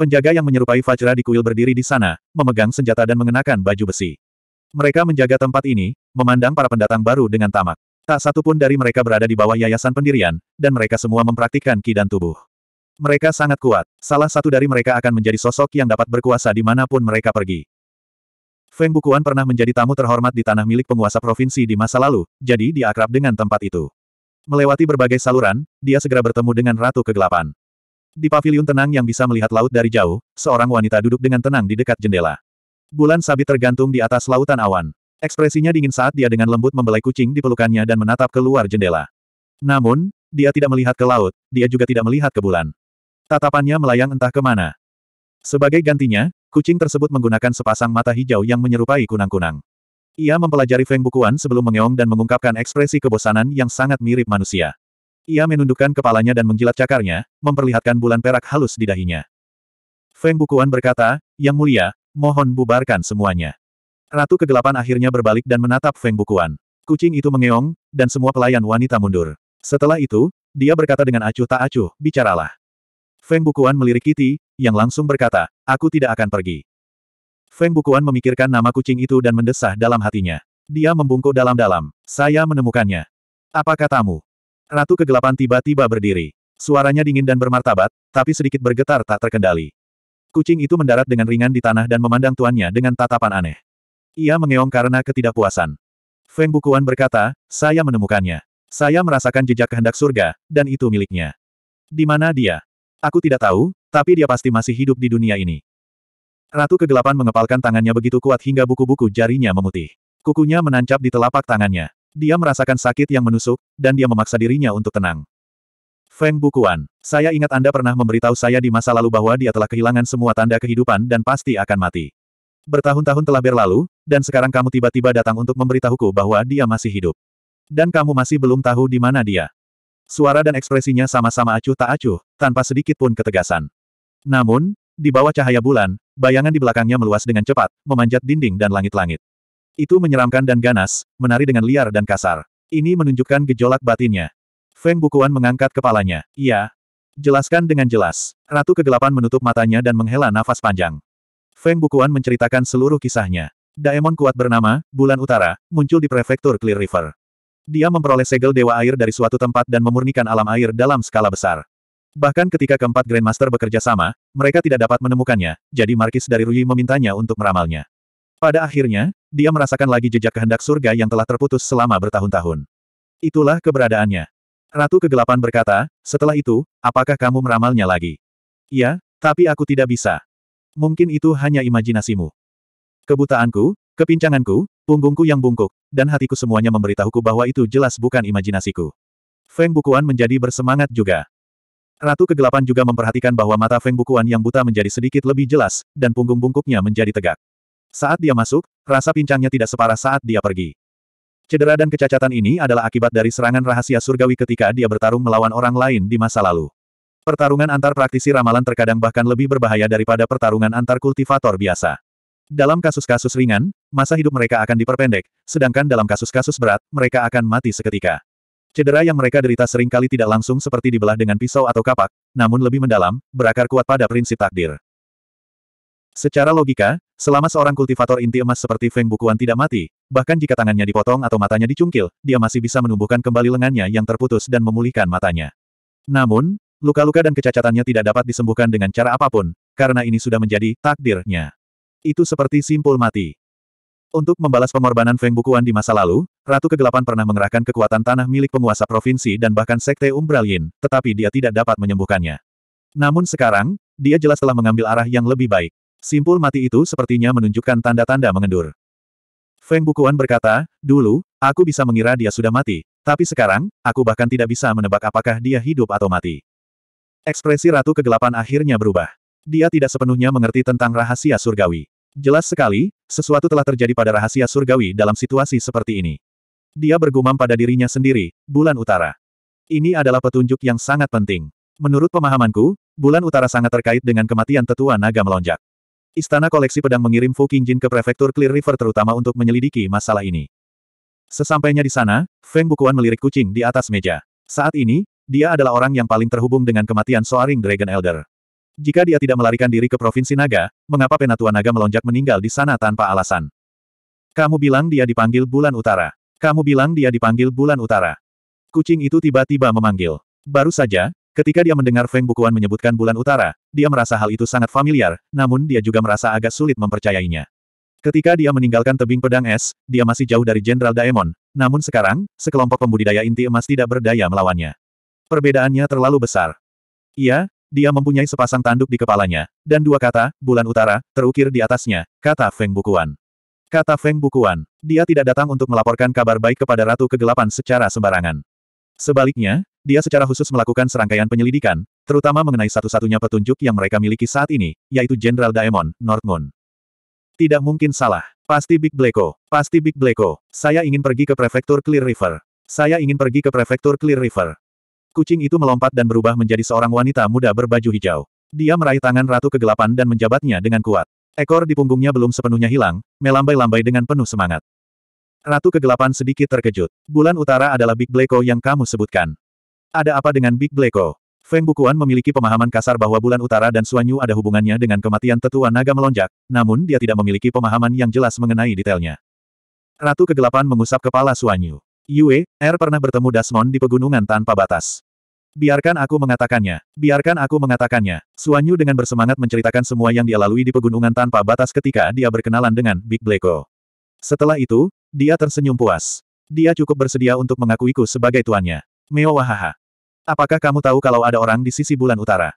Penjaga yang menyerupai Fajra di kuil berdiri di sana, memegang senjata dan mengenakan baju besi. Mereka menjaga tempat ini, memandang para pendatang baru dengan tamak. Tak satu pun dari mereka berada di bawah yayasan pendirian, dan mereka semua mempraktikkan ki dan tubuh. Mereka sangat kuat. Salah satu dari mereka akan menjadi sosok yang dapat berkuasa di dimanapun mereka pergi. Feng Bukuan pernah menjadi tamu terhormat di tanah milik penguasa provinsi di masa lalu, jadi dia akrab dengan tempat itu. Melewati berbagai saluran, dia segera bertemu dengan Ratu Kegelapan. Di paviliun tenang yang bisa melihat laut dari jauh, seorang wanita duduk dengan tenang di dekat jendela. Bulan sabit tergantung di atas lautan awan. Ekspresinya dingin saat dia dengan lembut membelai kucing di pelukannya dan menatap keluar jendela. Namun, dia tidak melihat ke laut, dia juga tidak melihat ke bulan. Tatapannya melayang entah kemana. Sebagai gantinya, kucing tersebut menggunakan sepasang mata hijau yang menyerupai kunang-kunang. Ia mempelajari Feng Bukuan sebelum mengeong dan mengungkapkan ekspresi kebosanan yang sangat mirip manusia. Ia menundukkan kepalanya dan menjilat cakarnya, memperlihatkan bulan perak halus di dahinya. Feng Bukuan berkata, Yang mulia, mohon bubarkan semuanya. Ratu kegelapan akhirnya berbalik dan menatap Feng Bukuan. Kucing itu mengeong, dan semua pelayan wanita mundur. Setelah itu, dia berkata dengan acuh tak acuh, bicaralah. Feng Bukuan melirik Kitty, yang langsung berkata, aku tidak akan pergi. Feng Bukuan memikirkan nama kucing itu dan mendesah dalam hatinya. Dia membungkuk dalam-dalam. Saya menemukannya. Apa katamu? Ratu kegelapan tiba-tiba berdiri. Suaranya dingin dan bermartabat, tapi sedikit bergetar tak terkendali. Kucing itu mendarat dengan ringan di tanah dan memandang tuannya dengan tatapan aneh. Ia mengeong karena ketidakpuasan. Feng Bukuan berkata, saya menemukannya. Saya merasakan jejak kehendak surga, dan itu miliknya. Di mana dia? Aku tidak tahu, tapi dia pasti masih hidup di dunia ini. Ratu kegelapan mengepalkan tangannya begitu kuat hingga buku-buku jarinya memutih. Kukunya menancap di telapak tangannya. Dia merasakan sakit yang menusuk, dan dia memaksa dirinya untuk tenang. Feng Bukuan, saya ingat Anda pernah memberitahu saya di masa lalu bahwa dia telah kehilangan semua tanda kehidupan dan pasti akan mati. Bertahun-tahun telah berlalu, dan sekarang kamu tiba-tiba datang untuk memberitahuku bahwa dia masih hidup. Dan kamu masih belum tahu di mana dia. Suara dan ekspresinya sama-sama acuh tak acuh, tanpa sedikit pun ketegasan. Namun, di bawah cahaya bulan, bayangan di belakangnya meluas dengan cepat, memanjat dinding dan langit-langit. Itu menyeramkan dan ganas, menari dengan liar dan kasar. Ini menunjukkan gejolak batinnya. Feng Bukuan mengangkat kepalanya. Iya. Jelaskan dengan jelas. Ratu kegelapan menutup matanya dan menghela nafas panjang. Feng Bukuan menceritakan seluruh kisahnya. Daemon kuat bernama, Bulan Utara, muncul di prefektur Clear River. Dia memperoleh segel Dewa Air dari suatu tempat dan memurnikan alam air dalam skala besar. Bahkan ketika keempat Grandmaster bekerja sama, mereka tidak dapat menemukannya, jadi Markis dari Rui memintanya untuk meramalnya. Pada akhirnya, dia merasakan lagi jejak kehendak surga yang telah terputus selama bertahun-tahun. Itulah keberadaannya. Ratu Kegelapan berkata, setelah itu, apakah kamu meramalnya lagi? Ya, tapi aku tidak bisa. Mungkin itu hanya imajinasimu. Kebutaanku, kepincanganku, Punggungku yang bungkuk, dan hatiku semuanya memberitahuku bahwa itu jelas bukan imajinasiku. Feng Bukuan menjadi bersemangat juga. Ratu Kegelapan juga memperhatikan bahwa mata Feng Bukuan yang buta menjadi sedikit lebih jelas, dan punggung bungkuknya menjadi tegak. Saat dia masuk, rasa pincangnya tidak separah saat dia pergi. Cedera dan kecacatan ini adalah akibat dari serangan rahasia surgawi ketika dia bertarung melawan orang lain di masa lalu. Pertarungan antar praktisi ramalan terkadang bahkan lebih berbahaya daripada pertarungan antar kultivator biasa. Dalam kasus-kasus ringan, masa hidup mereka akan diperpendek, sedangkan dalam kasus-kasus berat, mereka akan mati seketika. Cedera yang mereka derita seringkali tidak langsung seperti dibelah dengan pisau atau kapak, namun lebih mendalam, berakar kuat pada prinsip takdir. Secara logika, selama seorang kultivator inti emas seperti Feng Bukuan tidak mati, bahkan jika tangannya dipotong atau matanya dicungkil, dia masih bisa menumbuhkan kembali lengannya yang terputus dan memulihkan matanya. Namun, luka-luka dan kecacatannya tidak dapat disembuhkan dengan cara apapun, karena ini sudah menjadi takdirnya itu seperti simpul mati. Untuk membalas pengorbanan Feng Bukuan di masa lalu, Ratu Kegelapan pernah mengerahkan kekuatan tanah milik penguasa provinsi dan bahkan Sekte Umbral Yin, tetapi dia tidak dapat menyembuhkannya. Namun sekarang, dia jelas telah mengambil arah yang lebih baik. Simpul mati itu sepertinya menunjukkan tanda-tanda mengendur. Feng Bukuan berkata, dulu, aku bisa mengira dia sudah mati, tapi sekarang, aku bahkan tidak bisa menebak apakah dia hidup atau mati. Ekspresi Ratu Kegelapan akhirnya berubah. Dia tidak sepenuhnya mengerti tentang rahasia surgawi. Jelas sekali, sesuatu telah terjadi pada rahasia surgawi dalam situasi seperti ini. Dia bergumam pada dirinya sendiri, bulan utara. Ini adalah petunjuk yang sangat penting. Menurut pemahamanku, bulan utara sangat terkait dengan kematian tetua naga melonjak. Istana koleksi pedang mengirim Fu Qingjin ke prefektur Clear River terutama untuk menyelidiki masalah ini. Sesampainya di sana, Feng Bukuan melirik kucing di atas meja. Saat ini, dia adalah orang yang paling terhubung dengan kematian Soaring Dragon Elder. Jika dia tidak melarikan diri ke Provinsi Naga, mengapa Penatua Naga melonjak meninggal di sana tanpa alasan? Kamu bilang dia dipanggil bulan utara. Kamu bilang dia dipanggil bulan utara. Kucing itu tiba-tiba memanggil. Baru saja, ketika dia mendengar Feng Bukuan menyebutkan bulan utara, dia merasa hal itu sangat familiar, namun dia juga merasa agak sulit mempercayainya. Ketika dia meninggalkan tebing pedang es, dia masih jauh dari Jenderal Daemon, namun sekarang, sekelompok pembudidaya inti emas tidak berdaya melawannya. Perbedaannya terlalu besar. Iya, dia mempunyai sepasang tanduk di kepalanya, dan dua kata, bulan utara, terukir di atasnya, kata Feng Bukuan. Kata Feng Bukuan, dia tidak datang untuk melaporkan kabar baik kepada Ratu Kegelapan secara sembarangan. Sebaliknya, dia secara khusus melakukan serangkaian penyelidikan, terutama mengenai satu-satunya petunjuk yang mereka miliki saat ini, yaitu Jenderal Daemon, North Tidak mungkin salah. Pasti Big Blacko. Pasti Big Blacko. Saya ingin pergi ke prefektur Clear River. Saya ingin pergi ke prefektur Clear River. Kucing itu melompat dan berubah menjadi seorang wanita muda berbaju hijau. Dia meraih tangan Ratu Kegelapan dan menjabatnya dengan kuat. Ekor di punggungnya belum sepenuhnya hilang, melambai-lambai dengan penuh semangat. Ratu Kegelapan sedikit terkejut. Bulan utara adalah Big Bleko yang kamu sebutkan. Ada apa dengan Big Bleko? Feng Bukuan memiliki pemahaman kasar bahwa bulan utara dan Suanyu ada hubungannya dengan kematian tetua naga melonjak, namun dia tidak memiliki pemahaman yang jelas mengenai detailnya. Ratu Kegelapan mengusap kepala Suanyu. Yue, Er pernah bertemu Dasmon di pegunungan tanpa batas. Biarkan aku mengatakannya, biarkan aku mengatakannya. Suanyu dengan bersemangat menceritakan semua yang dia lalui di pegunungan tanpa batas ketika dia berkenalan dengan Big Blacko. Setelah itu, dia tersenyum puas. Dia cukup bersedia untuk mengakuiku sebagai tuannya. Meo wahaha. Apakah kamu tahu kalau ada orang di sisi bulan utara?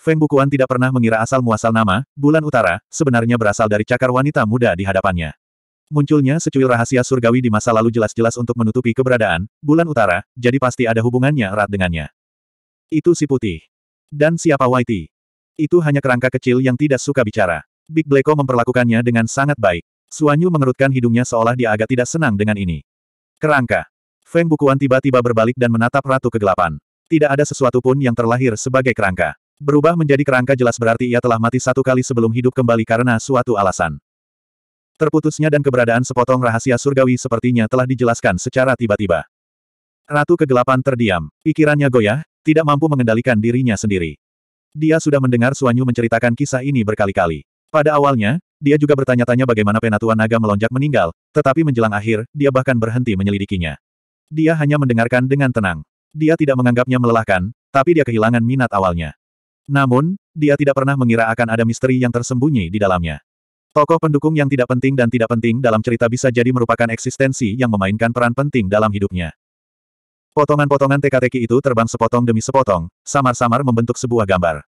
Feng Bukuan tidak pernah mengira asal-muasal nama, bulan utara, sebenarnya berasal dari cakar wanita muda di hadapannya. Munculnya secuil rahasia surgawi di masa lalu jelas-jelas untuk menutupi keberadaan, bulan utara, jadi pasti ada hubungannya erat dengannya. Itu si putih. Dan siapa Whitey? Itu hanya kerangka kecil yang tidak suka bicara. Big Blacko memperlakukannya dengan sangat baik. Suanyu mengerutkan hidungnya seolah dia agak tidak senang dengan ini. Kerangka. Feng Bukuan tiba-tiba berbalik dan menatap Ratu Kegelapan. Tidak ada sesuatu pun yang terlahir sebagai kerangka. Berubah menjadi kerangka jelas berarti ia telah mati satu kali sebelum hidup kembali karena suatu alasan. Terputusnya dan keberadaan sepotong rahasia surgawi sepertinya telah dijelaskan secara tiba-tiba. Ratu kegelapan terdiam, pikirannya goyah, tidak mampu mengendalikan dirinya sendiri. Dia sudah mendengar Suanyu menceritakan kisah ini berkali-kali. Pada awalnya, dia juga bertanya-tanya bagaimana penatua naga melonjak meninggal, tetapi menjelang akhir, dia bahkan berhenti menyelidikinya. Dia hanya mendengarkan dengan tenang. Dia tidak menganggapnya melelahkan, tapi dia kehilangan minat awalnya. Namun, dia tidak pernah mengira akan ada misteri yang tersembunyi di dalamnya. Tokoh pendukung yang tidak penting dan tidak penting dalam cerita bisa jadi merupakan eksistensi yang memainkan peran penting dalam hidupnya. Potongan-potongan teka-teki itu terbang sepotong demi sepotong, samar-samar membentuk sebuah gambar.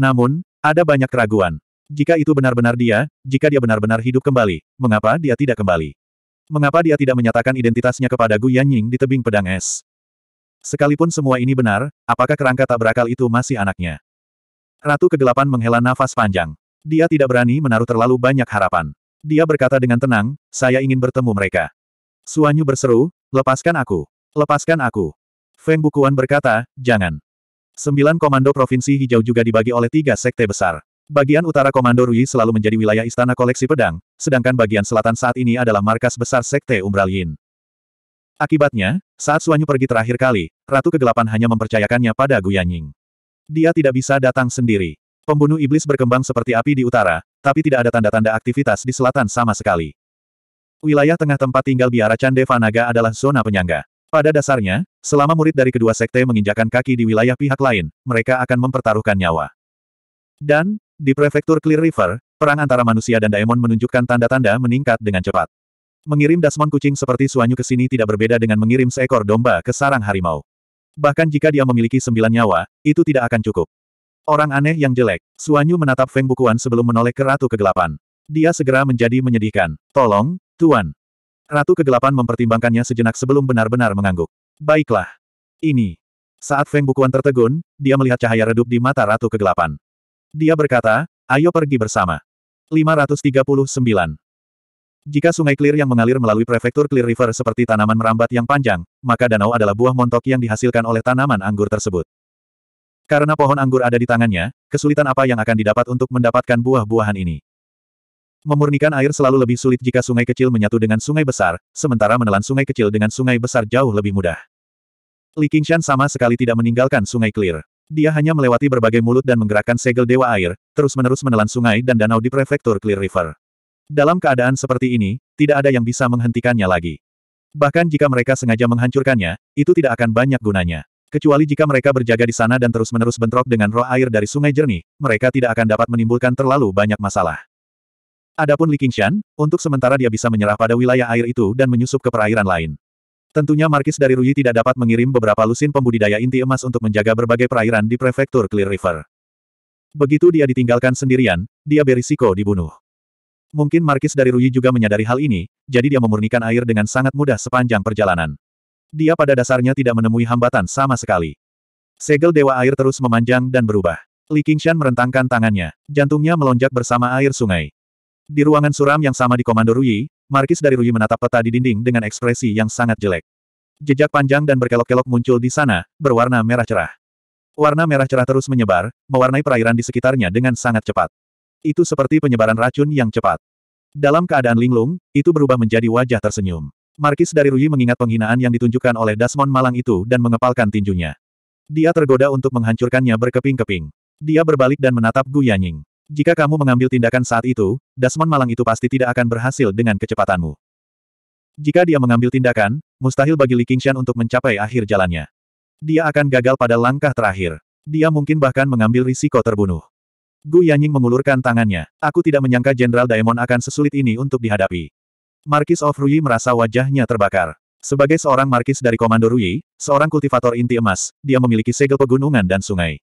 Namun, ada banyak keraguan. Jika itu benar-benar dia, jika dia benar-benar hidup kembali, mengapa dia tidak kembali? Mengapa dia tidak menyatakan identitasnya kepada Gu Yanying di tebing pedang es? Sekalipun semua ini benar, apakah kerangka tak berakal itu masih anaknya? Ratu kegelapan menghela nafas panjang. Dia tidak berani menaruh terlalu banyak harapan. Dia berkata dengan tenang, saya ingin bertemu mereka. Suanyu berseru, lepaskan aku. Lepaskan aku. Feng Bukuan berkata, jangan. Sembilan komando provinsi hijau juga dibagi oleh tiga sekte besar. Bagian utara Komando Rui selalu menjadi wilayah istana koleksi pedang, sedangkan bagian selatan saat ini adalah markas besar Sekte Umbral Yin. Akibatnya, saat Suanyu pergi terakhir kali, Ratu Kegelapan hanya mempercayakannya pada Guyanying. Dia tidak bisa datang sendiri. Pembunuh iblis berkembang seperti api di utara, tapi tidak ada tanda-tanda aktivitas di selatan sama sekali. Wilayah tengah tempat tinggal biara Cande Naga adalah zona penyangga. Pada dasarnya, selama murid dari kedua sekte menginjakan kaki di wilayah pihak lain, mereka akan mempertaruhkan nyawa. Dan, di prefektur Clear River, perang antara manusia dan daemon menunjukkan tanda-tanda meningkat dengan cepat. Mengirim dasmon kucing seperti suanyu ke sini tidak berbeda dengan mengirim seekor domba ke sarang harimau. Bahkan jika dia memiliki sembilan nyawa, itu tidak akan cukup. Orang aneh yang jelek. Suanyu menatap Feng Bukuan sebelum menoleh ke Ratu Kegelapan. Dia segera menjadi menyedihkan. Tolong, Tuan. Ratu Kegelapan mempertimbangkannya sejenak sebelum benar-benar mengangguk. Baiklah. Ini. Saat Feng Bukuan tertegun, dia melihat cahaya redup di mata Ratu Kegelapan. Dia berkata, ayo pergi bersama. 539. Jika sungai Clear yang mengalir melalui prefektur Clear River seperti tanaman merambat yang panjang, maka danau adalah buah montok yang dihasilkan oleh tanaman anggur tersebut. Karena pohon anggur ada di tangannya, kesulitan apa yang akan didapat untuk mendapatkan buah-buahan ini? Memurnikan air selalu lebih sulit jika sungai kecil menyatu dengan sungai besar, sementara menelan sungai kecil dengan sungai besar jauh lebih mudah. Li Qingshan sama sekali tidak meninggalkan sungai Clear. Dia hanya melewati berbagai mulut dan menggerakkan segel dewa air, terus-menerus menelan sungai dan danau di prefektur Clear River. Dalam keadaan seperti ini, tidak ada yang bisa menghentikannya lagi. Bahkan jika mereka sengaja menghancurkannya, itu tidak akan banyak gunanya. Kecuali jika mereka berjaga di sana dan terus-menerus bentrok dengan roh air dari sungai jernih, mereka tidak akan dapat menimbulkan terlalu banyak masalah. Adapun Li Qingshan, untuk sementara dia bisa menyerah pada wilayah air itu dan menyusup ke perairan lain. Tentunya Markis dari Ruyi tidak dapat mengirim beberapa lusin pembudidaya inti emas untuk menjaga berbagai perairan di prefektur Clear River. Begitu dia ditinggalkan sendirian, dia berisiko dibunuh. Mungkin Markis dari Ruyi juga menyadari hal ini, jadi dia memurnikan air dengan sangat mudah sepanjang perjalanan dia pada dasarnya tidak menemui hambatan sama sekali. Segel Dewa Air terus memanjang dan berubah. Li Qingshan merentangkan tangannya. Jantungnya melonjak bersama air sungai. Di ruangan suram yang sama di Komando Rui, Markis dari Rui menatap peta di dinding dengan ekspresi yang sangat jelek. Jejak panjang dan berkelok-kelok muncul di sana, berwarna merah cerah. Warna merah cerah terus menyebar, mewarnai perairan di sekitarnya dengan sangat cepat. Itu seperti penyebaran racun yang cepat. Dalam keadaan linglung, itu berubah menjadi wajah tersenyum. Markis dari Rui mengingat penghinaan yang ditunjukkan oleh Dasmon malang itu dan mengepalkan tinjunya. Dia tergoda untuk menghancurkannya berkeping-keping. Dia berbalik dan menatap Gu Yanying. Jika kamu mengambil tindakan saat itu, Dasmon malang itu pasti tidak akan berhasil dengan kecepatanmu. Jika dia mengambil tindakan, mustahil bagi Li Qingshan untuk mencapai akhir jalannya. Dia akan gagal pada langkah terakhir. Dia mungkin bahkan mengambil risiko terbunuh. Gu Yanying mengulurkan tangannya. Aku tidak menyangka Jenderal Daemon akan sesulit ini untuk dihadapi. Markis of Rui merasa wajahnya terbakar. Sebagai seorang markis dari Komando Rui, seorang kultivator inti emas, dia memiliki segel pegunungan dan sungai.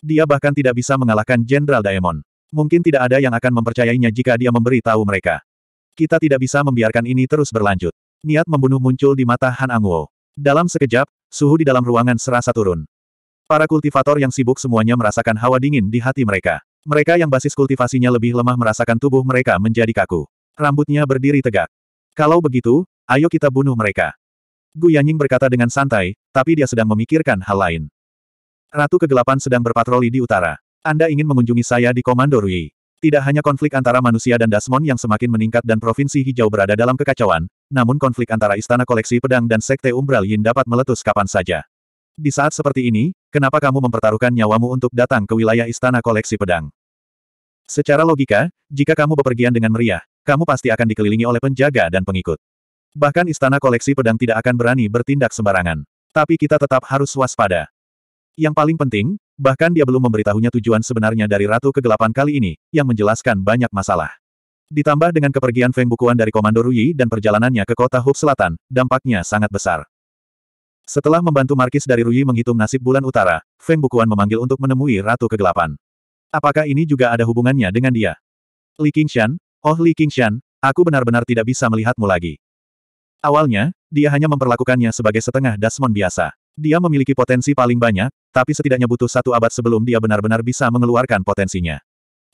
Dia bahkan tidak bisa mengalahkan Jenderal Daemon. Mungkin tidak ada yang akan mempercayainya jika dia memberi tahu mereka. Kita tidak bisa membiarkan ini terus berlanjut. Niat membunuh muncul di mata Han Angwo. Dalam sekejap, suhu di dalam ruangan serasa turun. Para kultivator yang sibuk semuanya merasakan hawa dingin di hati mereka. Mereka yang basis kultivasinya lebih lemah merasakan tubuh mereka menjadi kaku. Rambutnya berdiri tegak. Kalau begitu, ayo kita bunuh mereka. Gu Yanying berkata dengan santai, tapi dia sedang memikirkan hal lain. Ratu Kegelapan sedang berpatroli di utara. Anda ingin mengunjungi saya di Komando Rui. Tidak hanya konflik antara manusia dan Dasmon yang semakin meningkat dan Provinsi Hijau berada dalam kekacauan, namun konflik antara Istana Koleksi Pedang dan Sekte Umbral Yin dapat meletus kapan saja. Di saat seperti ini, kenapa kamu mempertaruhkan nyawamu untuk datang ke wilayah Istana Koleksi Pedang? Secara logika, jika kamu bepergian dengan meriah, kamu pasti akan dikelilingi oleh penjaga dan pengikut. Bahkan istana koleksi pedang tidak akan berani bertindak sembarangan. Tapi kita tetap harus waspada. Yang paling penting, bahkan dia belum memberitahunya tujuan sebenarnya dari Ratu Kegelapan kali ini, yang menjelaskan banyak masalah. Ditambah dengan kepergian Feng Bukuan dari Komando Rui dan perjalanannya ke kota Hub Selatan, dampaknya sangat besar. Setelah membantu Markis dari Rui menghitung nasib bulan utara, Feng Bukuan memanggil untuk menemui Ratu Kegelapan. Apakah ini juga ada hubungannya dengan dia? Li Qingshan, Oh Li Qingshan, aku benar-benar tidak bisa melihatmu lagi. Awalnya, dia hanya memperlakukannya sebagai setengah Dasmon biasa. Dia memiliki potensi paling banyak, tapi setidaknya butuh satu abad sebelum dia benar-benar bisa mengeluarkan potensinya.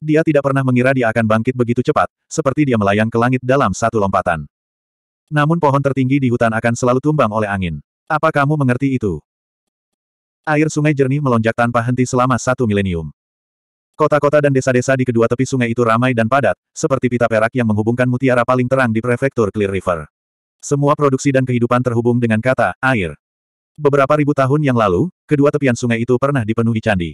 Dia tidak pernah mengira dia akan bangkit begitu cepat, seperti dia melayang ke langit dalam satu lompatan. Namun pohon tertinggi di hutan akan selalu tumbang oleh angin. Apa kamu mengerti itu? Air sungai jernih melonjak tanpa henti selama satu milenium. Kota-kota dan desa-desa di kedua tepi sungai itu ramai dan padat, seperti pita perak yang menghubungkan mutiara paling terang di prefektur Clear River. Semua produksi dan kehidupan terhubung dengan kata, air. Beberapa ribu tahun yang lalu, kedua tepian sungai itu pernah dipenuhi candi.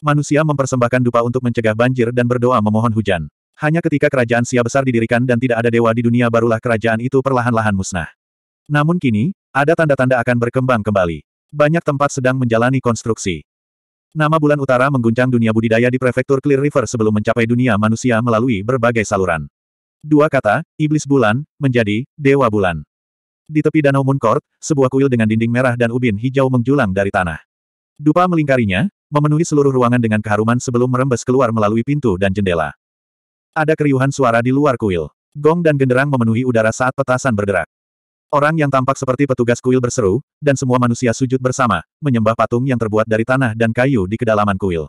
Manusia mempersembahkan dupa untuk mencegah banjir dan berdoa memohon hujan. Hanya ketika kerajaan Sia besar didirikan dan tidak ada dewa di dunia barulah kerajaan itu perlahan-lahan musnah. Namun kini, ada tanda-tanda akan berkembang kembali. Banyak tempat sedang menjalani konstruksi. Nama bulan utara mengguncang dunia budidaya di prefektur Clear River sebelum mencapai dunia manusia melalui berbagai saluran. Dua kata, iblis bulan, menjadi, dewa bulan. Di tepi danau Mooncourt, sebuah kuil dengan dinding merah dan ubin hijau menjulang dari tanah. Dupa melingkarinya, memenuhi seluruh ruangan dengan keharuman sebelum merembes keluar melalui pintu dan jendela. Ada keriuhan suara di luar kuil. Gong dan genderang memenuhi udara saat petasan bergerak. Orang yang tampak seperti petugas kuil berseru, dan semua manusia sujud bersama, menyembah patung yang terbuat dari tanah dan kayu di kedalaman kuil.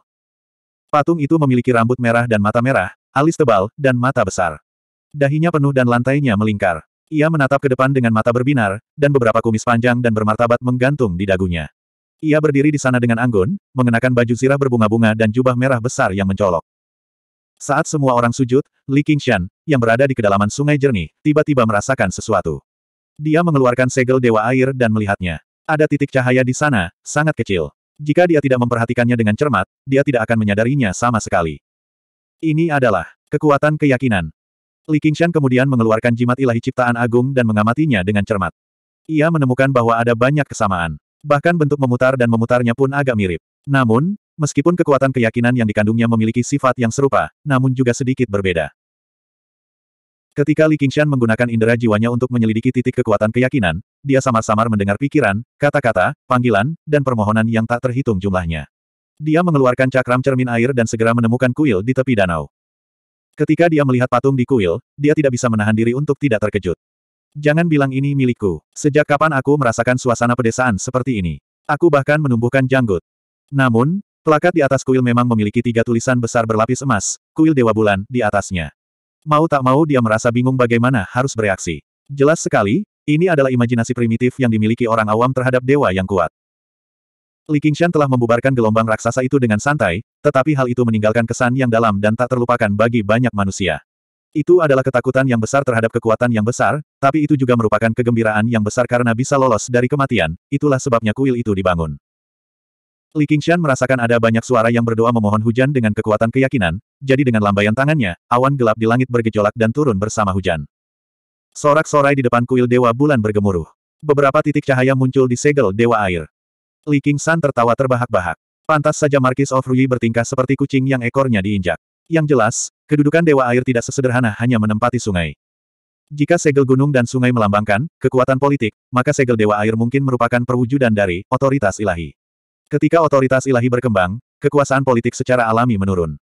Patung itu memiliki rambut merah dan mata merah, alis tebal, dan mata besar. Dahinya penuh dan lantainya melingkar. Ia menatap ke depan dengan mata berbinar, dan beberapa kumis panjang dan bermartabat menggantung di dagunya. Ia berdiri di sana dengan anggun, mengenakan baju zirah berbunga-bunga dan jubah merah besar yang mencolok. Saat semua orang sujud, Li Qingshan, yang berada di kedalaman sungai jernih, tiba-tiba merasakan sesuatu. Dia mengeluarkan segel dewa air dan melihatnya. Ada titik cahaya di sana, sangat kecil. Jika dia tidak memperhatikannya dengan cermat, dia tidak akan menyadarinya sama sekali. Ini adalah kekuatan keyakinan. Li Qingshan kemudian mengeluarkan jimat ilahi ciptaan agung dan mengamatinya dengan cermat. Ia menemukan bahwa ada banyak kesamaan. Bahkan bentuk memutar dan memutarnya pun agak mirip. Namun, meskipun kekuatan keyakinan yang dikandungnya memiliki sifat yang serupa, namun juga sedikit berbeda. Ketika Li Qingshan menggunakan indera jiwanya untuk menyelidiki titik kekuatan keyakinan, dia samar-samar mendengar pikiran, kata-kata, panggilan, dan permohonan yang tak terhitung jumlahnya. Dia mengeluarkan cakram cermin air dan segera menemukan kuil di tepi danau. Ketika dia melihat patung di kuil, dia tidak bisa menahan diri untuk tidak terkejut. Jangan bilang ini milikku. Sejak kapan aku merasakan suasana pedesaan seperti ini? Aku bahkan menumbuhkan janggut. Namun, plakat di atas kuil memang memiliki tiga tulisan besar berlapis emas, kuil Dewa Bulan, di atasnya. Mau tak mau dia merasa bingung bagaimana harus bereaksi. Jelas sekali, ini adalah imajinasi primitif yang dimiliki orang awam terhadap dewa yang kuat. Li Qingshan telah membubarkan gelombang raksasa itu dengan santai, tetapi hal itu meninggalkan kesan yang dalam dan tak terlupakan bagi banyak manusia. Itu adalah ketakutan yang besar terhadap kekuatan yang besar, tapi itu juga merupakan kegembiraan yang besar karena bisa lolos dari kematian, itulah sebabnya kuil itu dibangun. Li Qingshan merasakan ada banyak suara yang berdoa memohon hujan dengan kekuatan keyakinan, jadi dengan lambaian tangannya, awan gelap di langit bergejolak dan turun bersama hujan. Sorak-sorai di depan kuil Dewa Bulan bergemuruh. Beberapa titik cahaya muncul di segel Dewa Air. Li Qingshan tertawa terbahak-bahak. Pantas saja Markis of Rui bertingkah seperti kucing yang ekornya diinjak. Yang jelas, kedudukan Dewa Air tidak sesederhana hanya menempati sungai. Jika segel gunung dan sungai melambangkan kekuatan politik, maka segel Dewa Air mungkin merupakan perwujudan dari otoritas ilahi. Ketika otoritas ilahi berkembang, kekuasaan politik secara alami menurun.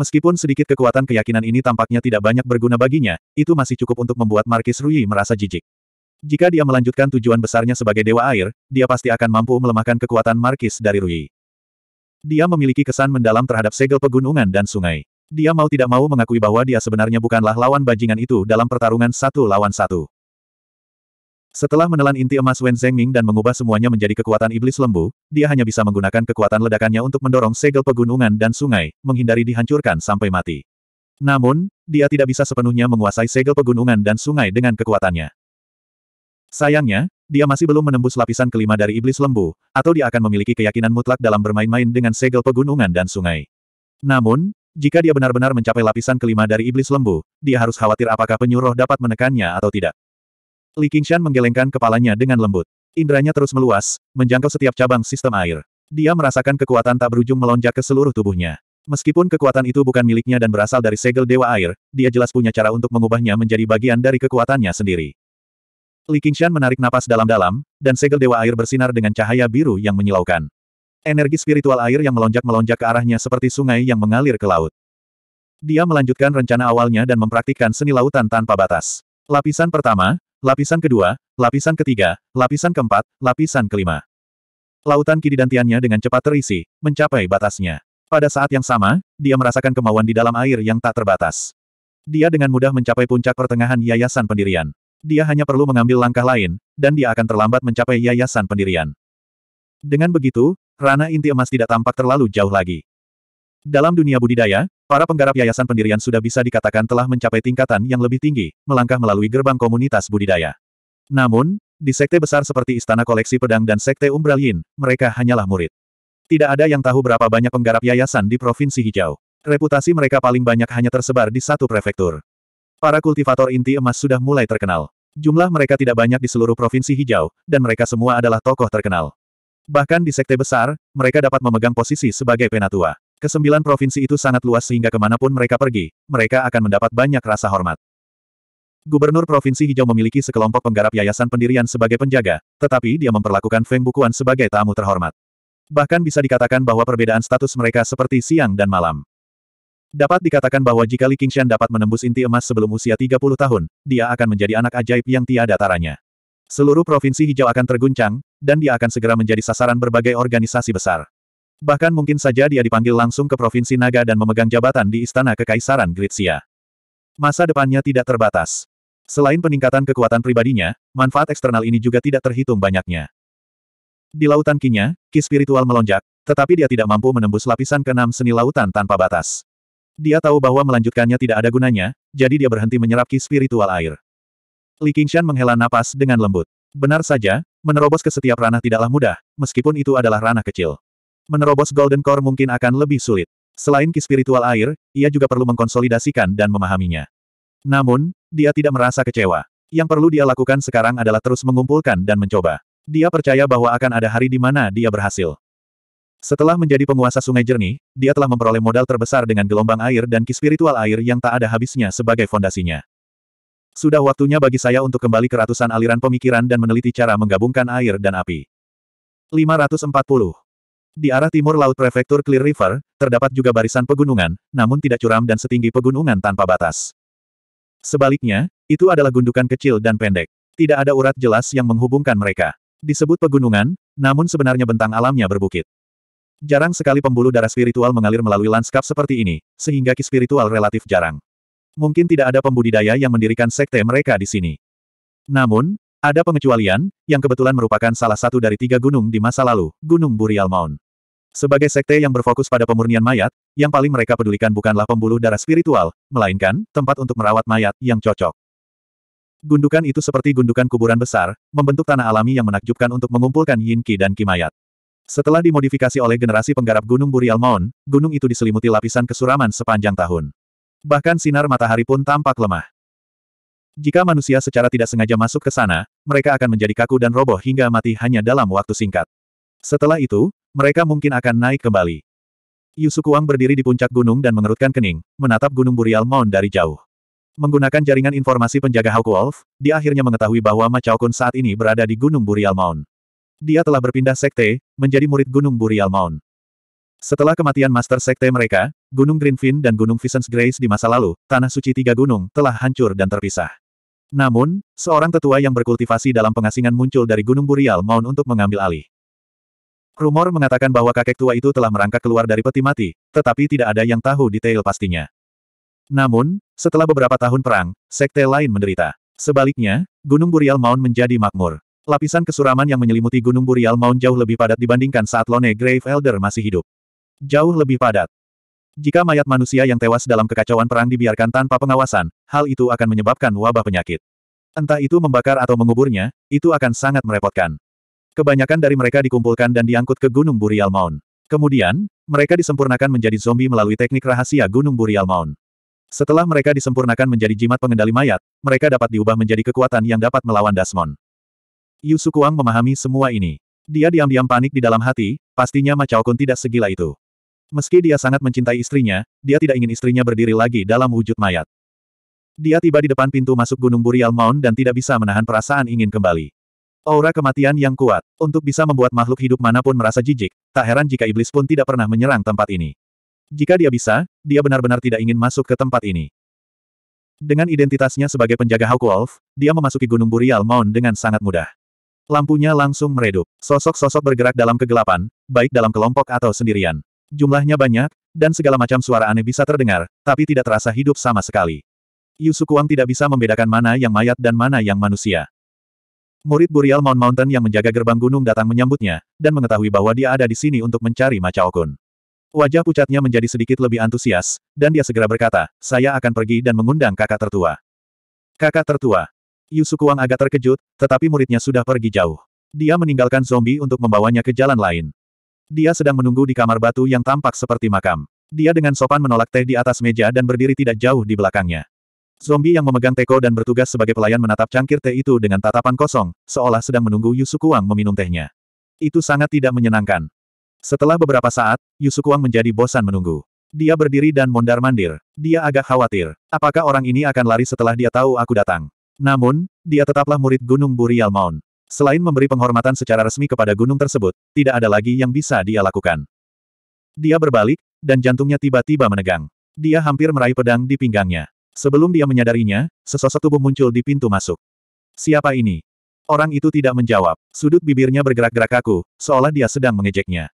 Meskipun sedikit kekuatan keyakinan ini tampaknya tidak banyak berguna baginya, itu masih cukup untuk membuat Markis Rui merasa jijik. Jika dia melanjutkan tujuan besarnya sebagai Dewa Air, dia pasti akan mampu melemahkan kekuatan Markis dari Rui. Dia memiliki kesan mendalam terhadap segel pegunungan dan sungai. Dia mau tidak mau mengakui bahwa dia sebenarnya bukanlah lawan bajingan itu dalam pertarungan satu lawan satu. Setelah menelan inti emas Wen Zhengming dan mengubah semuanya menjadi kekuatan iblis lembu, dia hanya bisa menggunakan kekuatan ledakannya untuk mendorong segel pegunungan dan sungai, menghindari dihancurkan sampai mati. Namun, dia tidak bisa sepenuhnya menguasai segel pegunungan dan sungai dengan kekuatannya. Sayangnya, dia masih belum menembus lapisan kelima dari iblis lembu, atau dia akan memiliki keyakinan mutlak dalam bermain-main dengan segel pegunungan dan sungai. Namun, jika dia benar-benar mencapai lapisan kelima dari iblis lembu, dia harus khawatir apakah penyuruh dapat menekannya atau tidak. Li Qingshan menggelengkan kepalanya dengan lembut. Indranya terus meluas, menjangkau setiap cabang sistem air. Dia merasakan kekuatan tak berujung melonjak ke seluruh tubuhnya. Meskipun kekuatan itu bukan miliknya dan berasal dari segel Dewa Air, dia jelas punya cara untuk mengubahnya menjadi bagian dari kekuatannya sendiri. Li Qingshan menarik napas dalam-dalam, dan segel Dewa Air bersinar dengan cahaya biru yang menyilaukan. Energi spiritual air yang melonjak-melonjak ke arahnya seperti sungai yang mengalir ke laut. Dia melanjutkan rencana awalnya dan mempraktikkan seni lautan tanpa batas. Lapisan pertama, lapisan kedua, lapisan ketiga, lapisan keempat, lapisan kelima. Lautan kididantiannya dengan cepat terisi, mencapai batasnya. Pada saat yang sama, dia merasakan kemauan di dalam air yang tak terbatas. Dia dengan mudah mencapai puncak pertengahan yayasan pendirian. Dia hanya perlu mengambil langkah lain, dan dia akan terlambat mencapai yayasan pendirian. Dengan begitu, rana inti emas tidak tampak terlalu jauh lagi. Dalam dunia budidaya, Para penggarap yayasan pendirian sudah bisa dikatakan telah mencapai tingkatan yang lebih tinggi, melangkah melalui gerbang komunitas budidaya. Namun, di sekte besar seperti Istana Koleksi Pedang dan Sekte Umbral Yin, mereka hanyalah murid. Tidak ada yang tahu berapa banyak penggarap yayasan di Provinsi Hijau. Reputasi mereka paling banyak hanya tersebar di satu prefektur. Para kultivator inti emas sudah mulai terkenal. Jumlah mereka tidak banyak di seluruh Provinsi Hijau, dan mereka semua adalah tokoh terkenal. Bahkan di sekte besar, mereka dapat memegang posisi sebagai penatua. Kesembilan provinsi itu sangat luas sehingga kemanapun mereka pergi, mereka akan mendapat banyak rasa hormat. Gubernur Provinsi Hijau memiliki sekelompok penggarap yayasan pendirian sebagai penjaga, tetapi dia memperlakukan Feng Bukuan sebagai tamu terhormat. Bahkan bisa dikatakan bahwa perbedaan status mereka seperti siang dan malam. Dapat dikatakan bahwa jika Li Qingshan dapat menembus inti emas sebelum usia 30 tahun, dia akan menjadi anak ajaib yang tiada taranya. Seluruh provinsi hijau akan terguncang, dan dia akan segera menjadi sasaran berbagai organisasi besar. Bahkan mungkin saja dia dipanggil langsung ke Provinsi Naga dan memegang jabatan di Istana Kekaisaran Gritsia. Masa depannya tidak terbatas. Selain peningkatan kekuatan pribadinya, manfaat eksternal ini juga tidak terhitung banyaknya. Di lautan kinya, ki spiritual melonjak, tetapi dia tidak mampu menembus lapisan keenam seni lautan tanpa batas. Dia tahu bahwa melanjutkannya tidak ada gunanya, jadi dia berhenti menyerap ki spiritual air. Li Qingshan menghela napas dengan lembut. Benar saja, menerobos ke setiap ranah tidaklah mudah, meskipun itu adalah ranah kecil menerobos Golden Core mungkin akan lebih sulit. Selain ki spiritual air, ia juga perlu mengkonsolidasikan dan memahaminya. Namun, dia tidak merasa kecewa. Yang perlu dia lakukan sekarang adalah terus mengumpulkan dan mencoba. Dia percaya bahwa akan ada hari di mana dia berhasil. Setelah menjadi penguasa sungai jernih, dia telah memperoleh modal terbesar dengan gelombang air dan ki spiritual air yang tak ada habisnya sebagai fondasinya. Sudah waktunya bagi saya untuk kembali ke ratusan aliran pemikiran dan meneliti cara menggabungkan air dan api. 540 di arah timur laut prefektur Clear River, terdapat juga barisan pegunungan, namun tidak curam dan setinggi pegunungan tanpa batas. Sebaliknya, itu adalah gundukan kecil dan pendek. Tidak ada urat jelas yang menghubungkan mereka. Disebut pegunungan, namun sebenarnya bentang alamnya berbukit. Jarang sekali pembuluh darah spiritual mengalir melalui lanskap seperti ini, sehingga ki spiritual relatif jarang. Mungkin tidak ada pembudidaya yang mendirikan sekte mereka di sini. Namun, ada pengecualian, yang kebetulan merupakan salah satu dari tiga gunung di masa lalu, Gunung Burial Mount. Sebagai sekte yang berfokus pada pemurnian mayat, yang paling mereka pedulikan bukanlah pembuluh darah spiritual, melainkan tempat untuk merawat mayat yang cocok. Gundukan itu seperti gundukan kuburan besar, membentuk tanah alami yang menakjubkan untuk mengumpulkan yin ki dan ki mayat. Setelah dimodifikasi oleh generasi penggarap Gunung Burial Mound, gunung itu diselimuti lapisan kesuraman sepanjang tahun. Bahkan sinar matahari pun tampak lemah. Jika manusia secara tidak sengaja masuk ke sana, mereka akan menjadi kaku dan roboh hingga mati hanya dalam waktu singkat. Setelah itu, mereka mungkin akan naik kembali. Yusukuang berdiri di puncak gunung dan mengerutkan kening, menatap Gunung Burial Mount dari jauh. Menggunakan jaringan informasi penjaga Hawk Wolf, dia akhirnya mengetahui bahwa Ma Chao Kun saat ini berada di Gunung Burial Mount. Dia telah berpindah sekte, menjadi murid Gunung Burial Mount. Setelah kematian Master Sekte mereka, Gunung Greenfin dan Gunung Visions Grace di masa lalu, Tanah Suci Tiga Gunung telah hancur dan terpisah. Namun, seorang tetua yang berkultivasi dalam pengasingan muncul dari Gunung Burial Mount untuk mengambil alih. Rumor mengatakan bahwa kakek tua itu telah merangkak keluar dari peti mati, tetapi tidak ada yang tahu detail pastinya. Namun, setelah beberapa tahun perang, sekte lain menderita. Sebaliknya, Gunung Burial Mount menjadi makmur. Lapisan kesuraman yang menyelimuti Gunung Burial Mount jauh lebih padat dibandingkan saat Lone Grave Elder masih hidup. Jauh lebih padat. Jika mayat manusia yang tewas dalam kekacauan perang dibiarkan tanpa pengawasan, hal itu akan menyebabkan wabah penyakit. Entah itu membakar atau menguburnya, itu akan sangat merepotkan. Kebanyakan dari mereka dikumpulkan dan diangkut ke Gunung Burial Mount. Kemudian, mereka disempurnakan menjadi zombie melalui teknik rahasia Gunung Burial Mount. Setelah mereka disempurnakan menjadi jimat pengendali mayat, mereka dapat diubah menjadi kekuatan yang dapat melawan Dasmon. Yu Sukuang memahami semua ini. Dia diam-diam panik di dalam hati, pastinya Ma Kun tidak segila itu. Meski dia sangat mencintai istrinya, dia tidak ingin istrinya berdiri lagi dalam wujud mayat. Dia tiba di depan pintu masuk Gunung Burial Mount dan tidak bisa menahan perasaan ingin kembali. Aura kematian yang kuat, untuk bisa membuat makhluk hidup manapun merasa jijik, tak heran jika iblis pun tidak pernah menyerang tempat ini. Jika dia bisa, dia benar-benar tidak ingin masuk ke tempat ini. Dengan identitasnya sebagai penjaga Hawk Wolf, dia memasuki Gunung Burial Mount dengan sangat mudah. Lampunya langsung meredup. Sosok-sosok bergerak dalam kegelapan, baik dalam kelompok atau sendirian. Jumlahnya banyak, dan segala macam suara aneh bisa terdengar, tapi tidak terasa hidup sama sekali. Yusukuang tidak bisa membedakan mana yang mayat dan mana yang manusia. Murid Burial Mount Mountain yang menjaga gerbang gunung datang menyambutnya, dan mengetahui bahwa dia ada di sini untuk mencari Macaokun. Wajah pucatnya menjadi sedikit lebih antusias, dan dia segera berkata, saya akan pergi dan mengundang kakak tertua. Kakak tertua. Yusukuang agak terkejut, tetapi muridnya sudah pergi jauh. Dia meninggalkan zombie untuk membawanya ke jalan lain. Dia sedang menunggu di kamar batu yang tampak seperti makam. Dia dengan sopan menolak teh di atas meja dan berdiri tidak jauh di belakangnya. Zombie yang memegang teko dan bertugas sebagai pelayan menatap cangkir teh itu dengan tatapan kosong, seolah sedang menunggu Yusukuang meminum tehnya. Itu sangat tidak menyenangkan. Setelah beberapa saat, Yusukuang menjadi bosan menunggu. Dia berdiri dan mondar-mandir. Dia agak khawatir. Apakah orang ini akan lari setelah dia tahu aku datang? Namun, dia tetaplah murid Gunung Burial Mount. Selain memberi penghormatan secara resmi kepada gunung tersebut, tidak ada lagi yang bisa dia lakukan. Dia berbalik, dan jantungnya tiba-tiba menegang. Dia hampir meraih pedang di pinggangnya. Sebelum dia menyadarinya, sesosok tubuh muncul di pintu masuk. Siapa ini? Orang itu tidak menjawab. Sudut bibirnya bergerak-gerak kaku, seolah dia sedang mengejeknya.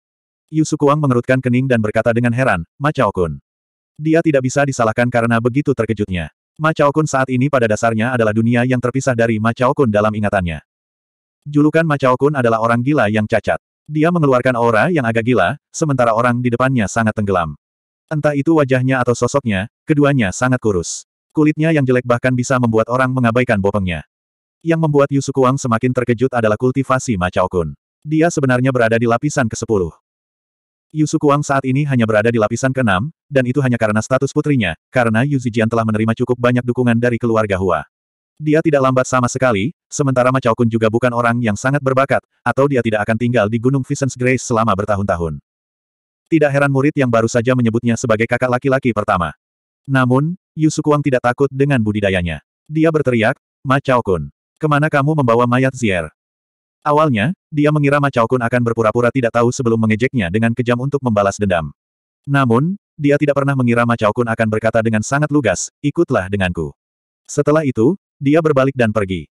Yu mengerutkan kening dan berkata dengan heran, Macao Kun. Dia tidak bisa disalahkan karena begitu terkejutnya. Macao Kun saat ini pada dasarnya adalah dunia yang terpisah dari Macao Kun dalam ingatannya. Julukan Macao Kun adalah orang gila yang cacat. Dia mengeluarkan aura yang agak gila, sementara orang di depannya sangat tenggelam. Entah itu wajahnya atau sosoknya, keduanya sangat kurus. Kulitnya yang jelek bahkan bisa membuat orang mengabaikan bopengnya. Yang membuat Yusukuang semakin terkejut adalah kultivasi Macao Kun. Dia sebenarnya berada di lapisan ke-10. Yusukuang saat ini hanya berada di lapisan ke-6, dan itu hanya karena status putrinya, karena Yu Zijian telah menerima cukup banyak dukungan dari keluarga Hua. Dia tidak lambat sama sekali, sementara Macao Kun juga bukan orang yang sangat berbakat, atau dia tidak akan tinggal di Gunung Visions Grace selama bertahun-tahun. Tidak heran murid yang baru saja menyebutnya sebagai kakak laki-laki pertama. Namun, Yusukuang tidak takut dengan budidayanya. Dia berteriak, Ma Kun, kemana kamu membawa mayat Zier? Awalnya, dia mengira Ma Kun akan berpura-pura tidak tahu sebelum mengejeknya dengan kejam untuk membalas dendam. Namun, dia tidak pernah mengira Ma Kun akan berkata dengan sangat lugas, ikutlah denganku. Setelah itu, dia berbalik dan pergi.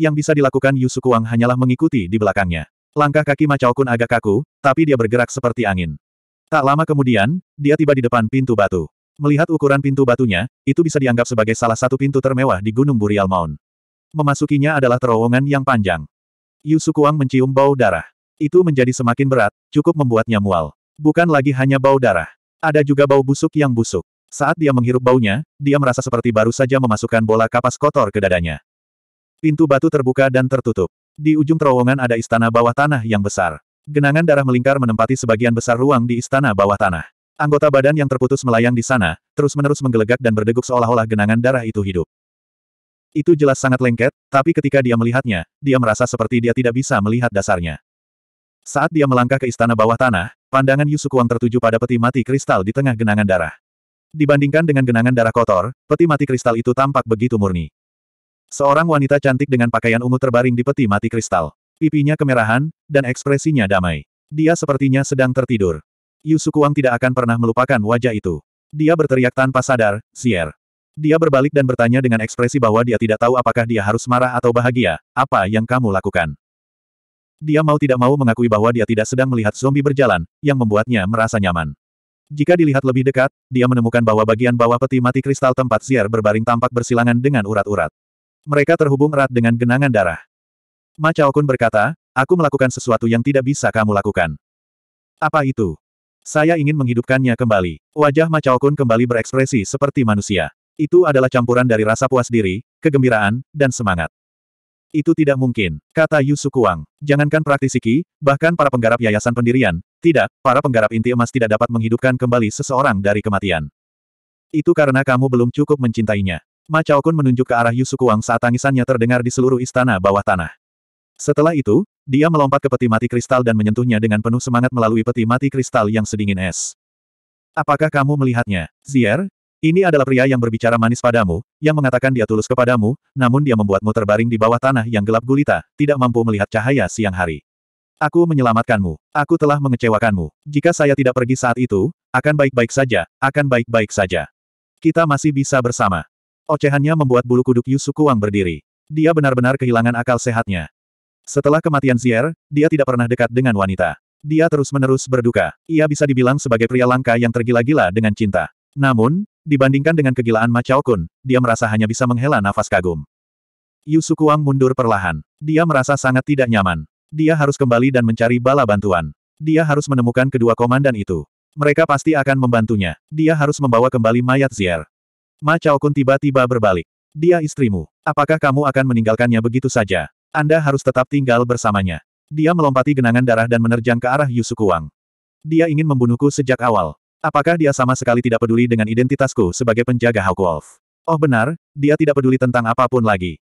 Yang bisa dilakukan Yusukuang hanyalah mengikuti di belakangnya. Langkah kaki Ma Kun agak kaku, tapi dia bergerak seperti angin. Tak lama kemudian, dia tiba di depan pintu batu. Melihat ukuran pintu batunya, itu bisa dianggap sebagai salah satu pintu termewah di Gunung Burial Mount. Memasukinya adalah terowongan yang panjang. Yu Sukuang mencium bau darah. Itu menjadi semakin berat, cukup membuatnya mual. Bukan lagi hanya bau darah. Ada juga bau busuk yang busuk. Saat dia menghirup baunya, dia merasa seperti baru saja memasukkan bola kapas kotor ke dadanya. Pintu batu terbuka dan tertutup. Di ujung terowongan ada istana bawah tanah yang besar. Genangan darah melingkar menempati sebagian besar ruang di istana bawah tanah. Anggota badan yang terputus melayang di sana, terus-menerus menggelegak dan berdegup seolah-olah genangan darah itu hidup. Itu jelas sangat lengket, tapi ketika dia melihatnya, dia merasa seperti dia tidak bisa melihat dasarnya. Saat dia melangkah ke istana bawah tanah, pandangan Yusukuang tertuju pada peti mati kristal di tengah genangan darah. Dibandingkan dengan genangan darah kotor, peti mati kristal itu tampak begitu murni. Seorang wanita cantik dengan pakaian ungu terbaring di peti mati kristal. Pipinya kemerahan, dan ekspresinya damai. Dia sepertinya sedang tertidur. Yusukuang tidak akan pernah melupakan wajah itu. Dia berteriak tanpa sadar, Sier. Dia berbalik dan bertanya dengan ekspresi bahwa dia tidak tahu apakah dia harus marah atau bahagia, apa yang kamu lakukan. Dia mau tidak mau mengakui bahwa dia tidak sedang melihat zombie berjalan, yang membuatnya merasa nyaman. Jika dilihat lebih dekat, dia menemukan bahwa bagian bawah peti mati kristal tempat Sier berbaring tampak bersilangan dengan urat-urat. Mereka terhubung erat dengan genangan darah. Chao Kun berkata, aku melakukan sesuatu yang tidak bisa kamu lakukan. Apa itu? Saya ingin menghidupkannya kembali. Wajah Macau Kun kembali berekspresi seperti manusia. Itu adalah campuran dari rasa puas diri, kegembiraan, dan semangat. Itu tidak mungkin, kata Yusukuang. Jangankan praktisi Qi, bahkan para penggarap yayasan pendirian, tidak, para penggarap inti emas tidak dapat menghidupkan kembali seseorang dari kematian. Itu karena kamu belum cukup mencintainya. Ma Kun menunjuk ke arah Yusukuang saat tangisannya terdengar di seluruh istana bawah tanah. Setelah itu, dia melompat ke peti mati kristal dan menyentuhnya dengan penuh semangat melalui peti mati kristal yang sedingin es. Apakah kamu melihatnya? Zier, ini adalah pria yang berbicara manis padamu, yang mengatakan dia tulus kepadamu, namun dia membuatmu terbaring di bawah tanah yang gelap gulita, tidak mampu melihat cahaya siang hari. Aku menyelamatkanmu. Aku telah mengecewakanmu. Jika saya tidak pergi saat itu, akan baik-baik saja, akan baik-baik saja. Kita masih bisa bersama. Ocehannya membuat bulu kuduk Yusukuang berdiri. Dia benar-benar kehilangan akal sehatnya. Setelah kematian Zier, dia tidak pernah dekat dengan wanita. Dia terus-menerus berduka. Ia bisa dibilang sebagai pria langka yang tergila-gila dengan cinta. Namun, dibandingkan dengan kegilaan Ma Chao Kun, dia merasa hanya bisa menghela nafas kagum. Yu Sukuang mundur perlahan. Dia merasa sangat tidak nyaman. Dia harus kembali dan mencari bala bantuan. Dia harus menemukan kedua komandan itu. Mereka pasti akan membantunya. Dia harus membawa kembali mayat Zier. Ma Chao Kun tiba-tiba berbalik. Dia istrimu. Apakah kamu akan meninggalkannya begitu saja? Anda harus tetap tinggal bersamanya. Dia melompati genangan darah dan menerjang ke arah Yusuku Wang. Dia ingin membunuhku sejak awal. Apakah dia sama sekali tidak peduli dengan identitasku sebagai penjaga Hawk Wolf? Oh benar, dia tidak peduli tentang apapun lagi.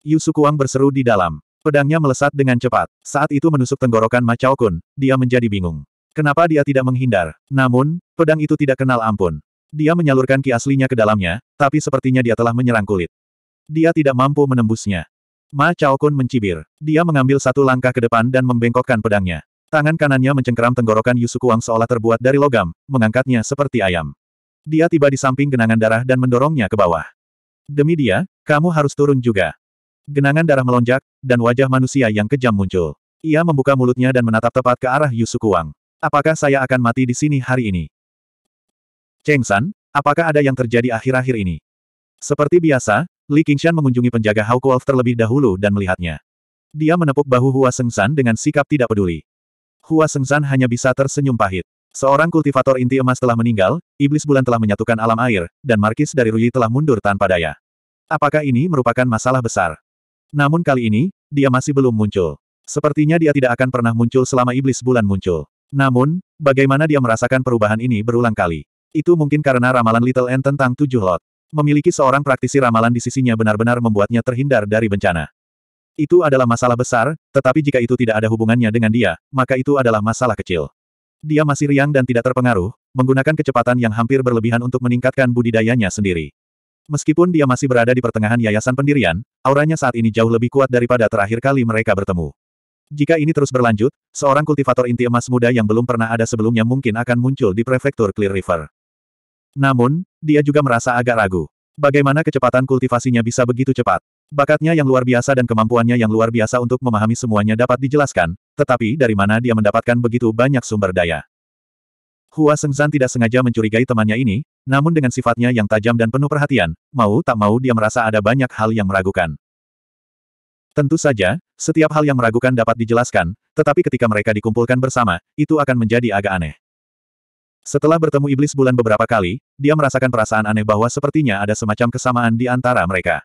Yusuku Wang berseru di dalam. Pedangnya melesat dengan cepat. Saat itu menusuk tenggorokan Macau Kun, dia menjadi bingung. Kenapa dia tidak menghindar? Namun, pedang itu tidak kenal ampun. Dia menyalurkan ki aslinya ke dalamnya, tapi sepertinya dia telah menyerang kulit. Dia tidak mampu menembusnya. Ma Chao Kun mencibir. Dia mengambil satu langkah ke depan dan membengkokkan pedangnya. Tangan kanannya mencengkeram tenggorokan Wang seolah terbuat dari logam, mengangkatnya seperti ayam. Dia tiba di samping genangan darah dan mendorongnya ke bawah. Demi dia, kamu harus turun juga. Genangan darah melonjak, dan wajah manusia yang kejam muncul. Ia membuka mulutnya dan menatap tepat ke arah Wang. Apakah saya akan mati di sini hari ini? Cheng San, apakah ada yang terjadi akhir-akhir ini? Seperti biasa, Li Qingshan mengunjungi penjaga Hao Wolf terlebih dahulu dan melihatnya. Dia menepuk bahu Hua Sengsan dengan sikap tidak peduli. Hua Sengsan hanya bisa tersenyum pahit. Seorang kultivator inti emas telah meninggal, iblis bulan telah menyatukan alam air, dan markis dari Rui telah mundur tanpa daya. Apakah ini merupakan masalah besar? Namun kali ini, dia masih belum muncul. Sepertinya dia tidak akan pernah muncul selama iblis bulan muncul. Namun, bagaimana dia merasakan perubahan ini berulang kali? Itu mungkin karena ramalan Little N tentang tujuh lot. Memiliki seorang praktisi ramalan di sisinya benar-benar membuatnya terhindar dari bencana. Itu adalah masalah besar, tetapi jika itu tidak ada hubungannya dengan dia, maka itu adalah masalah kecil. Dia masih riang dan tidak terpengaruh, menggunakan kecepatan yang hampir berlebihan untuk meningkatkan budidayanya sendiri. Meskipun dia masih berada di pertengahan yayasan pendirian, auranya saat ini jauh lebih kuat daripada terakhir kali mereka bertemu. Jika ini terus berlanjut, seorang kultivator inti emas muda yang belum pernah ada sebelumnya mungkin akan muncul di prefektur Clear River. Namun, dia juga merasa agak ragu. Bagaimana kecepatan kultivasinya bisa begitu cepat? Bakatnya yang luar biasa dan kemampuannya yang luar biasa untuk memahami semuanya dapat dijelaskan, tetapi dari mana dia mendapatkan begitu banyak sumber daya? Hua Sengzan tidak sengaja mencurigai temannya ini, namun dengan sifatnya yang tajam dan penuh perhatian, mau tak mau dia merasa ada banyak hal yang meragukan. Tentu saja, setiap hal yang meragukan dapat dijelaskan, tetapi ketika mereka dikumpulkan bersama, itu akan menjadi agak aneh. Setelah bertemu iblis bulan beberapa kali, dia merasakan perasaan aneh bahwa sepertinya ada semacam kesamaan di antara mereka.